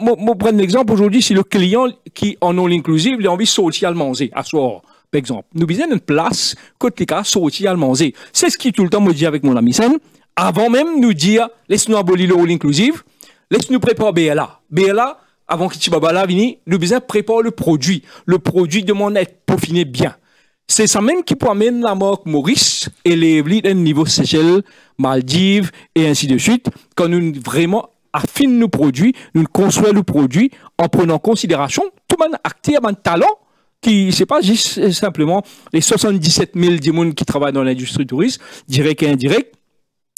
l'exemple aujourd'hui, si le client qui en all-inclusive, il a envie à manger, à soir par exemple. Nous avons une place côté cas sortir à manger. C'est ce qui tout le temps me dit avec mon ami Sam avant même nous dire, laisse-nous abolir le rôle inclusive, laisse-nous préparer BLA. BLA, avant que Chibabala vienne, nous besoin préparer le produit. Le produit demande à être peaufiné bien. C'est ça même qui amener la marque Maurice et les d'un niveau Seychelles, Maldives et ainsi de suite, quand nous vraiment affinons nos produits, nous construisons le produit en prenant en considération tout le acteur, un talent, qui c'est pas juste simplement les 77 000 démons qui travaillent dans l'industrie touriste, direct et indirect,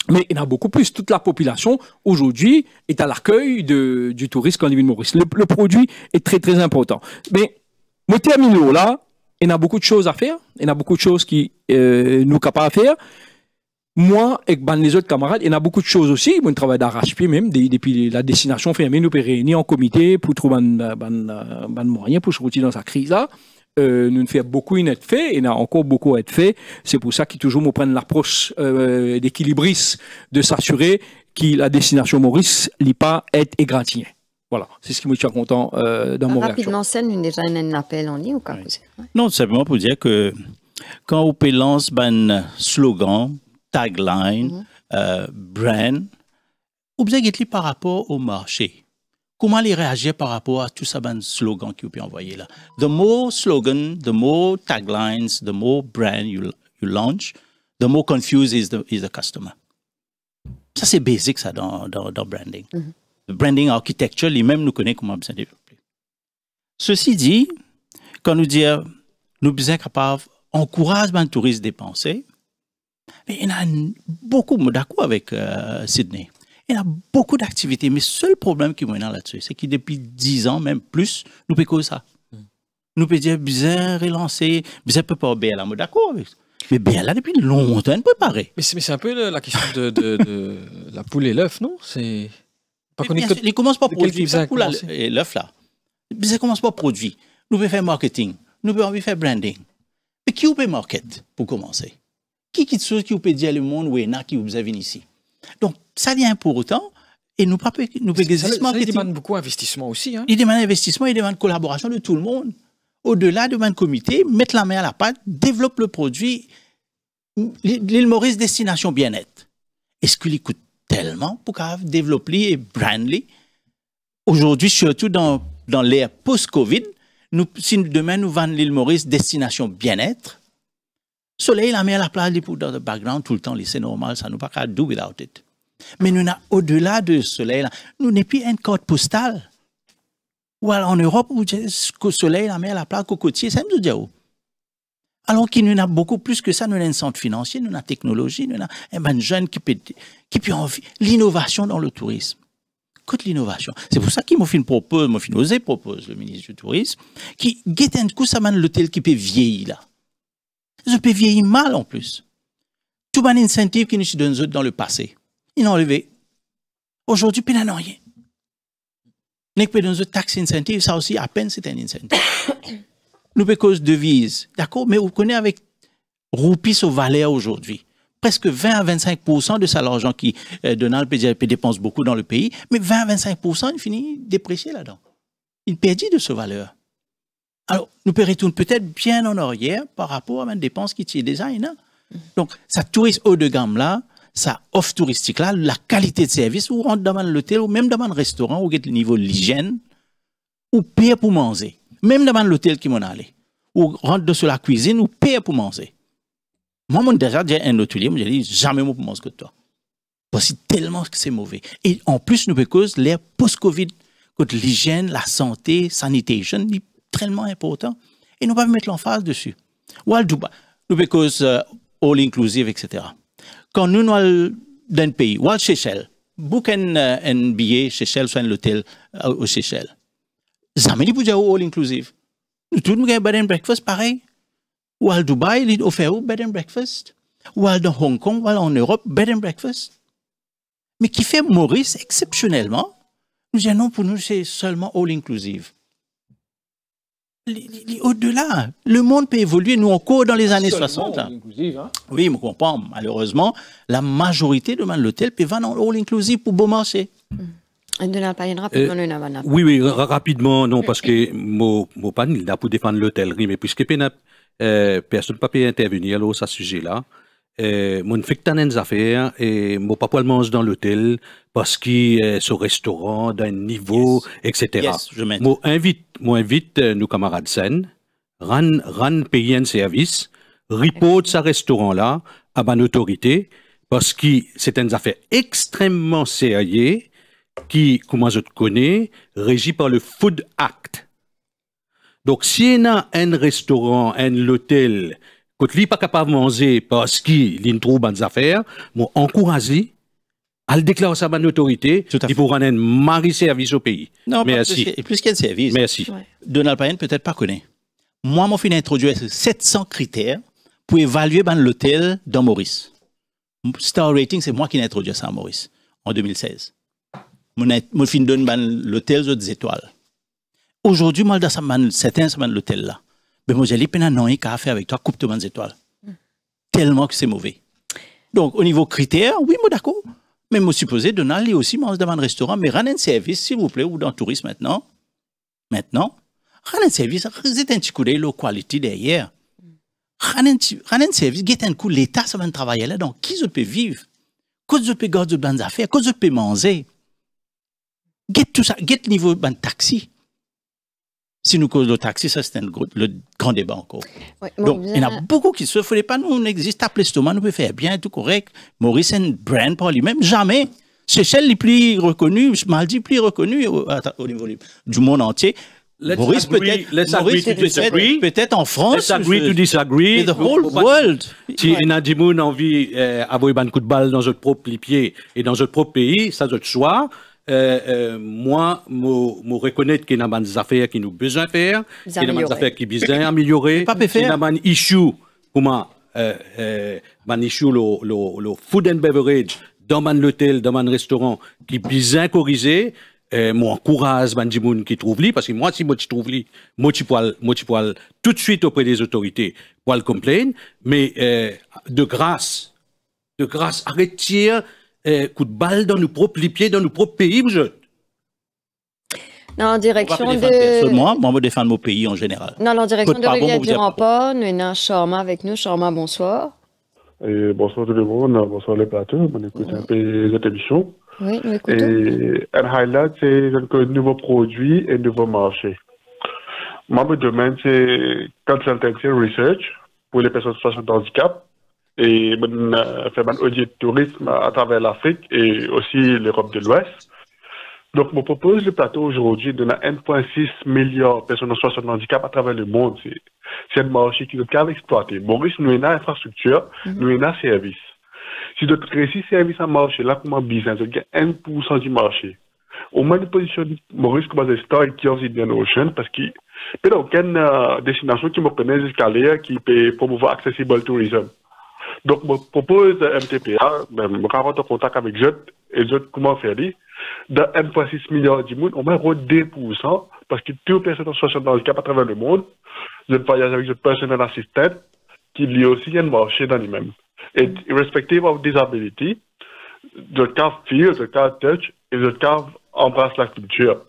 mais il y en a beaucoup plus. Toute la population, aujourd'hui, est à l'accueil du tourisme en Île Maurice. Le, produit est très, très important. Mais, mon terminé là, il y a beaucoup de choses à faire. Il y a beaucoup de choses qui euh, nous capables à faire. Moi, et ben, les autres camarades, il y a beaucoup de choses aussi. Moi, je travaille d'arrache-pied même, depuis la destination fermée, nous peut réunir en comité pour trouver un moyen pour sortir de dans sa crise-là euh, nous fait beaucoup être fait, et il y a encore beaucoup à être fait. C'est pour ça qu'ils toujours nous prennent l'approche euh, d'équilibriste, de s'assurer que la destination Maurice n'est pas être égratignée. Voilà, c'est ce qui me tient content euh, dans mon Rapidement, c'est déjà un appel en ligne ou quoi oui. Non, simplement pour dire que quand on lance un ben, slogan, tagline, mm -hmm. brand, observez-les par rapport au marché comment les réagir par rapport à tout ça, ben, slogan qu'ils ont envoyer là. The more slogan, the more taglines, the more brand you, launch, the more confused is the, is the customer. Ça, c'est basic, ça, dans, dans, branding. Mm-hmm. Le branding architecture lui-même nous connaît comment s'est développer. Ceci dit, quand nous dire, nous sommes capables d'encourager ben, les touristes dépenser, il y en a beaucoup d'accord avec euh, Sydney. Il y a beaucoup d'activités, mais le seul problème qui mène là-dessus, c'est que depuis 10 ans, même plus, nous pouvons ça. Hmm. Nous pouvons dire, bizarre, relancer, bien peut pas obéir là, mais d'accord avec ça. Mais bien là, depuis longtemps, préparé. Mais c'est un peu la question de, la poule et l'œuf, non C'est pas qu'on produit, il Ils commencent pas produit, la poule et l'œuf là. Ils commence pas produit. Nous pouvons faire marketing, nous pouvons faire branding. Mais qui peut market pour commencer Qui qui qui peut dire le monde où est qui vous avez ici donc, ça vient pour autant. Et nous, nous investissement. Ça, il demande beaucoup d'investissement aussi. Hein. Il demande investissement, il demande collaboration de tout le monde. Au-delà de un comité, mettre la main à la pâte, développe le produit. L'île Maurice, destination bien-être. Est-ce qu'il coûte tellement pour développer et brandly Aujourd'hui, surtout dans, l'ère post-Covid, nous, si demain nous vendons l'île Maurice, destination bien-être, Soleil la mer, à la place de background tout le temps, c'est normal, ça nous pas qu'à do without it. Mais nous avons au-delà de soleil nous n'est plus un code postal. Ou alors en Europe où le soleil la mer, à la place cocotier, ça nous dire. Alors qu'il nous a beaucoup plus que ça, nous avons un centre financier, nous avons la technologie, nous avons un ben, jeune qui peut qui envie l'innovation dans le tourisme. Côte l'innovation. C'est pour ça qu'il m'a propose, m'a osé propose le ministre du tourisme qui guette un coup ça l'hôtel qui peut vieillir là. Je peux vieillir mal en plus. Tout un incentive qui nous donne dans le passé, ils ont enlevé. Aujourd'hui, puis a rien. Nous pouvons donner taxe incentive, ça aussi, à peine c'est un incentive. nous pouvons cause devise, d'accord, mais vous connaissez avec roupies sur valeur aujourd'hui. Presque 20 à 25 de salaire l'argent qui Donald dépense beaucoup dans le pays, mais 20 à 25 il finit déprécié là-dedans. Il perdit de sa valeur. Alors, nous retourner peut-être bien en arrière par rapport à une dépense qui est déjà là. Donc, ça touriste haut de gamme là, ça offre touristique là, la qualité de service, ou rentre demande l'hôtel, ou même devant le restaurant, ou le niveau de l'hygiène, ou pire pour manger. Même demande l'hôtel qui m'en allait. Ou rentre sur la cuisine, ou pire pour manger. Moi, mon déjà, j'ai un hôtelier, j'ai dit, jamais moi pour manger que toi. Voici tellement que c'est mauvais. Et en plus, nous, cause l'air post-Covid, l'hygiène, la santé, sanitation, extrêmement important et nous pas mettre l'emphase dessus. Dubai, nous because uh, all inclusive, etc. Quand nous sommes dans un pays, Wal Seychelles, book un, billet euh, billet Seychelles soit un hôtel euh, au Seychelles. Zameli pour all inclusive. Nous tous nous avons bed and breakfast pareil. Wal Dubai, Dubaï, ils offert bed and breakfast. Wal à Hong Kong, Wal en Europe, bed and breakfast. Mais qui fait Maurice exceptionnellement, nous disons pour nous c'est seulement all inclusive au-delà. Le monde peut évoluer. Nous, encore dans les années 60. Hein. Oui, je comprends. Malheureusement, la majorité de l'hôtel peut vendre en all inclusive pour beau marché. Mm. Euh, oui, oui, rapidement, non, parce que mon, mon Il là, pour défendre l'hôtel, mais puisque euh, personne ne peut intervenir à ce sujet-là, eh, mon fik tanen et et mon mange dans l'hôtel, parce que ce restaurant, d'un niveau, etc. je invite, mon invite euh, nos camarades ran, ran payer un service, report sa restaurant là à ma autorité, parce que c'est une affaire extrêmement sérieuse qui, comme je te connais, régie par le Food Act. Donc, si a un restaurant, un hôtel quand il n'est pas capable de manger parce qu'il trouve trop bonnes affaires, moi, encouragé à le déclarer sa bonne autorité, pour rendre un mari service au pays. Non, Merci. Plus, plus qu'un service. Merci. Donald Payne peut-être pas connaît. Moi, mon fin introduit 700 critères pour évaluer ben, l'hôtel dans Maurice. Star Rating, c'est moi qui l'ai introduit ça à Maurice en 2016. Mon fin donne ben, l'hôtel aux étoiles. Aujourd'hui, moi, dans certains, l'hôtel là. Mais moi, j'ai Ipena, non, il a faire avec toi, coupe les étoiles. Tellement que c'est mauvais. Donc, au niveau critères, oui, moi d'accord. Mais moi, supposé, Donald, aussi, mange dans un restaurant, mais rendre un service, s'il vous plaît, ou dans le tourisme maintenant. Maintenant, rendre un service, c'est un petit coup d'œil, la qualité derrière. Rendre un service, get un coup, l'État, ça va travailler là, donc qui peut vivre? Qu'est-ce que je peux garder de bonnes affaires? Qu'est-ce que je peux manger? Get tout ça, get niveau ben, taxi. Si nous causons le taxi, ça c'est le grand débat encore. Donc, il y en a beaucoup qui se font pas, nous on existe à Stoma, nous peut faire bien, tout correct. Maurice est un brand par lui-même, jamais. Seychelles les plus reconnue, les plus reconnues au, niveau du monde entier. Maurice peut-être peut peut-être en France. Let's agree to disagree. The whole world. Si ouais. Nadimoun a envie d'avoir euh, un coup de balle dans notre propre pied et dans notre propre pays, ça le choix. Euh, euh, moi, je reconnaître qu'il y a des affaires qui nous besoin faire, qu'il y a des affaires qui besoin améliorer, qu'il y a des issue, comment, euh, euh, man issue le, le, le food and beverage dans l'hôtel, dans le restaurant, qui besoin corriger, euh, moi encourage man ben, gens qui trouve parce que moi si moi je trouve li moi je peux moi tout de suite auprès des autorités pour le complain mais euh, de grâce de grâce arrêtez eh, coup de balle dans nos propres pieds, dans nos propres pays, vous êtes. Non, en direction de... Moi, moi, je défends mon pays en général. Non, en direction de rivière du Ramport, nous avons Charma avec nous. Sharma, bonsoir. Et bonsoir tout le monde, bonsoir les plateaux, on écoute un peu les émission. Oui, on écoute. Et un highlight, c'est un nouveau produit, et nouveau marché. Moi, mon domaine, c'est consultancy research pour les personnes en situation de handicap et faire un audit de tourisme à travers l'Afrique et aussi l'Europe de l'Ouest. Donc, je propose le plateau aujourd'hui de 1,6 milliard de personnes en situation de handicap à travers le monde. C'est un marché qui doit être exploité. Maurice, nous avons infrastructure, mhm. nous avons service. Si crée créons service en marché, là, comment business, gagne 1% du marché. Au moins, nous positionnons Maurice comme un star qui est dans Ocean parce qu'il n'y a aucune euh, destination qui me connaît jusqu'à l'air qui peut promouvoir accessible tourism. Donc, je propose MTPA, je rentre en contact avec Jot, et comment faire de 1,6 milliard de monde, on met 2%, parce que toutes les personnes en situation de handicap à travers le monde, je voyage avec le personnel assistant, qui lui aussi de marcher dans lui-même. Et irrespective of disability, je cave feel, je cave touch, et je cave embrasse la culture.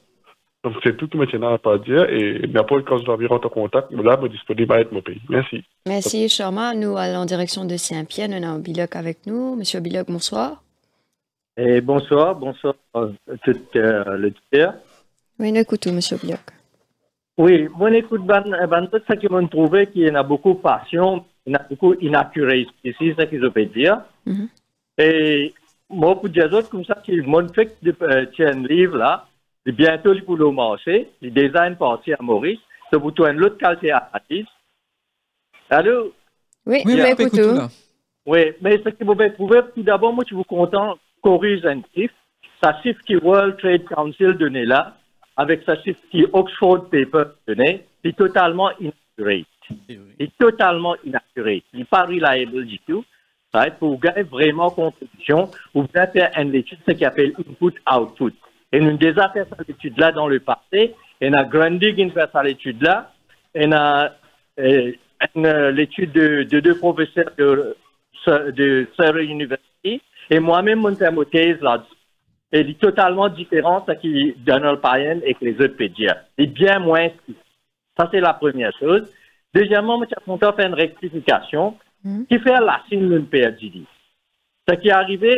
Donc, c'est tout que me pas à dire et n'importe quand je reviendrai en contact, là, je suis disponible à être mon pays. Merci. Merci, Sharma. Nous allons en direction de Saint-Pierre. Nous avons Biloc avec nous. Monsieur Biloc, bonsoir. Et eh, bonsoir, bonsoir C'est le tiers. Oui, nous écoutons, monsieur Biloc. Oui, moi, écoutons. ben, ben, eh, tout ça qui m'a trouvé, qu'il y a beaucoup de passion, il a beaucoup d'inaccurés ici, c'est ça qu'ils ont pu dire. Mhm. Et moi, pour des autres, comme ça, qui m'ont fait de euh, un livre là, bientôt boulot marché, le design parti à Maurice, pour vous un l'autre qualité à alors Allô? Oui, mais Oui, mais ce que vous pouvez, tout d'abord, moi, je vous contente, corrige un chiffre. Ça chiffre qui World Trade Council donnait là, avec sa chiffre qui Oxford Paper donnait, c'est totalement inaccurate. C'est totalement inaccurate. Il n'est pas reliable du tout. Right? Pour gagner vraiment contribution, vous devez faire un étude, ce qu'on appelle input-output. Et nous déjà fait cette étude-là dans le passé. Et nous avons grandi cette étude là Et nous l'étude de, deux professeurs de, Surrey University. Et moi-même, mon thème là-dessus. Elle est totalement différente de ce qui Donald Payen et que les autres pédiatres. Elle est bien moins Ça, c'est la première chose. Deuxièmement, M. Fontaine fait une rectification hmm. qui fait la signe d'une PRGD. Ce qui est arrivé,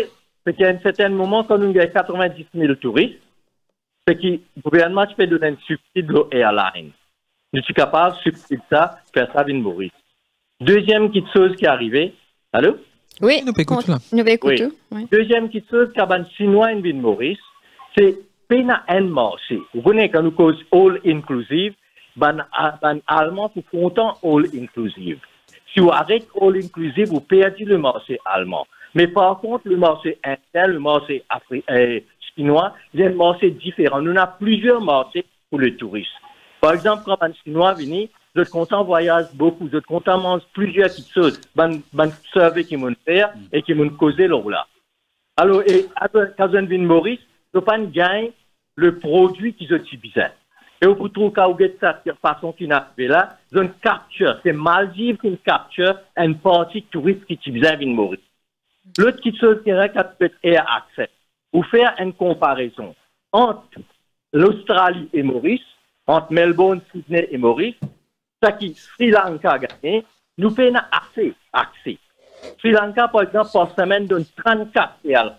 c'est qu'à un certain moment, quand nous avons 90 000 touristes, que le gouvernement peut donner un subsidi lo airline. Nou capable, de de ça, ça ça vin maurice Deuxième petite chose qui est arrivée. Allô? Oui, nous écoutons. là. Nous oui. oui. Deuxième petite chose qui est chinois en ville Maurice, c'est pena en marché. Vous voyez, quand nous cause all inclusive, ban, ban allemand pour content all inclusive. Si vous arrêtez all inclusive, vous perdez le marché allemand. Mais par contre, le marché interne, le marché africain, euh, chinois, les marchés différents. Nous avons plusieurs marchés pour le tourisme. Par exemple, quand un chinois vient, d'autres de voyage beaucoup, d'autres de manger plusieurs petites choses, ban, ban qui vont faire et qui vont causer l'eau Alors, et, quand on vient Maurice, on gagne le produit qu'ils utilisent. Et au bout de ça, de façon qu'il n'a fait là, capture, c'est Maldives qui capture une partie touriste qui utilisent à Maurice. L'autre petite chose qui est là, c'est accès ou faire une comparaison entre l'Australie et Maurice, entre Melbourne, Sydney et Maurice, ce qui Sri Lanka a gagné, nous fait assez, accès. Sri Lanka, par exemple, par semaine donne 34 réals.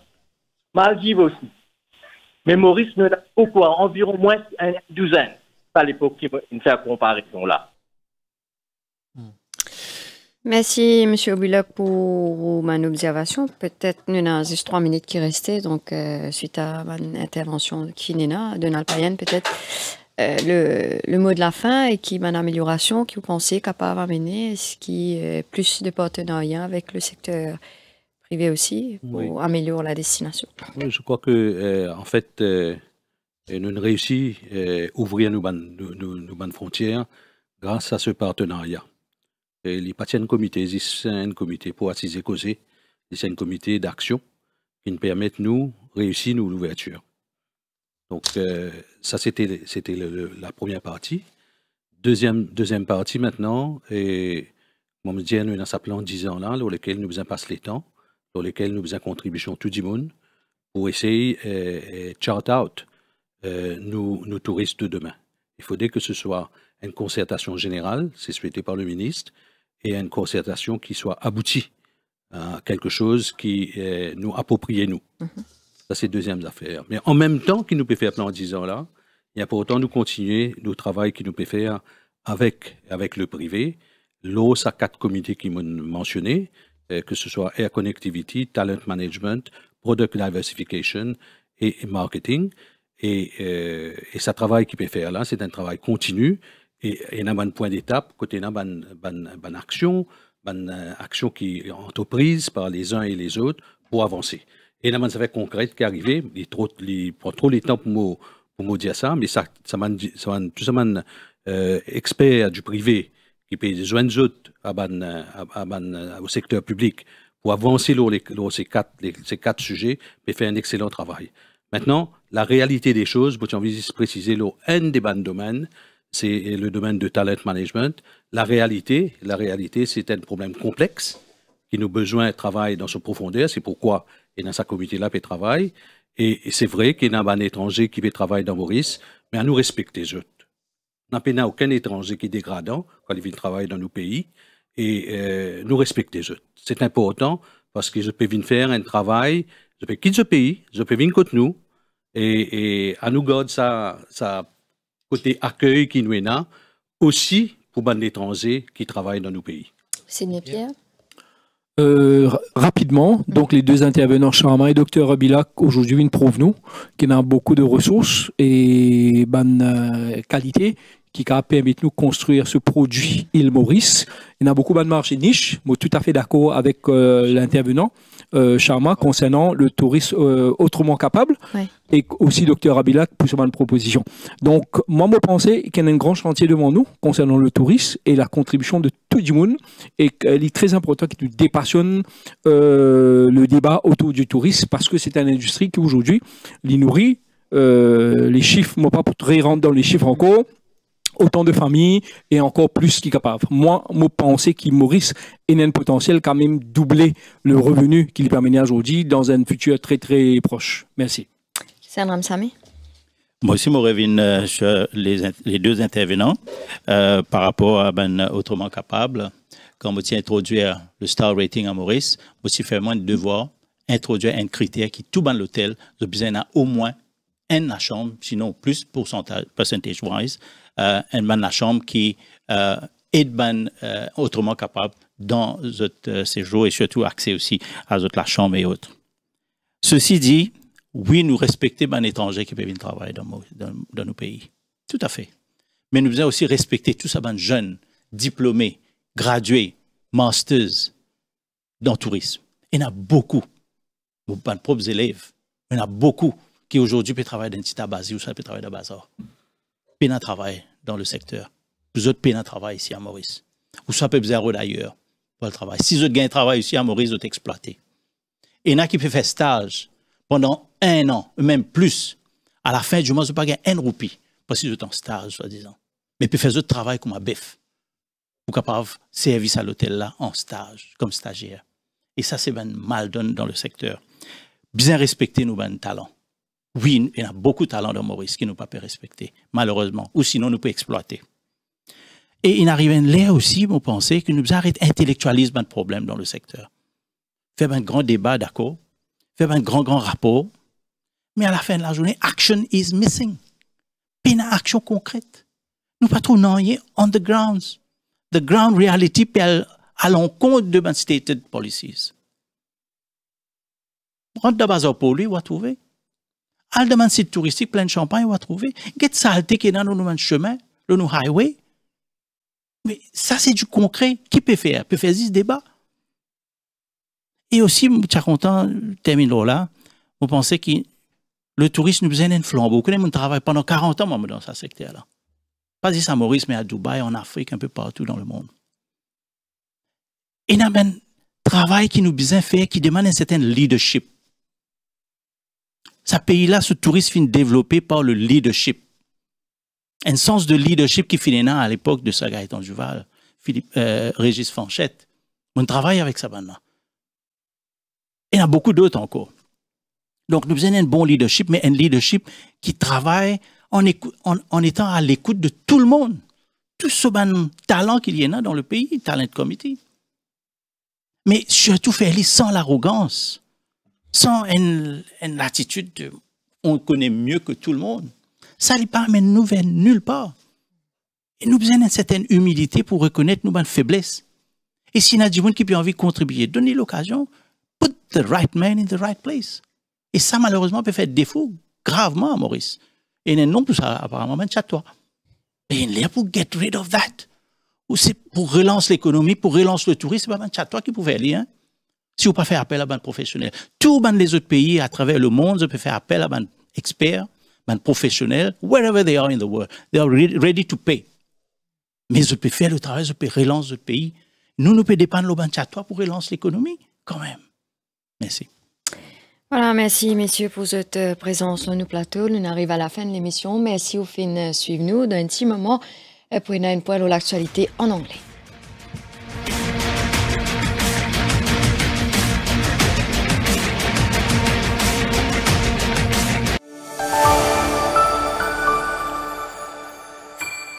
Maldives aussi. Mais Maurice ne a quoi, environ moins une douzaine. à l'époque une faire comparaison là. Merci, Monsieur Obulak, pour mon observation. Peut-être nous avons juste trois minutes qui restaient, donc euh, suite à mon intervention Kinena, de Nalpayen, peut-être euh, le, mot de la fin et qui une amélioration Qui vous pensez capable d'amener, ce qui plus de partenariat avec le secteur privé aussi pour améliorer la destination. je crois que euh, en fait, nous avons réussi à ouvrir nos, bonnes nos, frontières grâce à ce partenariat. Il pas de comité, il y a un comité pour assister, causer, il y un comité d'action qui nous permettent nous réussir nous l'ouverture. Donc euh, ça c'était c'était la première partie. Deuxième partie maintenant et mon dit, nous dans sa plan 10 ans là, dans lequel nous besoin passe les temps, dans lequel nous besoin contribution tout du monde pour essayer de euh, euh, chart out nous nos touristes de demain. Il faudrait que ce soit une concertation générale, c'est souhaité par le ministre, et une concertation qui soit aboutie à quelque chose qui nous approprié nous. Mhm. Ça, c'est deuxième affaire. Mais en même temps qu'il nous peut faire pendant dix ans là, il y a pour autant nous continuer le travail qui nous peut faire avec, avec le privé. l'OSA a quatre comités qui m'ont mentionné, euh, que ce soit Air Connectivity, Talent Management, Product Diversification et, Marketing. Et, euh, et ça travail qui peut faire là, c'est un travail continu et a un point d'étape, côté y ban, ban action, ban euh, action qui est entreprise par les uns et les autres pour avancer. Et a une affaire concrète qui est arrivée, il trop, prend trop les temps pour me, pour dire ça, mais ça, ça ça tout ça euh, expert du privé qui paye des aux autres à euh, au secteur public pour avancer ces quatre, ces quatre sujets, mais fait un excellent travail. Maintenant, la réalité des choses, vous avez préciser l'un des bandes domaines, c'est le domaine de talent management. La réalité, la réalité, c'est un problème complexe qui nous besoin de travail dans son profondeur. C'est pourquoi et dans sa comité là peut travaille. Et, c'est vrai qu'il y a un étranger qui peut travailler dans Maurice, mais à nous respecter les autres. N'a aucun étranger qui est dégradant quand il vient travailler dans nos pays et euh, nous respecter les C'est important parce que je peux venir faire un travail, je peux quitter ce pays, je peux venir contre nous et, et à nous god ça, ça côté accueil qui nous est là, aussi pour ben, les étrangers qui travaillent dans nos pays. Pierre euh, rapidement, donc les deux intervenants, Charma et Docteur Bilac, aujourd'hui, nous nous qui a beaucoup de ressources et bonne euh, qualité qui a de nous construire ce produit île Maurice. Il y a beaucoup de marché niche, moi tout à fait d'accord avec euh, l'intervenant. Euh, Sharma concernant le tourisme euh, autrement capable et aussi docteur Abilak plus moins de proposition. Donc, moi, je pensée qu'il y a un grand chantier devant nous concernant le tourisme et la contribution de tout le monde et qu'il est très important que tu dépassionnes euh, le débat autour du tourisme parce que c'est une industrie qui aujourd'hui les nourrit. les chiffres, moi pas pour très rentrer dans les chiffres encore, autant de familles et encore plus qui capables. Moi, je pense que Maurice a un potentiel quand même doubler le revenu qu'il permet aujourd'hui dans un futur très très proche. Merci. Salam Sami. Moi aussi, je reviens euh, sur les, les, deux intervenants euh, par rapport à ben, Autrement Capable. Quand on introduire le star rating à Maurice, aussi faire moins de devoir introduire un critère qui, tout dans l'hôtel, besoin a au moins un à chambre, sinon plus pourcentage, percentage-wise, une euh, bonne chambre qui est euh, euh, autrement capable dans notre séjour et surtout accès aussi à la chambre et autres. Ceci dit, oui, nous respectons les étrangers qui peuvent travailler dans, nos pays. Tout à fait. Mais nous devons aussi respecter tous ces ben, jeunes, diplômés, gradués, masters dans le tourisme. Il y en a beaucoup. Nos ben, propres élèves, il y en a beaucoup qui aujourd'hui peuvent travailler dans une petite base ou ça peut travailler dans le bazar dans le secteur. Vous autres payez un travail ici à Maurice. Vous savez zéro d'ailleurs pour le travail. Si vous avez un travail ici à Maurice, vous êtes exploité. Et il y en a qui peuvent faire stage pendant un an, même plus. À la fin du mois, vous pas un roupie parce que vous êtes en stage, soi-disant. Mais puis faire autre travail comme un BEF. Vous capable service à l'hôtel là en stage, comme stagiaire. Et ça, c'est ben mal donne dans le secteur. Bien respecter nos ben talents. Oui, il y a beaucoup de talents dans Maurice qui nous pas respecter, malheureusement, ou sinon nous peut exploiter. Et il arrive une l'air aussi, mon pensée, que nous arrête intellectualisme un problème dans le secteur. Faire un grand débat, d'accord, faire un grand, grand rapport, mais à la fin de la journée, action is missing. Pas action concrète. Nous pas trop on the grounds. The ground reality à l'encontre de stated policies. Rentre pour lui, on va trouver al demande site touristique, plein de champagne, on va trouver. Get saleté qui est dans nos chemin, le highway. Mais ça, c'est du concret. Qui peut faire? Peut faire ce débat. Et aussi, je suis content, termine là, vous pensez que le tourisme nous besoin d'un flambeau. Vous connaissez mon travail pendant 40 ans, moi, dans ce secteur-là. Pas ici à Maurice, mais à Dubaï, en Afrique, un peu partout dans le monde. il y a un travail qui nous besoin faire, qui demande un certain leadership. Ce pays-là, ce tourisme finit développé par le leadership. Un sens de leadership qui finit à l'époque de Saga et Duval, Philippe, euh, Régis Fanchette. On travaille avec ça Et il y en a beaucoup d'autres encore. Donc, nous avons un bon leadership, mais un leadership qui travaille en, en, étant à l'écoute de tout le monde. Tout ce ben talent qu'il y en a dans le pays, talent comité. Mais surtout, faire sans l'arrogance sans une, attitude on connaît mieux que tout le monde, ça n'est pas nous nouvelle nulle part. Et nous besoin d'une certaine humilité pour reconnaître nos faiblesses. Et s'il y a du monde qui a envie de contribuer, donnez l'occasion, put the right man in the right place. Et ça, malheureusement, peut faire défaut gravement à Maurice. Et non plus, ça, apparemment, même chat toi. Et il est pour get rid of that. Ou c'est pour relancer l'économie, pour relancer le tourisme, c'est pas même toi qui pouvait aller. Hein? Si vous ne pas faire appel à un professionnelle, tout monde les autres pays à travers le monde peut faire appel à un experts, un professionnels, wherever they are in the world, they are ready to pay. Mais je peux faire le travail, je peux relancer le pays. Nous, nous pouvons dépendre de banque toi pour relancer l'économie, quand même. Merci. Voilà, merci messieurs pour votre euh, présence sur nos plateaux. Nous arrivons à la fin de l'émission. Merci au fin suivez-nous dans un petit moment euh, pour une poêle ou l'actualité en anglais.